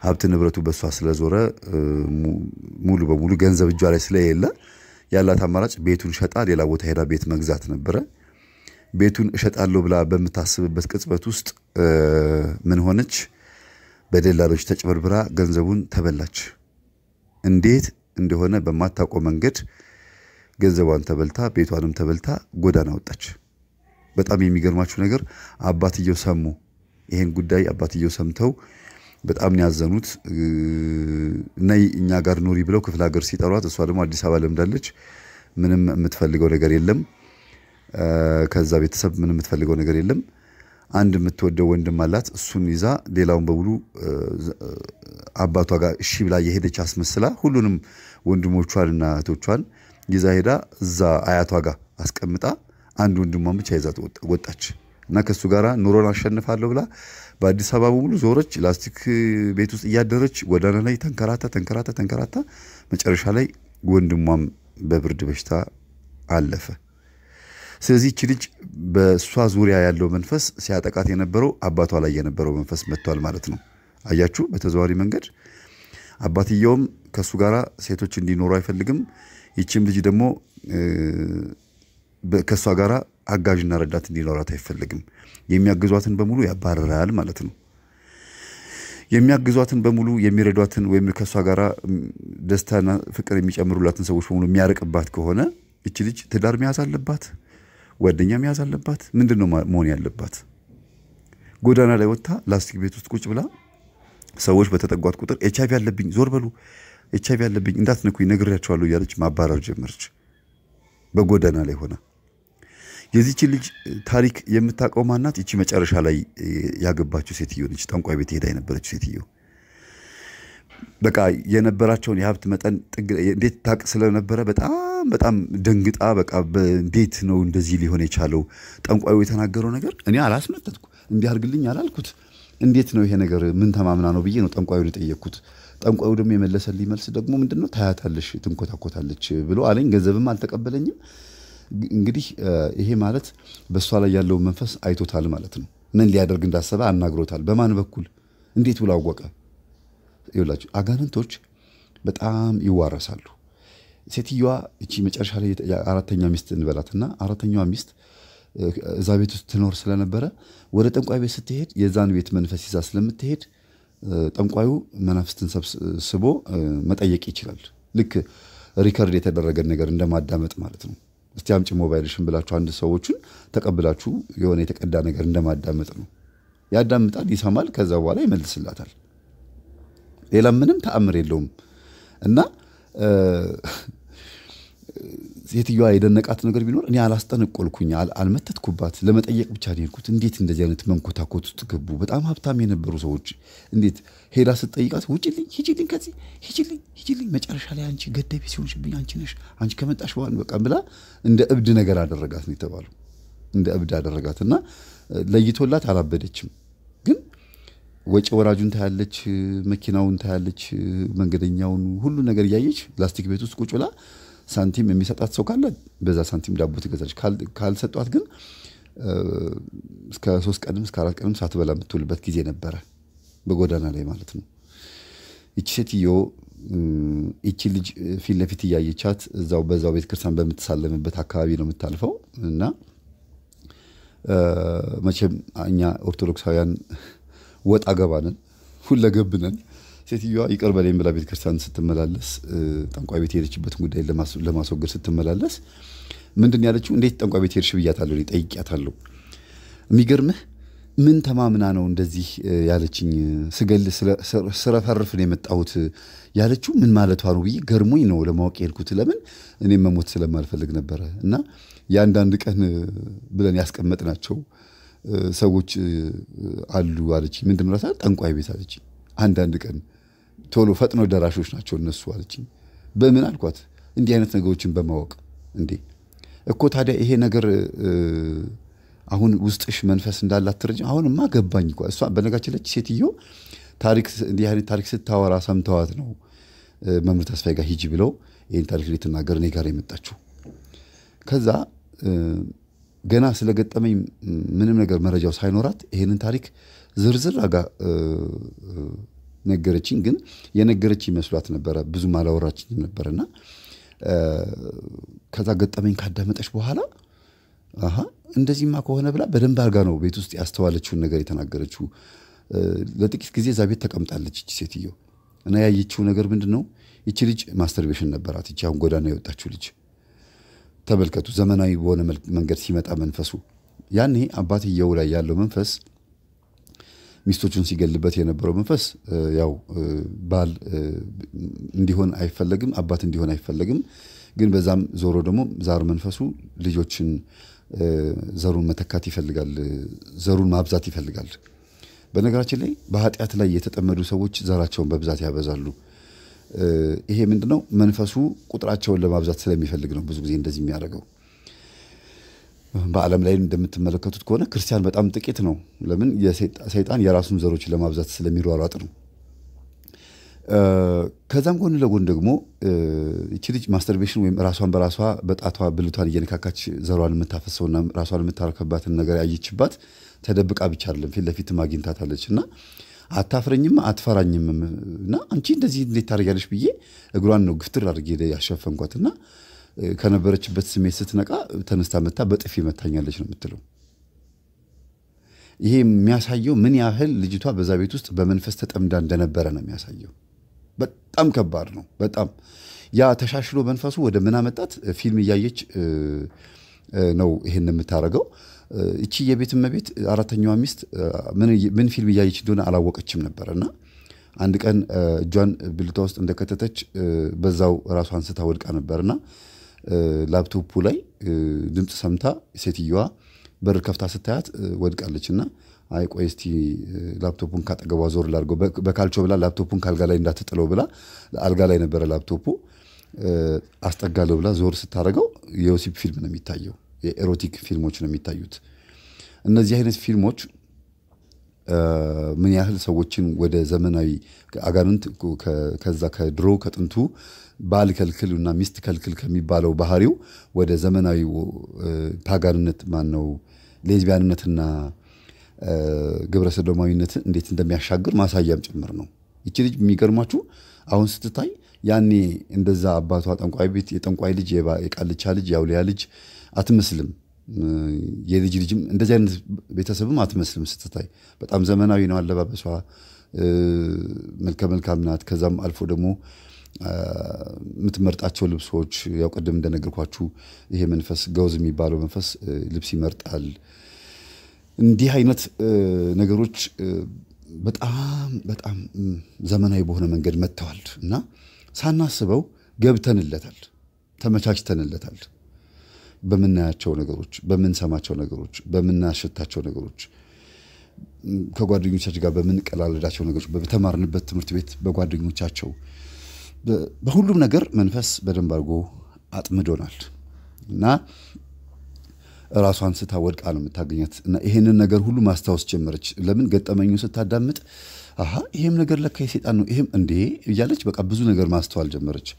ሀብት ንብረቱ በእሷ ስለዞረ ሙሉ በሙሉ ገንዘብ እጇ ላይ ስለሌለ ያላት አማራጭ ቤቱን ሸጣ ሌላ ቦታ ሄዳ ቤት መግዛት ነበረ። ቤቱን እሸጣለሁ ብላ በምታስብበት ቅጽበት ውስጥ ምን ሆነች? በደላሎች ተጭበርብራ ገንዘቡን ተበላች። እንዴት እንደሆነ በማታውቀው መንገድ ገንዘቧን ተበልታ ቤቷንም ተበልታ ጎዳና ወጣች። በጣም የሚገርማችሁ ነገር አባትየው ሰሙ። ይሄን ጉዳይ አባትየው ሰምተው በጣም ነው ያዘኑት። ነይ እኛ ጋር ኑሪ ብለው ክፍለ ሀገር ሲጠሯት፣ እሷ ደግሞ አዲስ አበባ ለምዳለች። ምንም የምትፈልገው ነገር የለም ከዛ ቤተሰብ ምንም የምትፈልገው ነገር የለም። አንድ የምትወደው ወንድም አላት። እሱን ይዛ ሌላውን በሙሉ አባቷ ጋር እሺ ብላ የሄደች አስመስላ ሁሉንም ወንድሞቿንና እህቶቿን ይዛ ሄዳ እዛ አያቷ ጋር አስቀምጣ አንድ ወንድሟን ብቻ ይዛ ወጣች እና ከእሱ ጋር ኑሮን አሸንፋለሁ ብላ በአዲስ አበባ በሙሉ ዞረች። ላስቲክ ቤት ውስጥ እያደረች ጎዳና ላይ ተንከራታ ተንከራታ ተንከራታ መጨረሻ ላይ ወንድሟም በብርድ በሽታ አለፈ። ስለዚህ ይቺ ልጅ በእሷ ዙሪያ ያለው መንፈስ ሲያጠቃት የነበረው አባቷ ላይ የነበረው መንፈስ መጥቷል ማለት ነው። አያችሁ፣ በተዘዋዋሪ መንገድ አባትየውም ከእሱ ጋር ሴቶች እንዲኖሩ አይፈልግም። ይችም ልጅ ደግሞ ከእሷ ጋር አጋዥና ረዳት እንዲኖራት አይፈልግም። የሚያግዟትን በሙሉ ያባረራል ማለት ነው። የሚያግዟትን በሙሉ የሚረዷትን ወይም ከእሷ ጋር ደስታና ፍቅር የሚጨምሩላትን ሰዎች በሙሉ የሚያርቅባት ከሆነ እች ልጅ ትዳር መያዝ አለባት፣ ጓደኛ መያዝ አለባት። ምንድን ነው መሆን ያለባት? ጎዳና ላይ ወጥታ ላስቲክ ቤት ውስጥ ቁጭ ብላ ሰዎች በተጠጓት ቁጥር ኤች አይቪ አለብኝ ዞር በሉ ኤች አይቪ አለብኝ እንዳትነኩኝ ነግሬያቸዋለሁ እያለች ማባረር ጀመረች። በጎዳና ላይ ሆና የዚች ልጅ ታሪክ የምታውቀው ማናት? ይቺ መጨረሻ ላይ ያገባችው ሴትዮ ነች። ጠንቋይ ቤት ሄዳ የነበረችው ሴትዮ በቃ የነበራቸውን የሀብት መጠን እንዴት ታቅ ስለነበረ በጣም በጣም ደንግጣ በቃ እንዴት ነው እንደዚህ ሊሆን የቻለው? ጠንቋዩ የተናገረው ነገር እኔ አላስመጠትኩ አድርግልኝ አላልኩት። እንዴት ነው ይሄ ነገር? ምን ተማምና ነው ብዬ ነው ጠንቋዩን የጠየቅኩት። ጠንቋዩ ደግሞ የመለሰልኝ መልስ ደግሞ ምንድነው ታያታለሽ፣ ትንኮታኮታለች ብሎ አለኝ። ገንዘብም አልተቀበለኝም። እንግዲህ ይሄ ማለት በእሷ ላይ ያለውን መንፈስ አይቶታል ማለት ነው። ምን ሊያደርግ እንዳሰበ አናግሮታል። በማን በኩል እንዴት ብሎ አወቀ? ይላችሁ አጋንንቶች በጣም ይዋረሳሉ። ሴትዮዋ እቺ መጨረሻ ላይ አራተኛ ሚስት እንበላትና አራተኛዋ ሚስት እዛ ቤት ውስጥ ትኖር ስለነበረ ወደ ጠንቋይ ቤት ስትሄድ የዛን ቤት መንፈስ ይዛ ስለምትሄድ ጠንቋዩ መናፍስትን ሰብስቦ መጠየቅ ይችላል። ልክ ሪከርድ የተደረገን ነገር እንደማዳመጥ ማለት ነው። እስቲ አምጪ ሞባይልሽን ብላችሁ አንድ ሰዎችን ተቀብላችሁ የሆነ የተቀዳ ነገር እንደማዳመጥ ነው። ያዳምጣል፣ ይሰማል፣ ከዛ በኋላ ይመልስላታል። ሌላ ምንም ተአምር የለውም እና ሴትዮዋ የደነቃት ነገር ቢኖር እኔ አላስጠነቆልኩኝ፣ አልመተትኩባት፣ ለመጠየቅ ብቻ ነው የሄድኩት። እንዴት እንደዚህ አይነት መንኮታኮት ውስጥ ገቡ? በጣም ሀብታም የነበሩ ሰዎች እንዴት ሄዳ ስትጠይቃት ውጭልኝ፣ ሂጂልኝ፣ ከዚህ ሂጂልኝ፣ ሂጂልኝ፣ መጨረሻ ላይ አንቺ ገደቤ ሲሆንሽብኝ አንቺ ነሽ፣ አንቺ ከመጣሽ በኋላ በቃ ብላ እንደ እብድ ነገር አደረጋት ነው የተባለው። እንደ እብድ አደረጋት እና ለይቶላት አላበደችም። ግን ወጪ ወራጁን ታያለች፣ መኪናውን ታያለች፣ መንገደኛውን ሁሉ ነገር እያየች ላስቲክ ቤት ውስጥ ቁጭ ብላ ሳንቲም የሚሰጣት ሰው ካለ በዛ ሳንቲም ዳቦ ትገዛለች። ካልሰጧት ግን እስከ ሶስት ቀንም እስከ አራት ቀንም ሳትበላ የምትውልበት ጊዜ ነበረ፣ በጎዳና ላይ ማለት ነው። ይቺ ሴትዮ ይቺ ልጅ ፊት ለፊት እያየቻት እዛው በዛው ቤተ ክርስቲያን በምትሳለምበት አካባቢ ነው የምታልፈው እና መቼም እኛ ኦርቶዶክሳውያን ወጣ ገባንን ሁለገብነን ሴትዮዋ ይቅር በለኝ ብላ ቤተክርስቲያን ስትመላለስ ጠንቋይ ቤት የሄደችበትን ጉዳይ ለማስወገድ ስትመላለስ ምንድን ያለችው? እንዴት ጠንቋይ ቤት ሄድሽ ብያታለሁ፣ ጠይቂያታለሁ። የሚገርምህ ምን ተማምና ነው እንደዚህ ያለችኝ? ስገል ስረፈርፍ ነው የመጣሁት ያለችው ምን ማለቷ ነው ብዬ ገርሞኝ ነው ለማወቅ የሄድኩት። ለምን እኔም መሞት ስለማልፈልግ ነበረ እና የአንዳንድ ቀን ብለን ያስቀመጥ ናቸው ሰዎች አሉ አለች ምንድን ጠንቋይ ቤት አለች አንዳንድ ቀን ቶሎ ፈጥኖ ደራሾች ናቸው እነሱ አለችኝ። በምን አልኳት፣ እንዲህ አይነት ነገሮችን በማወቅ እንዴ እኮ ታዲያ ይሄ ነገር አሁን ውስጥሽ መንፈስ እንዳላት ትረጅም አሁንማ ገባኝ እኮ እሷ በነጋችን ለች ሴትዮ ታሪክ እንዲህ አይነት ታሪክ ስታወራ ሰምተዋት ነው መምህር ተስፋዬ ጋር ሂጂ ብለው ይህን ታሪክ ልትናገር እኔ ጋር የመጣችው። ከዛ ገና ስለገጠመኝ ምንም ነገር መረጃው ሳይኖራት ይህንን ታሪክ ዝርዝር አጋ ነገረችኝ። ግን የነገረችኝ መስሏት ነበረ፣ ብዙም አላወራችኝም ነበር ከዛ ገጠመኝ ካዳመጠች በኋላ እንደዚህማ ከሆነ ብላ በደንብ አርጋ ነው ቤት ውስጥ ያስተዋለችውን ነገር የተናገረችው። ለጥቂት ጊዜ እዛ ቤት ተቀምጣለች እች ሴትዮ እና ያየችው ነገር ምንድን ነው? ይቺ ልጅ ማስተርቤሽን ነበራት። ይቺ አሁን ጎዳና የወጣችው ልጅ ተመልከቱ። ዘመናዊ በሆነ መንገድ ሲመጣ መንፈሱ ያኔ አባትየው ላይ ያለው መንፈስ ሚስቶቹን ሲገልበት የነበረው መንፈስ ያው ባል እንዲሆን አይፈለግም፣ አባት እንዲሆን አይፈለግም። ግን በዛም ዞሮ ደግሞ ዛር መንፈሱ ልጆችን ዘሩን መተካት ይፈልጋል፣ ዘሩን ማብዛት ይፈልጋል። በነገራችን ላይ በኃጢአት ላይ የተጠመዱ ሰዎች ዘራቸውን በብዛት ያበዛሉ። ይሄ ምንድነው? መንፈሱ ቁጥራቸውን ለማብዛት ስለሚፈልግ ነው ብዙ ጊዜ እንደዚህ የሚያደርገው። በዓለም ላይ እንደምትመለከቱት ከሆነ ክርስቲያን በጣም ጥቂት ነው። ለምን? ሰይጣን የራሱን ዘሮች ለማብዛት ስለሚሯሯጥ ነው። ከዛም ጎን ለጎን ደግሞ ይቺ ልጅ ማስተርቤሽን ወይም ራሷን በራሷ በጣቷ ብልቷን እየነካካች ዘሯን የምታፈሰውና ራሷን የምታረከባትን ነገር ያየችባት ተደብቃ ብቻ አይደለም ፊት ለፊት ማግኝታታለች እና አታፍረኝም አትፈራኝም እና አንቺ እንደዚህ እንዴት ታደርጊያለሽ ብዬ እግሯን ነው ግፍትር አድርጌ ያሸፈንኳት እና ከነበረችበት ስሜት ስትነቃ ተነስታ መታ በጥፊ መታኛለች ነው የምትለው። ይሄ የሚያሳየው ምን ያህል ልጅቷ በዛ ቤት ውስጥ በመንፈስ ተጠምዳ እንደነበረ ነው የሚያሳየው። በጣም ከባድ ነው። በጣም ያ ተሻሽሎ መንፈሱ ወደ ምን አመጣት? ፊልም እያየች ነው ይህን የምታደርገው። እቺ የቤት እመቤት አራተኛዋ ሚስት ምን ፊልም እያየች እንደሆነ አላወቀችም ነበር እና አንድ ቀን እጇን ብልቷ ውስጥ እንደከተተች በዛው ራሷን ስታወድቃ ወድቃ ነበርና ላፕቶፑ ላይ ድምፅ ሰምታ ሴትየዋ በር ከፍታ ስታያት ወድቃለች እና አይ ቆይ እስቲ ላፕቶፑን ካጠገቧ ዞር ላድርገው በካልቾ ብላ ላፕቶፑን ከአልጋ ላይ እንዳትጥለው ብላ አልጋ ላይ ነበረ ላፕቶፑ አስጠጋለሁ ብላ ዞር ስታደርገው የወሲብ ፊልም ነው የሚታየው የኤሮቲክ ፊልሞች ነው የሚታዩት እነዚህ አይነት ፊልሞች ምን ያህል ሰዎችን ወደ ዘመናዊ አጋንንት ከዛ ከድሮ ከጥንቱ ባል እና ሚስት ከልክል ከሚባለው ባህሪው ወደ ዘመናዊ ፓጋንነት ማነው ሌዝቢያንነትና ግብረ ሰዶማዊነት እንዴት እንደሚያሻግር ማሳያም ጭምር ነው። ይቺ ልጅ የሚገርማችሁ አሁን ስትታይ ያኔ እንደዛ አባቷ ጠንቋይ ቤት የጠንቋይ ልጅ፣ የቃልቻ ልጅ፣ የአውሊያ ልጅ አትመስልም። የልጅ ልጅም እንደዚህ አይነት ቤተሰብም አትመስልም። ስትታይ በጣም ዘመናዊ ነው አለባበሷ፣ መልከ መልካም ናት። ከዛም አልፎ ደግሞ የምትመርጣቸው ልብሶች ያው ቅድም እንደነገርኳችሁ ይሄ መንፈስ ገውዝ የሚባለው መንፈስ ልብስ ይመርጣል። እንዲህ አይነት ነገሮች በጣም በጣም ዘመናዊ በሆነ መንገድ መጥተዋል እና ሳናስበው ገብተንለታል፣ ተመቻችተንለታል። በምናያቸው ነገሮች፣ በምንሰማቸው ነገሮች፣ በምናሸታቸው ነገሮች ከጓደኞቻችን ጋር በምንቀላለዳቸው ነገሮች፣ በተማርንበት ትምህርት ቤት በጓደኞቻቸው በሁሉም ነገር መንፈስ በደንብ አድርጎ አጥምዶናል እና ራሷን ስታወድቃ ነው የምታገኛት። እና ይሄንን ነገር ሁሉ ማስታወስ ጀመረች። ለምን ገጠመኙ ስታዳምጥ አሀ ይሄም ነገር ለካ የሴጣን ነው ይሄም እንዴ እያለች በቃ ብዙ ነገር ማስተዋል ጀመረች።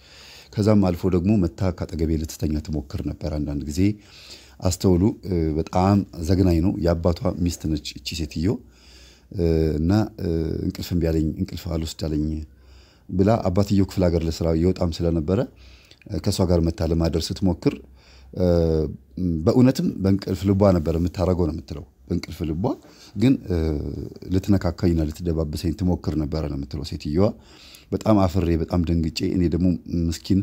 ከዛም አልፎ ደግሞ መታ ካጠገቤ ልትተኛ ትሞክር ነበር። አንዳንድ ጊዜ አስተውሉ፣ በጣም ዘግናኝ ነው። የአባቷ ሚስት ነች እቺ ሴትዮ እና እንቅልፍ እምቢ አለኝ፣ እንቅልፍ አልወስድ አለኝ ብላ አባትየው ክፍለ ሀገር ለስራ ይወጣም ስለነበረ ከእሷ ጋር መታ ለማደር ስትሞክር በእውነትም በእንቅልፍ ልቧ ነበር የምታደርገው ነው የምትለው። በእንቅልፍ ልቧ ግን ልትነካካኝና ልትደባብሰኝ ትሞክር ነበረ ነው የምትለው ሴትየዋ። በጣም አፍሬ በጣም ደንግጬ እኔ ደግሞ ምስኪን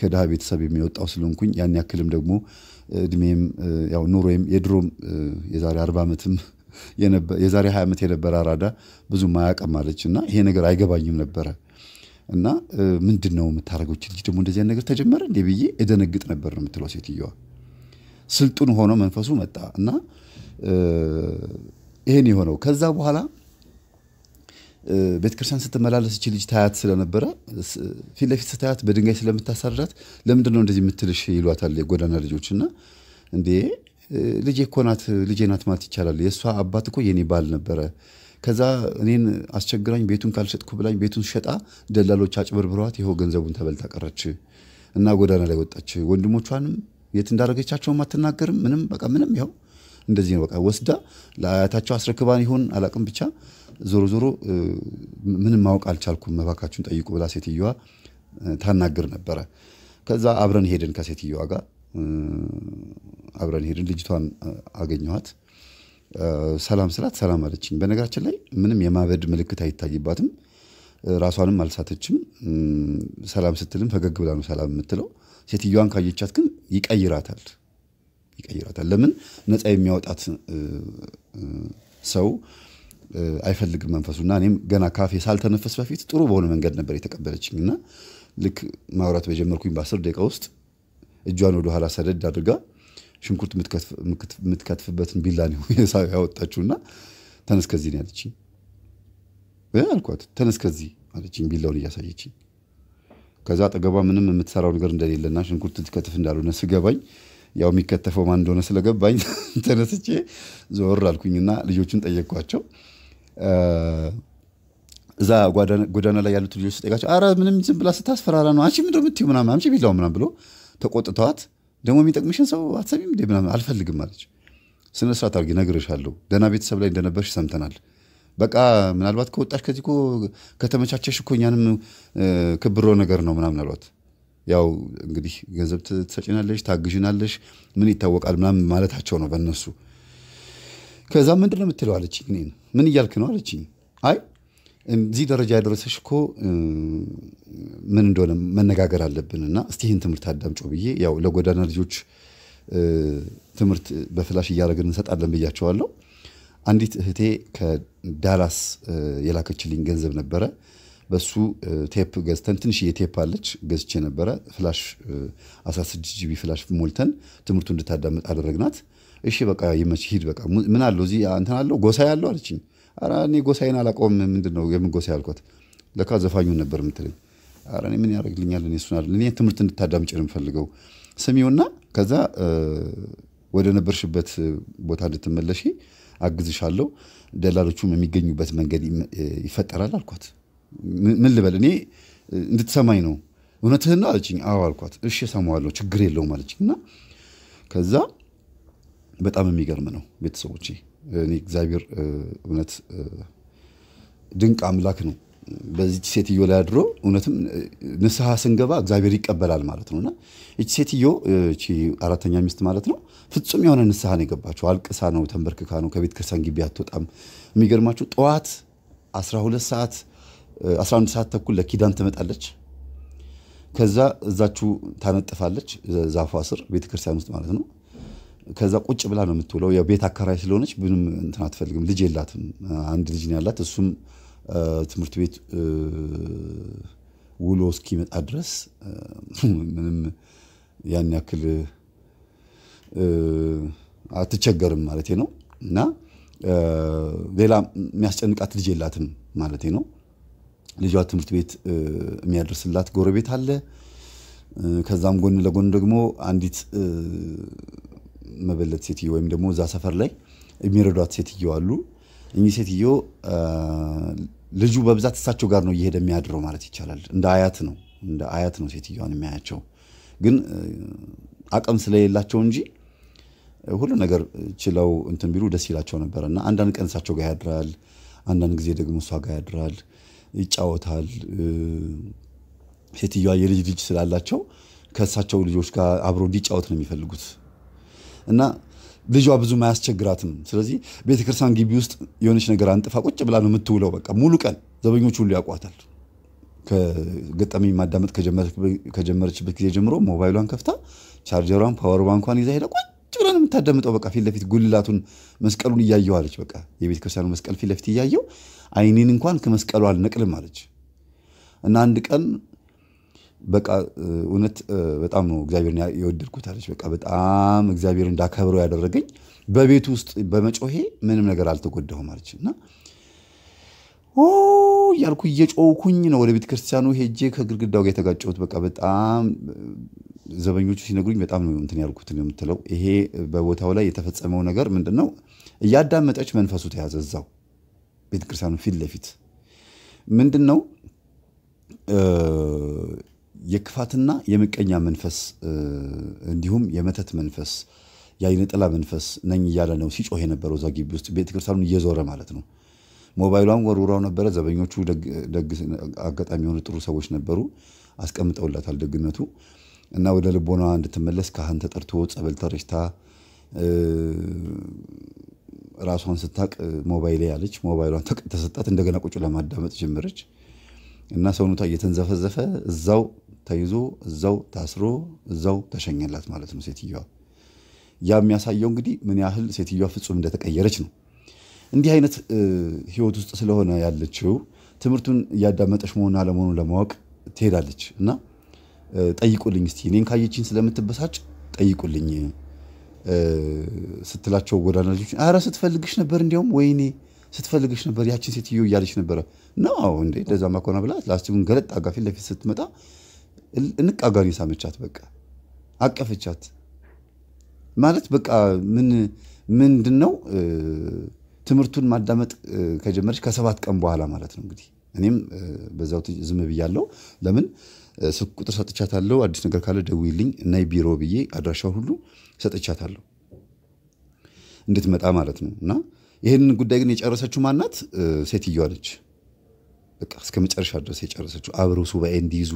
ከድሃ ቤተሰብ የሚወጣው ስለሆንኩኝ ያን ያክልም ደግሞ እድሜም ያው ኑሮዬም የድሮም የዛሬ አርባ ዓመትም የዛሬ ሀያ ዓመት የነበረ አራዳ ብዙም አያውቅም አለች እና ይሄ ነገር አይገባኝም ነበረ እና ምንድን ነው የምታደርገው ልጅ ደግሞ እንደዚህ ነገር ተጀመረ እንዴ ብዬ እደነግጥ ነበር ነው የምትለው ሴትየዋ። ስልጡን ሆኖ መንፈሱ መጣ እና ይሄን የሆነው ከዛ በኋላ ቤተክርስቲያን ስትመላለስ እቺ ልጅ ታያት ስለነበረ ፊት ለፊት ስታያት በድንጋይ ስለምታሳድራት ለምንድን ነው እንደዚህ የምትልሽ ይሏታል የጎዳና ልጆች እና እንዴ ልጄ እኮ ናት ልጄ ናት ማለት ይቻላል የእሷ አባት እኮ የኔ ባል ነበረ ከዛ እኔን አስቸግራኝ ቤቱን ካልሸጥኩ ብላኝ ቤቱን ሸጣ ደላሎች አጭበርብረዋት ይኸው ገንዘቡን ተበልታ ቀረች እና ጎዳና ላይ ወጣች። ወንድሞቿንም የት እንዳደረገቻቸውም አትናገርም። ምንም በቃ ምንም ይኸው እንደዚህ ነው። በቃ ወስዳ ለአያታቸው አስረክባን ይሆን አላቅም። ብቻ ዞሮ ዞሮ ምንም ማወቅ አልቻልኩም። መባካችሁን ጠይቁ ብላ ሴትዮዋ ታናግር ነበረ። ከዛ አብረን ሄድን ከሴትዮዋ ጋር አብረን ሄድን። ልጅቷን አገኘኋት። ሰላም ስላት ሰላም አለችኝ። በነገራችን ላይ ምንም የማበድ ምልክት አይታይባትም። ራሷንም አልሳተችም። ሰላም ስትልም ፈገግ ብላ ነው ሰላም የምትለው። ሴትዮዋን ካየቻት ግን ይቀይራታል ይቀይራታል። ለምን ነፃ የሚያወጣት ሰው አይፈልግም መንፈሱ እና እኔም ገና ካፌ ሳልተነፈስ በፊት ጥሩ በሆነ መንገድ ነበር የተቀበለችኝ እና ልክ ማውራት በጀመርኩኝ በአስር ደቂቃ ውስጥ እጇን ወደ ኋላ ሰደድ አድርጋ ሽንኩርት የምትከትፍበትን ቢላ ነው ያወጣችው እና ተነስ ከዚህ ነው ያለችኝ አልኳት። ተነስ ከዚህ አለችኝ ቢላውን እያሳየችኝ። ከዛ አጠገቧ ምንም የምትሰራው ነገር እንደሌለና ሽንኩርት ትከትፍ እንዳልሆነ ስገባኝ ያው የሚከተፈው ማን እንደሆነ ስለገባኝ ተነስቼ ዞር አልኩኝና ልጆቹን ጠየቅኳቸው። እዛ ጎዳና ላይ ያሉት ልጆች ስጠይቃቸው፣ አረ ምንም ዝም ብላ ስታስፈራራ ነው አንቺ ምንድን ነው የምትይው ምናምን አምጪ ቢላው ምናምን ብሎ ተቆጥተዋት ደግሞ የሚጠቅምሽን ሰው አትሰሚም እንዴ ምናምን አልፈልግም አለች። ስነ ስርዓት አድርጊ፣ እነግርሻለሁ። ደህና ቤተሰብ ላይ እንደነበርሽ ሰምተናል። በቃ ምናልባት ከወጣሽ ከዚህ እኮ ከተመቻቸሽ እኮ እኛንም ክብሮ ነገር ነው ምናምን አሏት። ያው እንግዲህ ገንዘብ ትሰጭናለሽ፣ ታግዥናለሽ፣ ምን ይታወቃል ምናምን ማለታቸው ነው በእነሱ። ከዛ ምንድን ነው የምትለው አለችኝ። ምን እያልክ ነው አለችኝ። አይ እዚህ ደረጃ ያደረሰሽ እኮ ምን እንደሆነ መነጋገር አለብን እና እስቲ ይህን ትምህርት አዳምጮ ብዬ ያው ለጎዳና ልጆች ትምህርት በፍላሽ እያደረግን እንሰጣለን ብያቸዋለሁ። አንዲት እህቴ ከዳላስ የላከችልኝ ገንዘብ ነበረ። በሱ ቴፕ ገዝተን ትንሽ የቴፕ አለች ገዝቼ ነበረ። ፍላሽ 16 ጂቢ ፍላሽ ሞልተን ትምህርቱ እንድታዳምጥ አደረግናት። እሺ በቃ ይመች ሂድ፣ በቃ ምን አለው እዚህ እንትን አለው ጎሳ ያለው አለችኝ። ኧረ እኔ ጎሳዬን አላውቀውም። ምንድን ነው የምን ጎሳ ያልኳት፣ ለካ ዘፋኙን ነበር የምትለኝ። ኧረ እኔ ምን ያደርግልኛል እኔ እሱን አይደል እኔ ትምህርት እንድታዳምጪ ነው የምፈልገው። ስሚውና ከዛ ወደ ነበርሽበት ቦታ እንድትመለሺ አግዝሻለሁ፣ ደላሎቹም የሚገኙበት መንገድ ይፈጠራል አልኳት። ምን ልበል እኔ እንድትሰማኝ ነው እውነትህን ነው አለችኝ። አዎ አልኳት። እሺ እሰማዋለሁ ችግር የለውም አለችኝ እና ከዛ በጣም የሚገርም ነው ቤተሰቦቼ እኔ እግዚአብሔር እውነት ድንቅ አምላክ ነው። በዚች ሴትዮ ላይ አድሮ እውነትም ንስሐ ስንገባ እግዚአብሔር ይቀበላል ማለት ነው እና ይቺ ሴትዮ አራተኛ ሚስት ማለት ነው ፍጹም የሆነ ንስሐ ነው የገባቸው። አልቅሳ ነው፣ ተንበርክካ ነው፣ ከቤተ ክርስቲያን ግቢ አትወጣም። የሚገርማቸው ጠዋት 12 ሰዓት 11 ሰዓት ተኩል ለኪዳን ትመጣለች። ከዛ እዛችሁ ታነጥፋለች ዛፏ ስር ቤተክርስቲያን ውስጥ ማለት ነው። ከዛ ቁጭ ብላ ነው የምትውለው። ያው ቤት አከራይ ስለሆነች ምንም እንትን አትፈልግም። ልጅ የላትም። አንድ ልጅ ነው ያላት። እሱም ትምህርት ቤት ውሎ እስኪመጣ ድረስ ምንም ያን ያክል አትቸገርም ማለት ነው። እና ሌላ የሚያስጨንቃት ልጅ የላትም ማለት ነው። ልጇ ትምህርት ቤት የሚያደርስላት ጎረቤት አለ። ከዛም ጎን ለጎን ደግሞ አንዲት መበለት ሴትዮ ወይም ደግሞ እዛ ሰፈር ላይ የሚረዷት ሴትዮ አሉ። እኚህ ሴትዮ ልጁ በብዛት እሳቸው ጋር ነው እየሄደ የሚያድረው ማለት ይቻላል። እንደ አያት ነው እንደ አያት ነው ሴትዮዋን የሚያያቸው። ግን አቅም ስለሌላቸው እንጂ ሁሉ ነገር ችለው እንትን ቢሉ ደስ ይላቸው ነበር እና አንዳንድ ቀን እሳቸው ጋር ያድራል፣ አንዳንድ ጊዜ ደግሞ እሷ ጋር ያድራል፣ ይጫወታል። ሴትዮዋ የልጅ ልጅ ስላላቸው ከእሳቸው ልጆች ጋር አብሮ እንዲጫወት ነው የሚፈልጉት። እና ልጇ ብዙ አያስቸግራትም። ስለዚህ ቤተክርስቲያን ግቢ ውስጥ የሆነች ነገር አንጥፋ ቁጭ ብላ ነው የምትውለው። በቃ ሙሉ ቀን ዘበኞች ሁሉ ያውቋታል። ከገጠሚ ማዳመጥ ከጀመረችበት ጊዜ ጀምሮ ሞባይሏን ከፍታ ቻርጀሯን፣ ፓወር ባንኳን ይዛ ሄዳ ቁጭ ብላ ነው የምታዳምጠው። በቃ ፊት ለፊት ጉልላቱን መስቀሉን እያየዋለች። በቃ የቤተክርስቲያኑ መስቀል ፊት ለፊት እያየው አይኔን እንኳን ከመስቀሉ አልነቅልም አለች እና አንድ ቀን በቃ እውነት በጣም ነው እግዚአብሔርን የወደድኩት በቃ በጣም እግዚአብሔር እንዳከብረው ያደረገኝ በቤት ውስጥ በመጮሄ ምንም ነገር አልተጎዳሁም አለች እና እያልኩ እየጮኩኝ ነው ወደ ቤተክርስቲያኑ ሄጄ ከግድግዳው ጋር የተጋጨሁት። በቃ በጣም ዘበኞቹ ሲነግሩኝ በጣም ነው እንትን ያልኩት ነው የምትለው። ይሄ በቦታው ላይ የተፈጸመው ነገር ምንድን ነው? እያዳመጠች መንፈሱ ተያዘ እዛው ቤተክርስቲያኑ ፊት ለፊት ምንድን ነው የክፋትና የምቀኛ መንፈስ እንዲሁም የመተት መንፈስ የአይነ ጥላ መንፈስ ነኝ እያለ ነው ሲጮህ የነበረው እዛ ግቢ ውስጥ ቤተክርስቲያኑን እየዞረ ማለት ነው። ሞባይሏን ወርውራው ነበረ። ዘበኞቹ አጋጣሚ የሆኑ ጥሩ ሰዎች ነበሩ፣ አስቀምጠውላታል ደግነቱ እና ወደ ልቦና እንድትመለስ ካህን ተጠርቶ ጸበል ተረጭታ ራሷን ስታቅ ሞባይል ያለች ሞባይሏን ተሰጣት። እንደገና ቁጭ ለማዳመጥ ጀመረች እና ሰውነቷ እየተንዘፈዘፈ እዛው ተይዞ እዛው ታስሮ እዛው ተሸኘላት ማለት ነው ሴትዮዋ። ያ የሚያሳየው እንግዲህ ምን ያህል ሴትዮዋ ፍጹም እንደተቀየረች ነው። እንዲህ አይነት ህይወት ውስጥ ስለሆነ ያለችው ትምህርቱን እያዳመጠች መሆኑን አለመሆኑን ለማወቅ ትሄዳለች እና ጠይቁልኝ እስቲ እኔን ካየችኝ ስለምትበሳጭ ጠይቁልኝ ስትላቸው ጎዳና ልጆች ስትፈልግሽ ነበር እንዲያውም ወይኔ ስትፈልግሽ ነበር ያችን ሴትዮ እያለች ነበረ ነው እንዴ እንደዛማ ከሆነ ብላ ላስቲኩን ገለጥ አጋፊ ለፊት ስትመጣ እንቃጋኒ ሳመቻት። በቃ አቀፈቻት። ማለት በቃ ምን ምንድን ነው ትምህርቱን ማዳመጥ ከጀመረች ከሰባት ቀን በኋላ ማለት ነው እንግዲህ እኔም በዛው ዝም ብያለው ለምን ስልክ ቁጥር ሰጥቻታለሁ። አዲስ ነገር ካለ ደውይልኝ እና ቢሮ ብዬ አድራሻ ሁሉ ሰጥቻታለሁ እንድትመጣ ማለት ነው። እና ይህንን ጉዳይ ግን የጨረሰችው ማናት? ሴትዮዋ ነች። በቃ እስከ መጨረሻ ድረስ የጨረሰችው አብረው ሱባኤ እንዲይዙ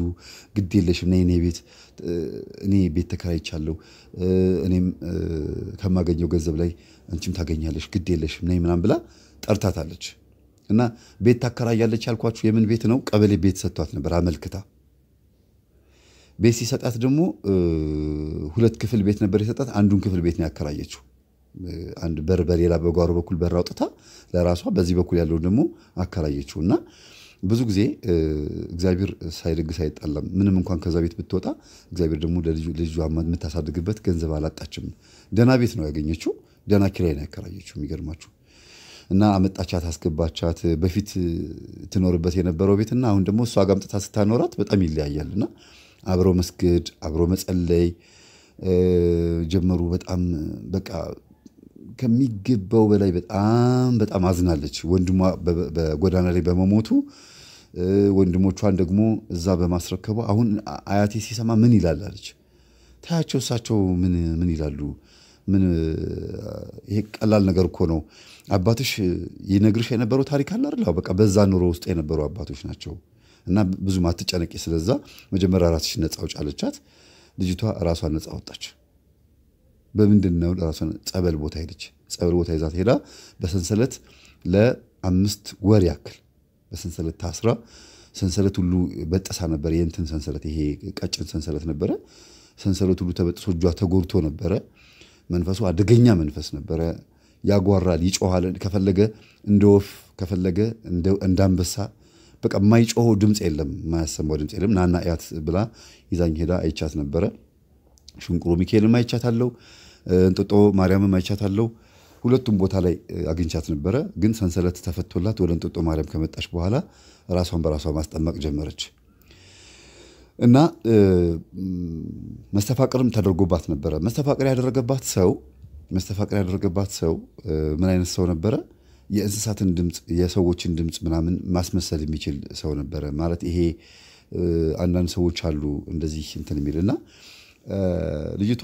ግድ የለሽም ነይ እኔ ቤት እኔ ቤት ተከራይቻለሁ እኔም ከማገኘው ገንዘብ ላይ አንቺም ታገኛለሽ ግድ የለሽም ነይ ምናም ብላ ጠርታታለች። እና ቤት ታከራያለች ያልኳችሁ የምን ቤት ነው? ቀበሌ ቤት ሰጥቷት ነበር አመልክታ። ቤት ሲሰጣት ደግሞ ሁለት ክፍል ቤት ነበር የሰጣት። አንዱን ክፍል ቤት ነው ያከራየችው። አንድ በር በሌላ በጓሮ በኩል በር አውጥታ ለራሷ፣ በዚህ በኩል ያለው ደግሞ አከራየችው እና ብዙ ጊዜ እግዚአብሔር ሳይደግስ አይጣላም። ምንም እንኳን ከዛ ቤት ብትወጣ እግዚአብሔር ደግሞ ለልጇ የምታሳድግበት ገንዘብ አላጣችም። ደህና ቤት ነው ያገኘችው፣ ደህና ኪራይ ነው ያከራየችው። የሚገርማችሁ እና አመጣቻት፣ አስገባቻት። በፊት ትኖርበት የነበረው ቤት እና አሁን ደግሞ እሷ ጋር አምጥታ ስታኖራት በጣም ይለያያል እና አብሮ መስገድ አብሮ መጸለይ ጀመሩ። በጣም በቃ ከሚገባው በላይ በጣም በጣም አዝናለች። ወንድሟ በጎዳና ላይ በመሞቱ ወንድሞቿን ደግሞ እዛ በማስረከቡ አሁን አያቴ ሲሰማ ምን ይላል አለች። ታያቸው እሳቸው ምን ምን ይላሉ? ምን ይሄ ቀላል ነገር እኮ ነው። አባትሽ ይነግርሽ የነበረው ታሪክ አለ አይደል? በቃ በዛ ኑሮ ውስጥ የነበሩ አባቶች ናቸው እና ብዙም አትጨነቂ፣ ስለዛ መጀመሪያ ራስሽ ነፃ አውጪ አለቻት። ልጅቷ ራሷን ነፃ ወጣች። በምንድን ነው ራሷን ጸበል ቦታ ሄደች። ጸበል ቦታ ይዛት ሄዳ በሰንሰለት ለአምስት ወር ያክል በሰንሰለት ታስራ ሰንሰለት ሁሉ በጠሳ ነበር። የእንትን ሰንሰለት ይሄ ቀጭን ሰንሰለት ነበረ። ሰንሰለት ሁሉ ተበጥሶ እጇ ተጎድቶ ነበረ። መንፈሱ አደገኛ መንፈስ ነበረ። ያጓራል፣ ይጮኋል። ከፈለገ እንደ ወፍ ከፈለገ እንደ አንበሳ በቃ የማይጮኸው ድምፅ የለም፣ የማያሰማው ድምፅ የለም። ናና እያት ብላ ይዛኝ ሄዳ አይቻት ነበረ። ሽንቁሮ ሚካኤልም አይቻታለሁ። እንጦጦ ማይቻት አይቻታለሁ። ሁለቱም ቦታ ላይ አግኝቻት ነበረ። ግን ሰንሰለት ተፈቶላት ወደ እንጦጦ ማርያም ከመጣች በኋላ ራሷን በራሷ ማስጠመቅ ጀመረች እና መስተፋቅርም ተደርጎባት ነበረ። መስተፋቅር ያደረገባት ሰው መስተፋቅር ያደረገባት ሰው ምን አይነት ሰው ነበረ? የእንስሳትን ድምፅ፣ የሰዎችን ድምፅ ምናምን ማስመሰል የሚችል ሰው ነበረ። ማለት ይሄ አንዳንድ ሰዎች አሉ እንደዚህ እንትን የሚል እና ልጅቷ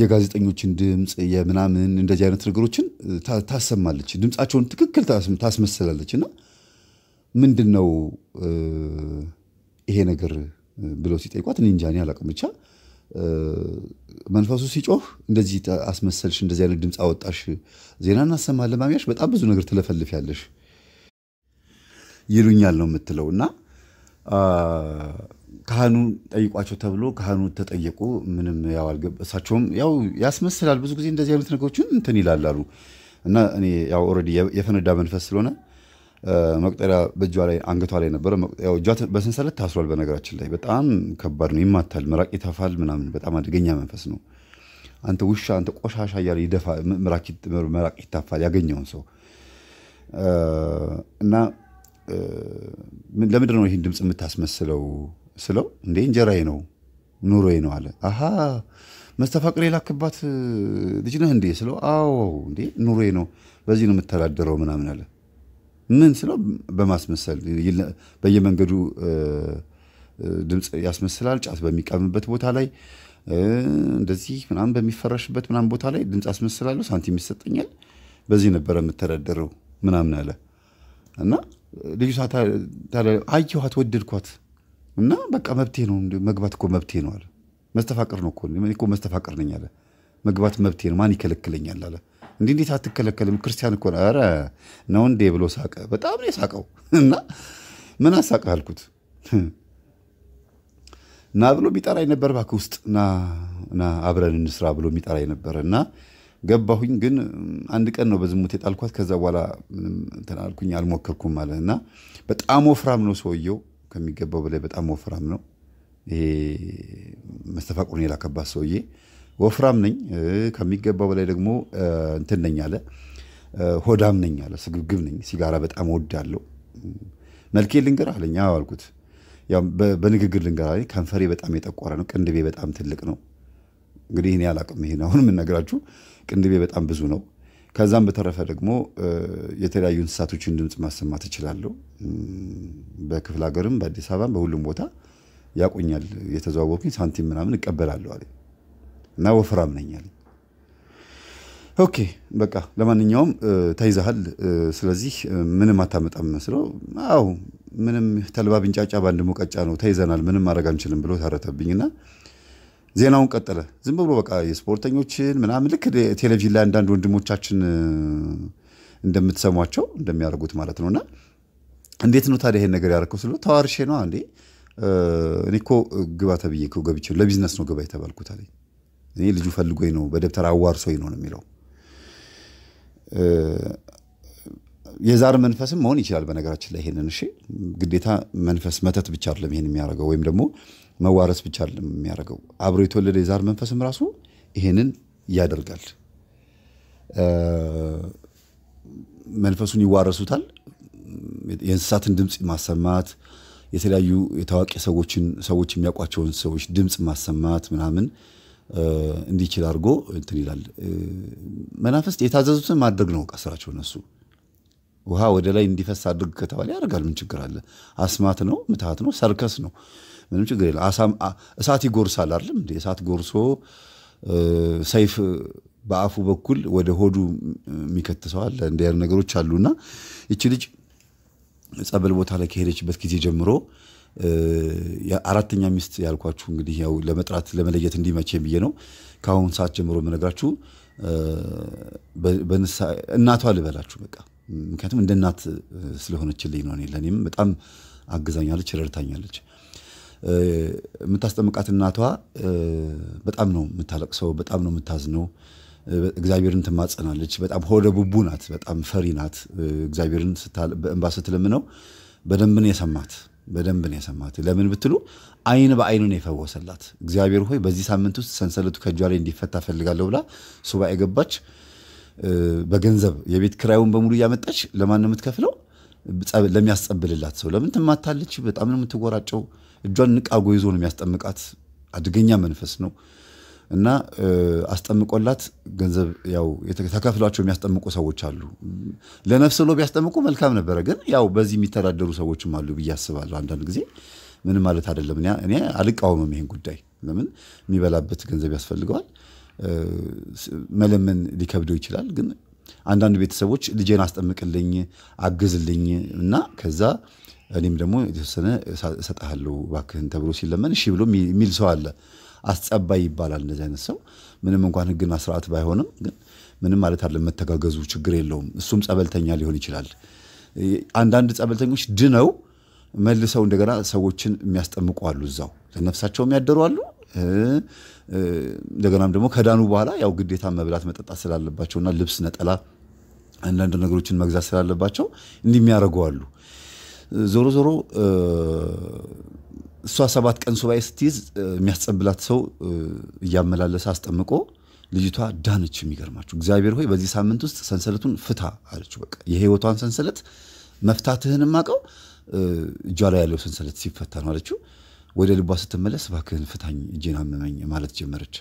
የጋዜጠኞችን ድምፅ የምናምን እንደዚህ አይነት ነገሮችን ታሰማለች። ድምፃቸውን ትክክል ታስመስላለች። እና ምንድን ነው ይሄ ነገር ብለው ሲጠይቋት እኔ እንጃ አላውቅም፣ ብቻ መንፈሱ ሲጮህ እንደዚህ አስመሰልሽ፣ እንደዚህ አይነት ድምፅ አወጣሽ፣ ዜና እናሰማለን ማሚያሽ፣ በጣም ብዙ ነገር ያለሽ ይሉኛል ነው የምትለው እና ካህኑ ጠይቋቸው ተብሎ ካህኑ ተጠየቁ። ምንም ያው ያው ያስመስላል ብዙ ጊዜ እንደዚህ አይነት ነገሮችን እንትን ይላላሉ እና እኔ ያው ኦልሬዲ የፈነዳ መንፈስ ስለሆነ መቁጠሪያ በእጇ ላይ አንገቷ ላይ ነበረ። እጇ በሰንሰለት ታስሯል። በነገራችን ላይ በጣም ከባድ ነው፣ ይማታል፣ ምራቅ ይተፋል ምናምን። በጣም አደገኛ መንፈስ ነው። አንተ ውሻ፣ አንተ ቆሻሻ እያለ ይደፋ፣ ምራቅ ይታፋል ያገኘውን ሰው እና ለምንድን ነው ይህን ድምፅ የምታስመስለው ስለው እንዴ እንጀራዬ ነው ኑሮዬ ነው አለ። አሃ መስተፋቅር የላክባት ልጅ ነህ እንዴ ስለው አዎ እንዴ ኑሮዬ ነው በዚህ ነው የምተዳደረው ምናምን አለ። ምን ስለው በማስመሰል በየመንገዱ ድምፅ ያስመስላል። ጫት በሚቀምበት ቦታ ላይ እንደዚህ ምናምን በሚፈረሽበት ምናምን ቦታ ላይ ድምፅ አስመስላለሁ፣ ሳንቲም ይሰጠኛል። በዚህ ነበረ የምተዳደረው ምናምን አለ እና ልዩ አየኋት፣ ወደድኳት እና በቃ መብቴ ነው መግባት እኮ መብቴ ነው አለ። መስተፋቅር ነው እኮ መስተፋቅር ነኝ አለ። መግባት መብቴ ነው ማን ይከለክለኛል አለ። እንዴ እንዴት አትከለከልም ክርስቲያን እኮ ኧረ ነው እንዴ ብሎ ሳቀ። በጣም ነው የሳቀው። እና ምን አሳቀ አልኩት። ና ብሎ የሚጠራኝ ነበር እባክህ ውስጥ ና ና አብረን እንስራ ብሎ የሚጠራኝ ነበር እና ገባሁኝ። ግን አንድ ቀን ነው በዝሙት የጣልኳት። ከዛ በኋላ እንትን አልኩኝ፣ አልሞከርኩም ማለት እና በጣም ወፍራም ነው ሰውየው ከሚገባው በላይ በጣም ወፍራም ነው። ይሄ መስተፋቁርን የላከባት ሰውዬ ወፍራም ነኝ ከሚገባው በላይ ደግሞ እንትን ነኝ አለ። ሆዳም ነኝ አለ። ስግብግብ ነኝ። ሲጋራ በጣም ወዳለው መልኬ ልንገር አለኝ። አልኩት። በንግግር ልንገር አለኝ። ከንፈሬ በጣም የጠቆረ ነው። ቅንድቤ በጣም ትልቅ ነው። እንግዲህ እኔ አላቅም። ይሄን አሁን የምነግራችሁ ቅንድቤ በጣም ብዙ ነው። ከዛም በተረፈ ደግሞ የተለያዩ እንስሳቶችን ድምፅ ማሰማት እችላለሁ። በክፍለ ሀገርም በአዲስ አበባ በሁሉም ቦታ ያቆኛል። የተዘዋወኩኝ ሳንቲም ምናምን እቀበላለሁ አለኝ እና ወፍራም ነኝ ኦኬ በቃ ለማንኛውም ተይዘሃል፣ ስለዚህ ምንም አታመጣም መስለው፣ አዎ ምንም ተልባ ብንጫጫ በአንድ ሙቀጫ ነው ተይዘናል፣ ምንም ማድረግ አንችልም ብሎ ተረተብኝና ዜናውን ቀጠለ። ዝም ብሎ በቃ የስፖርተኞችን ምናምን ልክ ቴሌቪዥን ላይ አንዳንድ ወንድሞቻችን እንደምትሰሟቸው እንደሚያደርጉት ማለት ነውና እንዴት ነው ታዲያ ይሄን ነገር ያደረከው ስለ ተዋርሼ ነው እንዴ እኔ እኮ ግባ ተብዬ እኮ ገብቼ ለቢዝነስ ነው ግባ የተባልኩት አለኝ። እኔ ልጁ ፈልጎኝ ነው በደብተር አዋርሶኝ ነው ነው የሚለው። የዛር መንፈስም መሆን ይችላል። በነገራችን ላይ ይሄንን እሺ፣ ግዴታ መንፈስ መተት ብቻ አይደለም ይሄን የሚያደርገው ወይም ደግሞ መዋረስ ብቻ አይደለም የሚያደርገው። አብሮ የተወለደ የዛር መንፈስም ራሱ ይሄንን ያደርጋል። መንፈሱን ይዋረሱታል፣ የእንስሳትን ድምፅ ማሰማት የተለያዩ የታዋቂ ሰዎችን ሰዎች የሚያውቋቸውን ሰዎች ድምፅ ማሰማት ምናምን እንዲችል አድርጎ እንትን ይላል። መናፍስት የታዘዙትን ማድረግ ነው በቃ ስራቸው እነሱ። ውሃ ወደ ላይ እንዲፈስ አድርግ ከተባለ ያደርጋል። ምን ችግር አለ? አስማት ነው፣ ምትሃት ነው፣ ሰርከስ ነው። ምንም ችግር የለም። እሳት ይጎርሳል አይደለም እንዴ? እሳት ጎርሶ ሰይፍ በአፉ በኩል ወደ ሆዱ የሚከትሰዋል። እንደ ነገሮች አሉና ይቺ ልጅ ጸበል ቦታ ላይ ከሄደችበት ጊዜ ጀምሮ አራተኛ ሚስት ያልኳችሁ እንግዲህ ያው ለመጥራት ለመለየት እንዲመቼ ብዬ ነው። ከአሁን ሰዓት ጀምሮ የምነግራችሁ እናቷ ልበላችሁ በቃ ምክንያቱም እንደ እናት ስለሆነችልኝ ነው። ለእኔም በጣም አግዛኛለች፣ ረድታኛለች። የምታስጠምቃት እናቷ በጣም ነው የምታለቅሰው፣ በጣም ነው የምታዝነው። እግዚአብሔርን ትማጸናለች። በጣም ሆደ ቡቡ ናት። በጣም ፈሪ ናት። እግዚአብሔርን በእንባ ስትለምነው በደንብን የሰማት በደንብን የሰማት ለምን ብትሉ አይን በአይኑን የፈወሰላት እግዚአብሔር ሆይ በዚህ ሳምንት ውስጥ ሰንሰለቱ ከእጇ ላይ እንዲፈታ ፈልጋለሁ ብላ ሱባኤ ገባች። በገንዘብ የቤት ክራዩን በሙሉ እያመጣች ለማን ነው የምትከፍለው? ለሚያስጸብልላት ሰው። ለምን ትማታለች? በጣም ነው የምትጎራጨው እጇን ንቃጎ ይዞ ነው የሚያስጠምቃት። አደገኛ መንፈስ ነው። እና አስጠምቆላት ገንዘብ ያው ተከፍሏቸው የሚያስጠምቁ ሰዎች አሉ። ለነፍስ ብሎ ቢያስጠምቁ መልካም ነበረ፣ ግን ያው በዚህ የሚተዳደሩ ሰዎችም አሉ ብዬ አስባለሁ። አንዳንድ ጊዜ ምንም ማለት አይደለም። እኔ አልቃወምም ይሄን ጉዳይ። ለምን የሚበላበት ገንዘብ ያስፈልገዋል፣ መለመን ሊከብደው ይችላል። ግን አንዳንድ ቤተሰቦች ልጄን አስጠምቅልኝ፣ አግዝልኝ እና ከዛ እኔም ደግሞ የተወሰነ እሰጥሃለሁ እባክህን ተብሎ ሲለመን እሺ ብሎ የሚል ሰው አለ። አስጸባይ ይባላል። እንደዚህ አይነት ሰው ምንም እንኳን ህግና ስርዓት ባይሆንም ግን ምንም ማለት አለ መተጋገዙ ችግር የለውም። እሱም ጸበልተኛ ሊሆን ይችላል። አንዳንድ ጸበልተኞች ድነው መልሰው እንደገና ሰዎችን የሚያስጠምቁ አሉ። እዛው ለነፍሳቸው የሚያደሩ አሉ። እንደገናም ደግሞ ከዳኑ በኋላ ያው ግዴታ መብላት መጠጣት ስላለባቸውና ልብስ፣ ነጠላ፣ አንዳንድ ነገሮችን መግዛት ስላለባቸው እንዲህ የሚያደርጉ አሉ። ዞሮ ዞሮ እሷ ሰባት ቀን ሱባኤ ስትይዝ የሚያስጸብላት ሰው እያመላለሰ አስጠምቆ ልጅቷ ዳነች። የሚገርማችሁ እግዚአብሔር ሆይ በዚህ ሳምንት ውስጥ ሰንሰለቱን ፍታ አለች። በቃ የህይወቷን ሰንሰለት መፍታትህን ማቀው እጇ ላይ ያለው ሰንሰለት ሲፈታ ነው አለችው። ወደ ልቧ ስትመለስ እባክህን ፍታኝ፣ እጄን አመመኝ ማለት ጀመረች።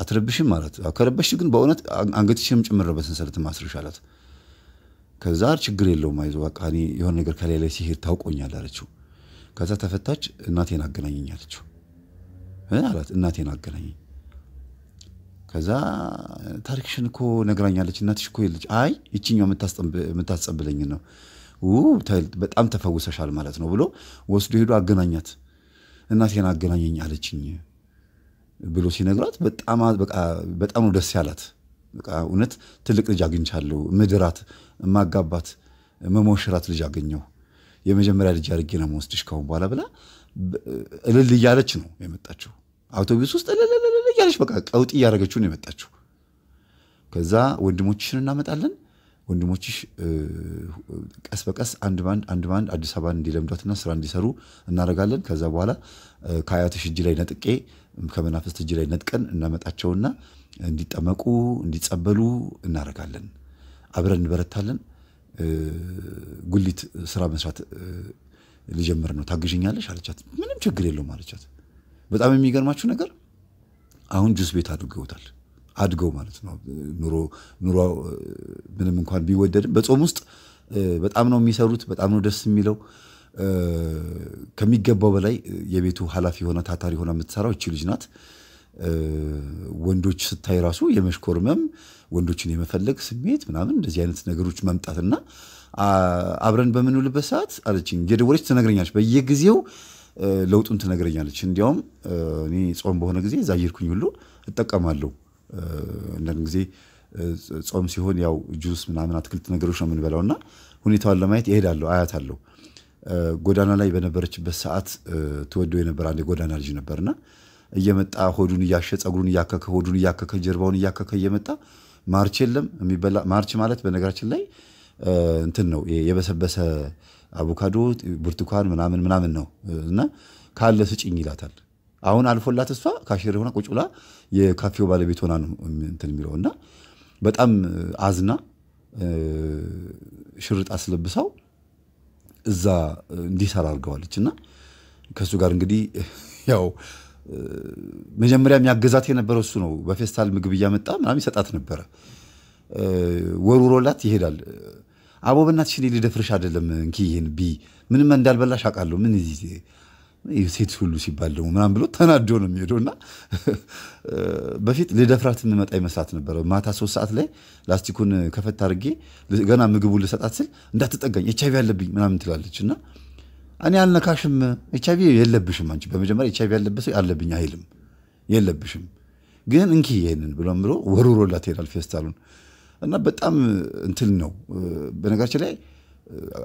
አትረብሽም ማለት ከረበሽ ግን በእውነት አንገትሽም ጭምር በሰንሰለት ማስርሽ አላት። ከዛ ችግር የለውም አይዞህ በቃ እኔ የሆነ ነገር ከላይ ላይ ሲሄድ ታውቆኛል አለችው። ከዛ ተፈታች። እናቴን አገናኘኝ አለችው። አላት እናቴን አገናኘኝ። ከዛ ታሪክሽን እኮ ነግራኛለች እናትሽ እኮ የለች። አይ ይችኛው የምታስጸብለኝ ነው በጣም ተፈውሰሻል ማለት ነው ብሎ ወስዶ ሄዶ አገናኛት። እናቴን አገናኘኝ አለችኝ ብሎ ሲነግራት በጣም ነው ደስ ያላት። እውነት ትልቅ ልጅ አግኝቻለሁ፣ ምድራት፣ ማጋባት፣ መሞሽራት ልጅ አገኘው የመጀመሪያ ልጅ አድርጌ ነው መወስድሽ ከሁን በኋላ ብላ እልል እያለች ነው የመጣችው። አውቶቡስ ውስጥ እልልልል እያለች በቃ ቀውጥ እያደረገችው ነው የመጣችው። ከዛ ወንድሞችሽን እናመጣለን ወንድሞችሽ ቀስ በቀስ አንድ ባንድ አንድ ባንድ አዲስ አበባን እንዲለምዷትና ስራ እንዲሰሩ እናደርጋለን። ከዛ በኋላ ከአያትሽ እጅ ላይ ነጥቄ ከመናፍስት እጅ ላይ ነጥቀን እናመጣቸውና እንዲጠመቁ እንዲጸበሉ እናደርጋለን። አብረን እንበረታለን፣ ጉሊት ስራ መስራት ልጀምር ነው ታግዥኛለሽ አለቻት። ምንም ችግር የለውም አለቻት። በጣም የሚገርማችሁ ነገር አሁን ጁስ ቤት አድርገውታል። አድገው ማለት ነው። ኑሮ ኑሮ ምንም እንኳን ቢወደድም በጾም ውስጥ በጣም ነው የሚሰሩት። በጣም ነው ደስ የሚለው። ከሚገባው በላይ የቤቱ ኃላፊ የሆነ ታታሪ ሆና የምትሰራው እቺ ልጅ ናት። ወንዶች ስታይ ራሱ የመሽኮርመም ወንዶችን የመፈለግ ስሜት ምናምን እንደዚህ አይነት ነገሮች መምጣትና አብረን በምንውልበት ሰዓት አለችኝ የደወለች ትነግረኛለች። በየጊዜው ለውጡን ትነግረኛለች። እንዲያውም እኔ ጾም በሆነ ጊዜ እዛ እየሄድኩኝ ሁሉ እጠቀማለሁ። አንዳንድ ጊዜ ጾም ሲሆን ያው ጁስ ምናምን አትክልት ነገሮች ነው የምንበላው እና ሁኔታዋን ለማየት ይሄዳለሁ፣ አያታለሁ። ጎዳና ላይ በነበረችበት ሰዓት ትወደው የነበር አንድ የጎዳና ልጅ ነበርና እየመጣ ሆዱን እያሸ ጸጉሩን እያከከ ሆዱን እያከከ ጀርባውን እያከከ እየመጣ ማርች የለም የሚበላ ማርች ማለት በነገራችን ላይ እንትን ነው የበሰበሰ አቮካዶ፣ ብርቱካን ምናምን ምናምን ነው እና ካለ ስጭኝ ይላታል። አሁን አልፎላት እሷ ካሽር የሆነ ቁጭ ብላ የካፌው ባለቤት ሆና ነው እንትን የሚለው እና በጣም አዝና ሽርጥ አስለብሰው እዛ እንዲሰራ አድርገዋለች እና ከእሱ ጋር እንግዲህ ያው መጀመሪያ የሚያገዛት የነበረው እሱ ነው። በፌስታል ምግብ እያመጣ ምናምን ይሰጣት ነበረ። ወሩሮላት ይሄዳል። አቦ በእናትሽ እኔ ልደፍርሽ አይደለም እንኪ ይህን ቢ ምንም እንዳልበላሽ አውቃለሁ። ምን ሴት ሁሉ ሲባል ደግሞ ምናምን ብሎ ተናዶ ነው የሚሄደው እና በፊት ልደፍራት የምመጣ ይመስላት ነበረ። ማታ ሶስት ሰዓት ላይ ላስቲኩን ከፈት አድርጌ ገና ምግቡ ልሰጣት ስል እንዳትጠጋኝ ኤች አይቪ አለብኝ ምናምን ትላለች እና እኔ አልነካሽም፣ ኤች አይቪ የለብሽም አንቺ። በመጀመሪያ ኤች ይቪ ያለበት ሰው አለብኝ አይልም፣ የለብሽም ግን እንኪ ይህንን ብሎም ብሎ ወርውሮላት ይሄዳል ፌስታሉን። እና በጣም እንትን ነው በነገራችን ላይ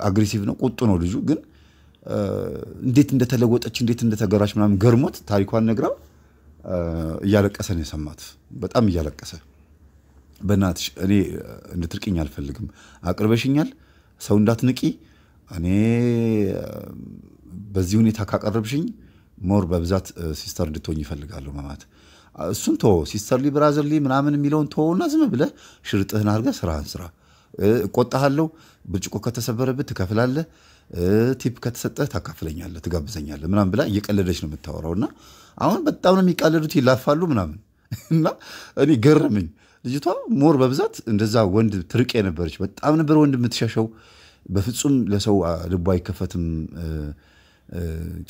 አግሬሲቭ ነው፣ ቁጡ ነው ልጁ። ግን እንዴት እንደተለወጠች እንዴት እንደተገራች ምናምን ገርሞት ታሪኳን ነግራው እያለቀሰ ነው የሰማት። በጣም እያለቀሰ በእናትሽ እኔ እንድትርቅኝ አልፈልግም፣ አቅርበሽኛል፣ ሰው እንዳትንቂ እኔ በዚህ ሁኔታ ካቀረብሽኝ ሞር በብዛት ሲስተር እንድትሆኝ ይፈልጋሉ መማት እሱን ቶ ብራዘር ብራዘርሊ ምናምን የሚለውን ቶና ዝም ብለ ሽርጥህን አድርገ ስራህን ስራ። እቆጣሃለሁ። ብርጭቆ ከተሰበረብህ ትከፍላለህ። ቲፕ ከተሰጠህ ታካፍለኛለህ፣ ትጋብዘኛለህ ምናምን ብላ እየቀለደች ነው የምታወራው። እና አሁን በጣም ነው የሚቃለዱት፣ ይላፋሉ ምናምን እና እኔ ገረምኝ። ልጅቷ ሞር በብዛት እንደዛ ወንድ ትርቅ የነበረች በጣም ነበር ወንድ የምትሸሸው በፍጹም ለሰው ልቦ አይከፈትም።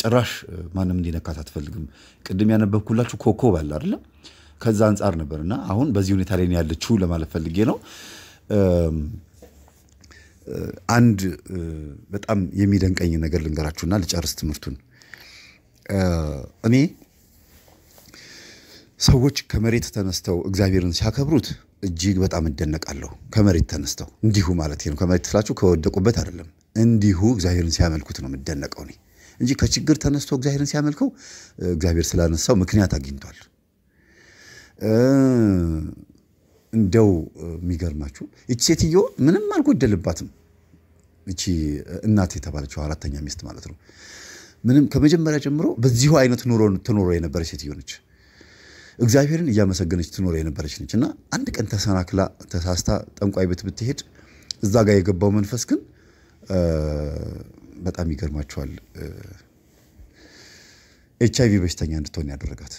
ጭራሽ ማንም እንዲነካት አትፈልግም። ቅድም ያነበብኩላችሁ ኮከብ አለ አይደለም ከዛ አንጻር ነበር እና አሁን በዚህ ሁኔታ ላይ ያለችው ለማለት ፈልጌ ነው። አንድ በጣም የሚደንቀኝ ነገር ልንገራችሁና ልጨርስ ትምህርቱን። እኔ ሰዎች ከመሬት ተነስተው እግዚአብሔርን ሲያከብሩት እጅግ በጣም እደነቃለሁ። ከመሬት ተነስተው እንዲሁ ማለት ነው። ከመሬት ስላችሁ ከወደቁበት አይደለም፣ እንዲሁ እግዚአብሔርን ሲያመልኩት ነው የምደነቀው እኔ እንጂ ከችግር ተነስቶ እግዚአብሔርን ሲያመልከው እግዚአብሔር ስላነሳው ምክንያት አግኝቷል። እንደው የሚገርማችሁ ይቺ ሴትዮ ምንም አልጎደልባትም። እቺ እናት የተባለችው አራተኛ ሚስት ማለት ነው። ምንም ከመጀመሪያ ጀምሮ በዚሁ አይነት ኑሮ ትኖሮ የነበረች ሴትዮ ነች። እግዚአብሔርን እያመሰገነች ትኖር የነበረች ነች እና አንድ ቀን ተሰናክላ ተሳስታ ጠንቋይ ቤት ብትሄድ እዛ ጋር የገባው መንፈስ ግን በጣም ይገርማቸዋል። ኤች አይቪ በሽተኛ እንድትሆን ያደረጋት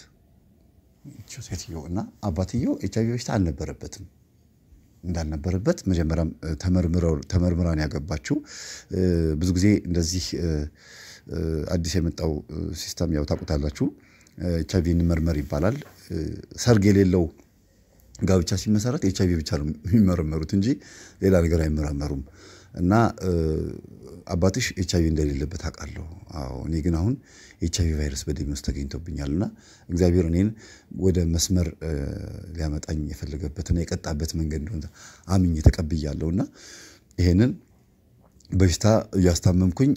ሴትዮ እና አባትዮ ኤች አይቪ በሽታ አልነበረበትም እንዳልነበረበት መጀመሪያም ተመርምራን ያገባችው። ብዙ ጊዜ እንደዚህ አዲስ የመጣው ሲስተም ያው ታውቁታላችሁ ኤች አይ ቪን መርመር ይባላል። ሰርግ የሌለው ጋብቻ ሲመሰረት ኤች አይ ቪ ብቻ ነው የሚመረመሩት እንጂ ሌላ ነገር አይመረመሩም። እና አባትሽ ኤች አይ ቪ እንደሌለበት አውቃለሁ። አዎ እኔ ግን አሁን ኤች አይ ቪ ቫይረስ በደሜ ውስጥ ተገኝቶብኛል እና እግዚአብሔር እኔን ወደ መስመር ሊያመጣኝ የፈለገበትና የቀጣበት መንገድ እንደሆነ አምኜ ተቀብያለሁ እና ይሄንን በሽታ እያስታመምኩኝ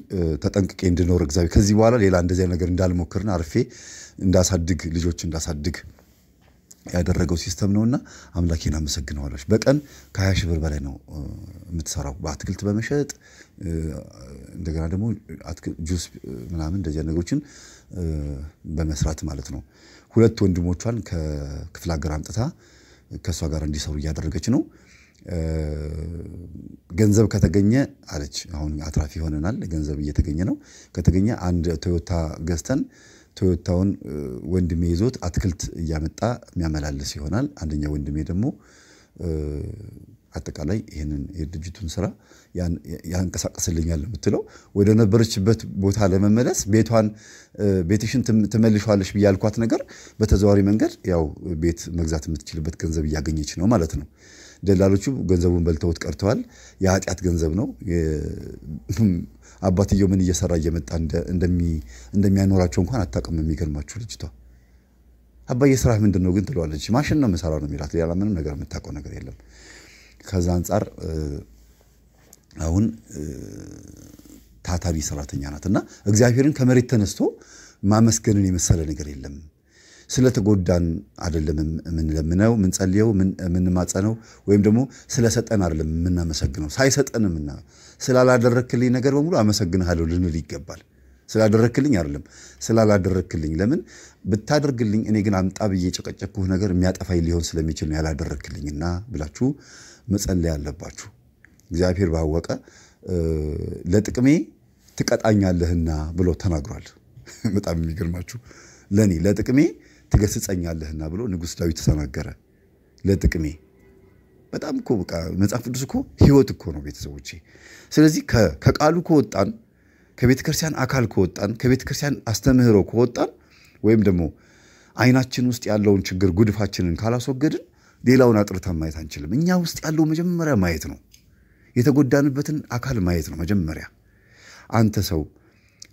ተጠንቅቄ እንድኖር እግዚአብሔር ከዚህ በኋላ ሌላ እንደዚህ ነገር እንዳልሞክርና አርፌ እንዳሳድግ ልጆች እንዳሳድግ ያደረገው ሲስተም ነውና አምላኬን አመሰግነዋለች። በቀን ከሀያ ሺህ ብር በላይ ነው የምትሰራው በአትክልት በመሸጥ እንደገና ደግሞ ጁስ ምናምን እንደዚያ ነገሮችን በመስራት ማለት ነው። ሁለት ወንድሞቿን ከክፍለ ሀገር አምጥታ ከእሷ ጋር እንዲሰሩ እያደረገች ነው። ገንዘብ ከተገኘ አለች። አሁን አትራፊ ሆነናል። ገንዘብ እየተገኘ ነው። ከተገኘ አንድ ቶዮታ ገዝተን ቶዮታውን ወንድሜ ይዞት አትክልት እያመጣ የሚያመላልስ ይሆናል። አንደኛ ወንድሜ ደግሞ አጠቃላይ ይህንን የድርጅቱን ስራ ያንቀሳቀስልኛል የምትለው ወደ ነበረችበት ቦታ ለመመለስ ቤቷን ቤትሽን ትመልሸዋለች ብያልኳት ነገር በተዘዋዋሪ መንገድ ያው ቤት መግዛት የምትችልበት ገንዘብ እያገኘች ነው ማለት ነው። ደላሎቹ ገንዘቡን በልተውት ቀርተዋል። የኃጢአት ገንዘብ ነው። አባትየው ምን እየሰራ እየመጣ እንደሚያኖራቸው እንኳን አታውቅም። የሚገርማችሁ ልጅቷ አባዬ ስራህ ምንድን ነው ግን ትለዋለች። ማሽን ነው የምሰራው ነው የሚላት። ሌላ ምንም ነገር የምታውቀው ነገር የለም። ከዛ አንጻር አሁን ታታሪ ሰራተኛ ናት እና እግዚአብሔርን ከመሬት ተነስቶ ማመስገንን የመሰለ ነገር የለም። ስለተጎዳን አይደለም የምንለምነው፣ የምንጸልየው፣ የምንማጸነው ወይም ደግሞ ስለሰጠን አይደለም የምናመሰግነው። ሳይሰጠንም እና ስላላደረክልኝ ነገር በሙሉ አመሰግንሃለሁ ልንል ይገባል። ስላደረክልኝ አይደለም ስላላደረክልኝ። ለምን ብታደርግልኝ እኔ ግን አምጣ ብዬ ነገር የሚያጠፋኝ ሊሆን ስለሚችል ያላደረክልኝና ብላችሁ መጸለይ አለባችሁ። እግዚአብሔር ባወቀ ለጥቅሜ ትቀጣኛለህና ብሎ ተናግሯል። በጣም የሚገርማችሁ ለእኔ ለጥቅሜ ትገስጸኛለህና ብሎ ንጉሥ ዳዊት ተናገረ ለጥቅሜ። በጣም እኮ በቃ መጽሐፍ ቅዱስ እኮ ህይወት እኮ ነው ቤተሰቦቼ። ስለዚህ ከቃሉ ከወጣን ከቤተ ክርስቲያን አካል ከወጣን ከቤተ ክርስቲያን አስተምህሮ ከወጣን ወይም ደግሞ አይናችን ውስጥ ያለውን ችግር ጉድፋችንን ካላስወገድን ሌላውን አጥርተን ማየት አንችልም። እኛ ውስጥ ያለው መጀመሪያ ማየት ነው። የተጎዳንበትን አካል ማየት ነው መጀመሪያ። አንተ ሰው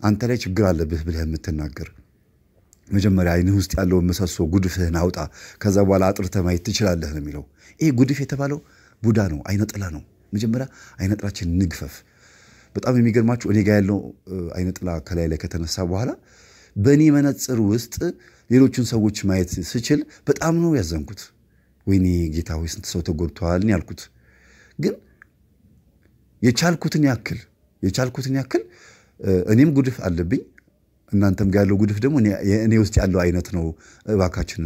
አንተ ላይ ችግር አለብህ ብለህ የምትናገር መጀመሪያ አይንህ ውስጥ ያለውን ምሰሶ ጉድፍህን አውጣ፣ ከዛ በኋላ አጥርተ ማየት ትችላለህ ነው የሚለው። ይህ ጉድፍ የተባለው ቡዳ ነው፣ አይነጥላ ነው። መጀመሪያ አይነጥላችን ንግፈፍ። በጣም የሚገርማችሁ እኔ ጋር ያለው አይነጥላ ከላይ ላይ ከተነሳ በኋላ በእኔ መነጽር ውስጥ ሌሎችን ሰዎች ማየት ስችል በጣም ነው ያዘንኩት። ወይኔ ጌታ ሆይ ስንት ሰው ተጎድቷል ያልኩት። ግን የቻልኩትን ያክል የቻልኩትን ያክል እኔም ጉድፍ አለብኝ እናንተም ጋር ያለው ጉድፍ ደግሞ እኔ ውስጥ ያለው አይነት ነው። እባካችን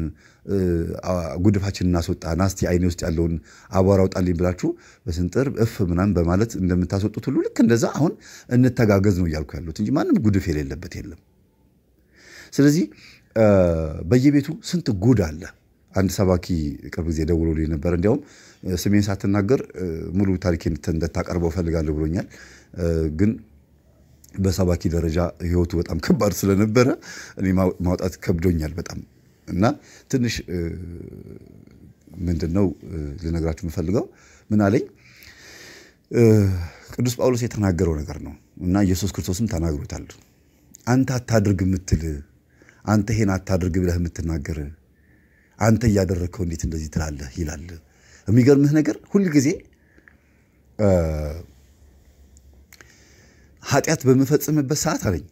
ጉድፋችን እናስወጣ፣ ናስቲ አይኔ ውስጥ ያለውን አቧራ ውጣልኝ ብላችሁ በስንጥር እፍ ምናምን በማለት እንደምታስወጡት ሁሉ ልክ እንደዛ አሁን እንተጋገዝ ነው እያልኩ ያሉት እንጂ ማንም ጉድፍ የሌለበት የለም። ስለዚህ በየቤቱ ስንት ጉድ አለ። አንድ ሰባኪ ቅርብ ጊዜ ደውሎልኝ ነበር። እንዲያውም ስሜን ሳትናገር ሙሉ ታሪኬን እንደታቀርበው ፈልጋለሁ ብሎኛል። ግን በሰባኪ ደረጃ ህይወቱ በጣም ከባድ ስለነበረ እኔ ማውጣት ከብዶኛል በጣም እና ትንሽ ምንድን ነው ልነግራችሁ የምፈልገው ምን አለኝ ቅዱስ ጳውሎስ የተናገረው ነገር ነው እና ኢየሱስ ክርስቶስም ተናግሮታል። አንተ አታድርግ የምትል አንተ ይሄን አታድርግ ብለህ የምትናገር አንተ እያደረግከው እንዴት እንደዚህ ትላለህ ይላል። የሚገርምህ ነገር ሁል ጊዜ ኃጢአት በምፈጽምበት ሰዓት አለኝ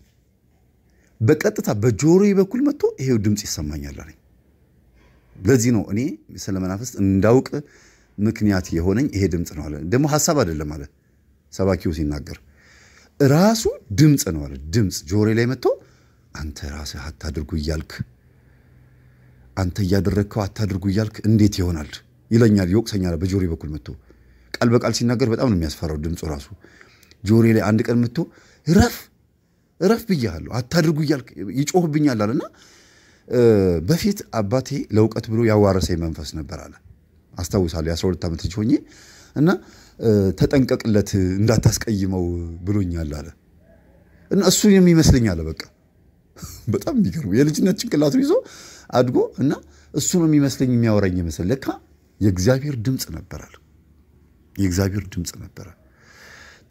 በቀጥታ በጆሮዬ በኩል መጥቶ ይሄው ድምፅ ይሰማኛል አለኝ። ለዚህ ነው እኔ ስለ መናፍስት እንዳውቅ ምክንያት የሆነኝ ይሄ ድምፅ ነው አለ። ደግሞ ሀሳብ አይደለም አለ ሰባኪው ሲናገር ራሱ ድምፅ ነው አለ። ድምፅ ጆሮ ላይ መጥቶ አንተ ራስህ አታድርጉ እያልክ አንተ እያደረግከው አታድርጉ እያልክ እንዴት ይሆናል ይለኛል፣ ይወቅሰኛል። በጆሮ በኩል መጥቶ ቃል በቃል ሲናገር በጣም ነው የሚያስፈራው ድምፁ ራሱ ጆሬ ላይ አንድ ቀን መጥቶ እረፍ እረፍ ብያለሁ አታድርጉ እያልክ ይጮህብኛል አለና በፊት አባቴ ለእውቀት ብሎ ያዋረሰኝ መንፈስ ነበር አለ አስታውሳለሁ። የአስራ ሁለት ዓመት ልጅ ሆኜ እና ተጠንቀቅለት እንዳታስቀይመው ብሎኛል አለ እና እሱ የሚመስለኝ አለ በቃ በጣም የሚገርሙ የልጅነት ጭንቅላቱን ይዞ አድጎ እና እሱ ነው የሚመስለኝ የሚያወራኝ ይመስል ለካ የእግዚአብሔር ድምፅ ነበራል። የእግዚአብሔር ድምፅ ነበረ።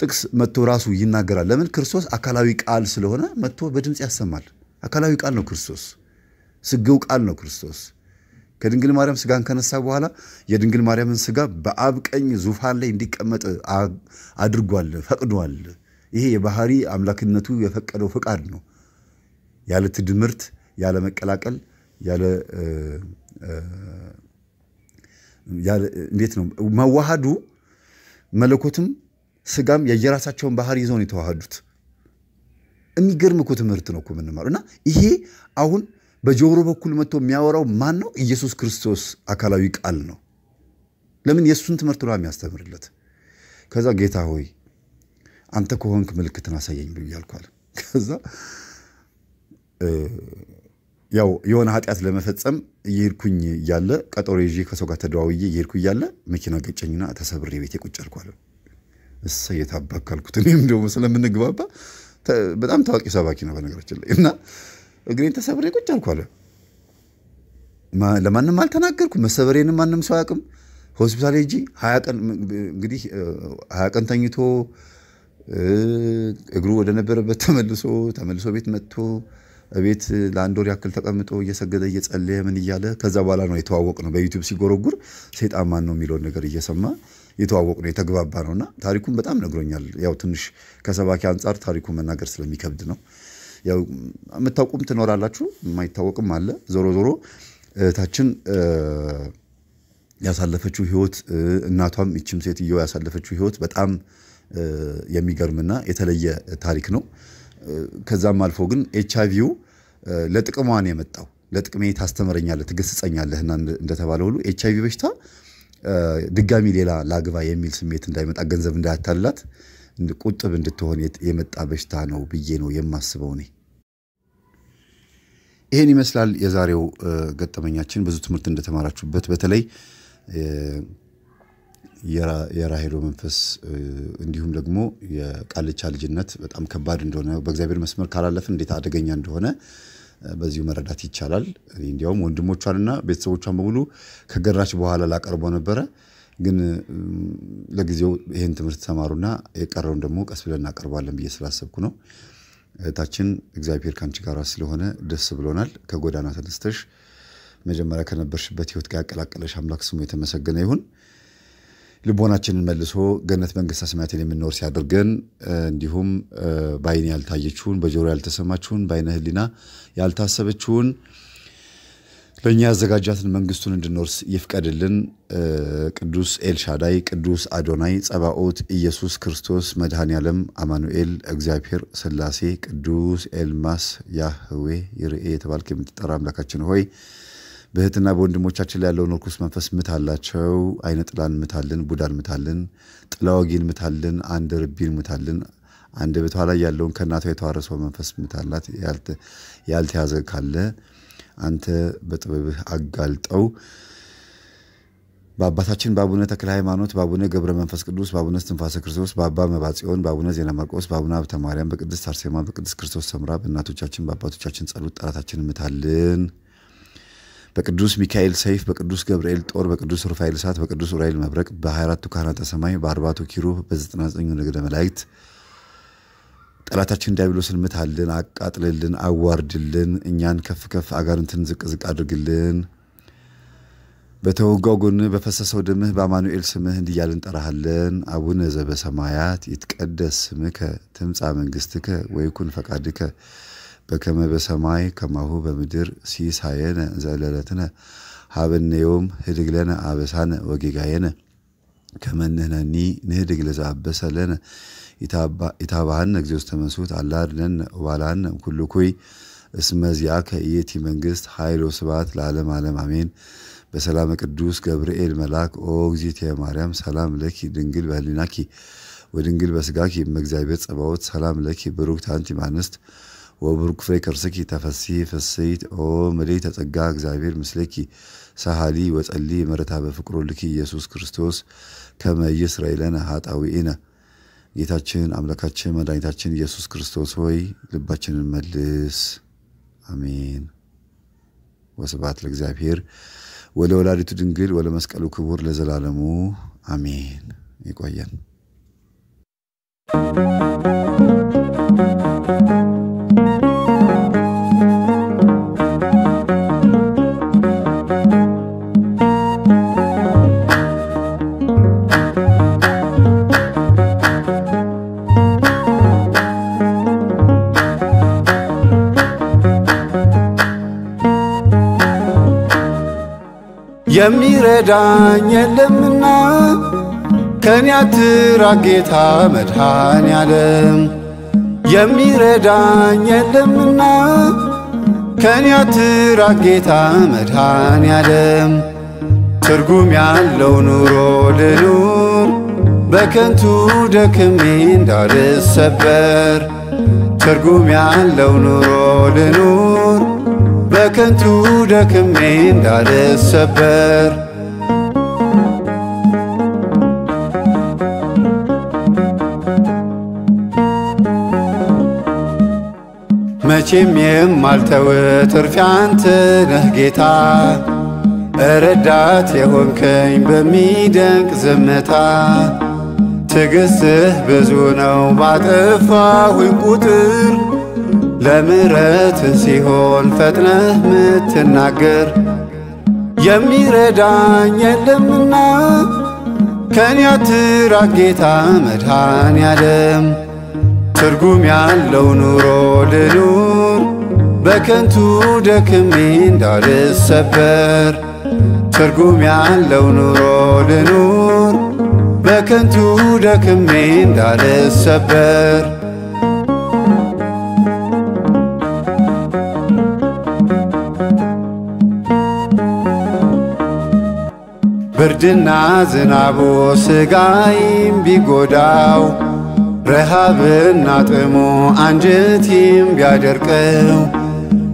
ጥቅስ መጥቶ ራሱ ይናገራል። ለምን? ክርስቶስ አካላዊ ቃል ስለሆነ መጥቶ በድምፅ ያሰማል። አካላዊ ቃል ነው ክርስቶስ፣ ስጋው ቃል ነው ክርስቶስ። ከድንግል ማርያም ስጋን ከነሳ በኋላ የድንግል ማርያምን ስጋ በአብ ቀኝ ዙፋን ላይ እንዲቀመጥ አድርጓል፣ ፈቅዷል። ይሄ የባህሪ አምላክነቱ የፈቀደው ፈቃድ ነው። ያለ ትድምርት፣ ያለ መቀላቀል፣ ያለ እንዴት ነው መዋሃዱ መለኮትም ስጋም የየራሳቸውን ባህር ይዘውን የተዋሃዱት የሚገርም እኮ ትምህርት ነው እኮ እና ይሄ አሁን በጆሮ በኩል መጥቶ የሚያወራው ማን ነው? ኢየሱስ ክርስቶስ አካላዊ ቃል ነው። ለምን የእሱን ትምህርት ነው የሚያስተምርለት። ከዛ ጌታ ሆይ አንተ ከሆንክ ምልክትን አሳየኝ ብሎ ከዛ ያው የሆነ ኃጢአት ለመፈጸም እየሄድኩኝ እያለ ቀጠሮ ይዤ ከሰው ጋር ተደዋውዬ እየሄድኩ እያለ መኪና ገጨኝና ተሰብሬ ቤት ቁጭ አልኳለሁ። እሰ የታባካልኩት እኔም ደግሞ ስለምንግባባ በጣም ታዋቂ ሰባኪ ነው በነገራችን ላይ እና እግሬን ተሰብሬ ቁጭ አልኩ አለ። ለማንም አልተናገርኩ። መሰበሬንም ማንም ሰው አያውቅም። ሆስፒታል ሄጂ ሀያ ቀን እንግዲህ ሀያ ቀን ተኝቶ እግሩ ወደ ነበረበት ተመልሶ ተመልሶ ቤት መጥቶ ቤት ለአንድ ወር ያክል ተቀምጦ እየሰገደ እየጸለየ ምን እያለ ከዛ በኋላ ነው የተዋወቅ ነው በዩቲዩብ ሲጎረጉር ሴጣን ማን ነው የሚለውን ነገር እየሰማ የተዋወቅ ነው የተግባባ ነው እና ታሪኩን በጣም ነግሮኛል። ያው ትንሽ ከሰባኪ አንጻር ታሪኩ መናገር ስለሚከብድ ነው። ያው የምታውቁም ትኖራላችሁ፣ የማይታወቅም አለ። ዞሮ ዞሮ እህታችን ያሳለፈችው ህይወት እናቷም ይችም ሴትየው ያሳለፈችው ህይወት በጣም የሚገርምና የተለየ ታሪክ ነው። ከዛም አልፎ ግን ኤች አይቪው ለጥቅሟ የመጣው። ለጥቅሜ ታስተምረኛለህ፣ ትገስጸኛለህ እና እንደተባለ ሁሉ ኤች አይቪ በሽታ ድጋሚ ሌላ ላግባ የሚል ስሜት እንዳይመጣ ገንዘብ እንዳያታልላት ቁጥብ እንድትሆን የመጣ በሽታ ነው ብዬ ነው የማስበው እኔ። ይህን ይመስላል የዛሬው ገጠመኛችን። ብዙ ትምህርት እንደተማራችሁበት በተለይ የራሄሎ መንፈስ እንዲሁም ደግሞ የቃልቻ ልጅነት በጣም ከባድ እንደሆነ በእግዚአብሔር መስመር ካላለፍን እንዴት አደገኛ እንደሆነ በዚሁ መረዳት ይቻላል። እንዲያውም ወንድሞቿንና ቤተሰቦቿን በሙሉ ከገራች በኋላ ላቀርቦ ነበረ። ግን ለጊዜው ይህን ትምህርት ተማሩና የቀረውን ደግሞ ቀስ ብለን እናቀርባለን ብዬ ስላሰብኩ ነው። እህታችን እግዚአብሔር ከአንቺ ጋር ስለሆነ ደስ ብሎናል። ከጎዳና ተነስተሽ መጀመሪያ ከነበርሽበት ህይወት ጋር ያቀላቀለሽ አምላክ ስሙ የተመሰገነ ይሁን። ልቦናችንን መልሶ ገነት መንግስተ ሰማያትን የምንኖር ሲያደርገን እንዲሁም በአይን ያልታየችውን በጆሮ ያልተሰማችውን በአይነ ህሊና ያልታሰበችውን ለእኛ ያዘጋጃትን መንግስቱን እንድንወርስ ይፍቀድልን። ቅዱስ ኤልሻዳይ፣ ቅዱስ አዶናይ፣ ጸባኦት ኢየሱስ ክርስቶስ መድኃኔ ዓለም አማኑኤል፣ እግዚአብሔር ስላሴ፣ ቅዱስ ኤልማስ፣ ያህዌ ይርኤ የተባልክ የምትጠራ አምላካችን ሆይ በእህትና በወንድሞቻችን ላይ ያለውን ርኩስ መንፈስ ምታላቸው። አይነ ጥላን ምታልን፣ ቡዳን ምታልን፣ ጥላ ምታልን፣ አንድ ርቢን ምታልን። አንድ ቤቷ ላይ ያለውን ከእናቷ የተዋረሰው መንፈስ ምታላት። ያልተያዘ ካለ አንተ በጥበብህ አጋልጠው። በአባታችን በአቡነ ተክለ ሃይማኖት፣ በአቡነ ገብረ መንፈስ ቅዱስ፣ በአቡነ እስትንፋሰ ክርስቶስ፣ በአባ መባጽዮን፣ በአቡነ ዜና ማርቆስ፣ በአቡነ ሀብተ ማርያም፣ በቅድስት አርሴማ፣ በቅድስት ክርስቶስ ሰምራ፣ በእናቶቻችን በአባቶቻችን ጸሎት ጠላታችን ምታልን። በቅዱስ ሚካኤል ሰይፍ፣ በቅዱስ ገብርኤል ጦር፣ በቅዱስ ሩፋኤል እሳት፣ በቅዱስ ዑራኤል መብረቅ፣ በ24ቱ ካህናተ ሰማይ፣ በአርባቱ ኪሩብ፣ በ99ኙ ነገደ መላእክት ጠላታችን ዲያብሎስን ምታልን፣ አቃጥልልን፣ አዋርድልን፣ እኛን ከፍ ከፍ አጋርንትን ዝቅ ዝቅ አድርግልን። በተወጋው ጎን በፈሰሰው ደምህ በአማኑኤል ስምህ እንዲያል እንጠራሃለን። አቡነ ዘበሰማያት ይትቀደስ ስምከ ትምጻ መንግስትከ ወይኩን ፈቃድከ በከመ በሰማይ ከማሁ በምድር ሲሳየነ ዘለለትነ ሀበነዮም ህድግለነ አበሳነ ወጌጋየነ ከመ ንህድግ ለዘአበሰ ለነ ኢታባህነ እግዚኦ ውስተ መንሱት አላድነነ ወባልሐነ እምኩሉኩይ እስመ ዚአከ ኢየቲ መንግሥት ኃይል ወስብሐት ለዓለመ ዓለም አሜን። በሰላም ቅዱስ ገብርኤል መልአክ ኦ እግዝእትየ ማርያም ሰላም ለኪ ድንግል በህሊናኪ ወድንግል በስጋኪ እመ እግዚአብሔር ጸባኦት ሰላም ለኪ ብሩክት አንቲ እምአንስት ወብሩክ ፍሬ ከርስኪ ተፈሲ ፍስይት ኦ ምልዕተ ተጸጋ እግዚአብሔር ምስለኪ ሳሃሊ ወጸሊ መረታ በፍቅሮ ልኪ ኢየሱስ ክርስቶስ ከመይ ይስረይ ለነ ጌታችን አምላካችን መድኃኒታችን ኢየሱስ ክርስቶስ ሆይ ልባችንን መልስ። አሜን። ወስብሐት ለእግዚአብሔር ወለወላዲቱ ድንግል ወለመስቀሉ ክቡር ለዘላለሙ አሜን። ይቆየን። የሚረዳኝ የለምና ከኔ አትራቅ ጌታ መድኃኔ ዓለም የሚረዳኝ የለምና ከኔ አትራቅ ጌታ መድኃኔ ዓለም ትርጉም ያለው ኑሮ ልኑር በከንቱ ደክሜ እንዳልሰበር ትርጉም ያለው ኑሮ ልኑር በከንቱ ደክሜ እንዳልሰበር መቼም የማልተው ትርፊ አንተ ነህ ጌታ እረዳት የሆንከኝ በሚደንቅ ዝምታ ትዕግሥትህ ብዙ ነው ባጠፋሁኝ ቁጥር ለምረት ሲሆን ፈጥነህ ምትናገር የሚረዳኝ የለምና ከኔ አትራቅ ጌታ መድኃኔ ዓለም። ትርጉም ያለው ኑሮ ልኑር በከንቱ ደክሜ እንዳልሰበር ትርጉም ያለው ኑሮ ልኑር በከንቱ ደክሜ እንዳልሰበር ብርድና ዝናቡ ስጋይም ቢጎዳው ረሃብና ጥሙ አንጀቲም ቢያደርቀው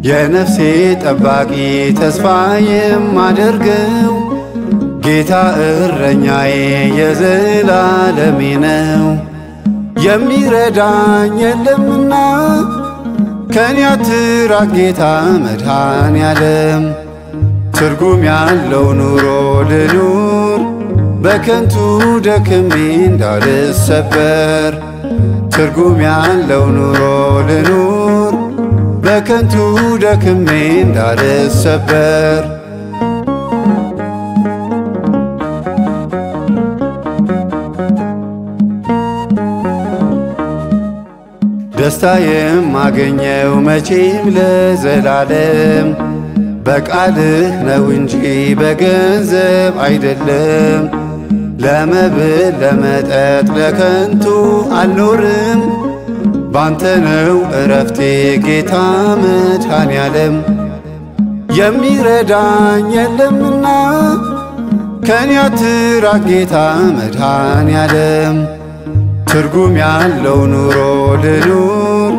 የነፍሴ ጠባቂ ተስፋዬም አደርገው ጌታ እረኛዬ የዘላለሜ ነው። የሚረዳኝ የለምና ከኔ አትራቅ ጌታ መድኃኔ ዓለም ትርጉም ያለው ኑሮ ልኑር በከንቱ ደክሜ እንዳልሰበር ትርጉም ያለው ኑሮ ልኑር በከንቱ ደክሜ እንዳልሰበር ደስታ የማገኘው መቼም ለዘላለም በቃልህ ነው እንጂ በገንዘብ አይደለም። ለመብል ለመጠጥ ለከንቱ አልኖርም። ባንተ ነው እረፍቴ ጌታ ያለም! የሚረዳኝ የለምና ከኔ አትራቅ ጌታ መድኃኔዓለም። ትርጉም ያለው ኑሮ ልኑር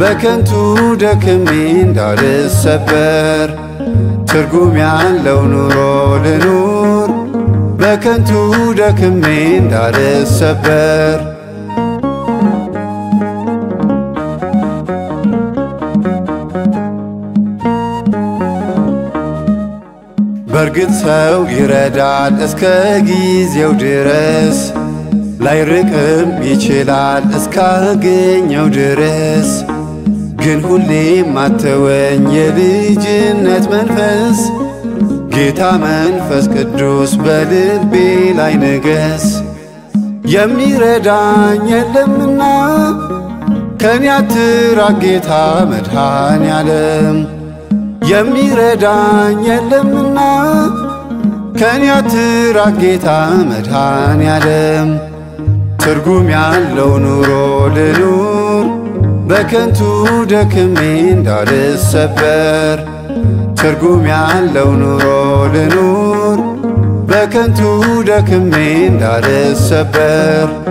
በከንቱ ደክሜ እንዳልሰበር ትርጉም ያለው ኑሮ ልኑር በከንቱ ደክሜ እንዳልሰበር በእርግጥ ሰው ይረዳል እስከ ጊዜው ድረስ ላይርቅም ይችላል እስካገኘው ድረስ ግን ሁሌ ማተወኝ የልጅነት መንፈስ ጌታ መንፈስ ቅዱስ በልቤ ላይ ንገስ። የሚረዳኝ የለምና ከኔ አትራቅ ጌታ መድኃኔ ዓለም። የሚረዳኝ የለምና ከኔ አትራቅ ጌታ መድኃኔ ዓለም። ትርጉም ያለው ኑሮ ልኑር በከንቱ ደክሜ እንዳልሰበር ትርጉም ያለው ኑሮ ልኑር በከንቱ ደክሜ እንዳልሰበር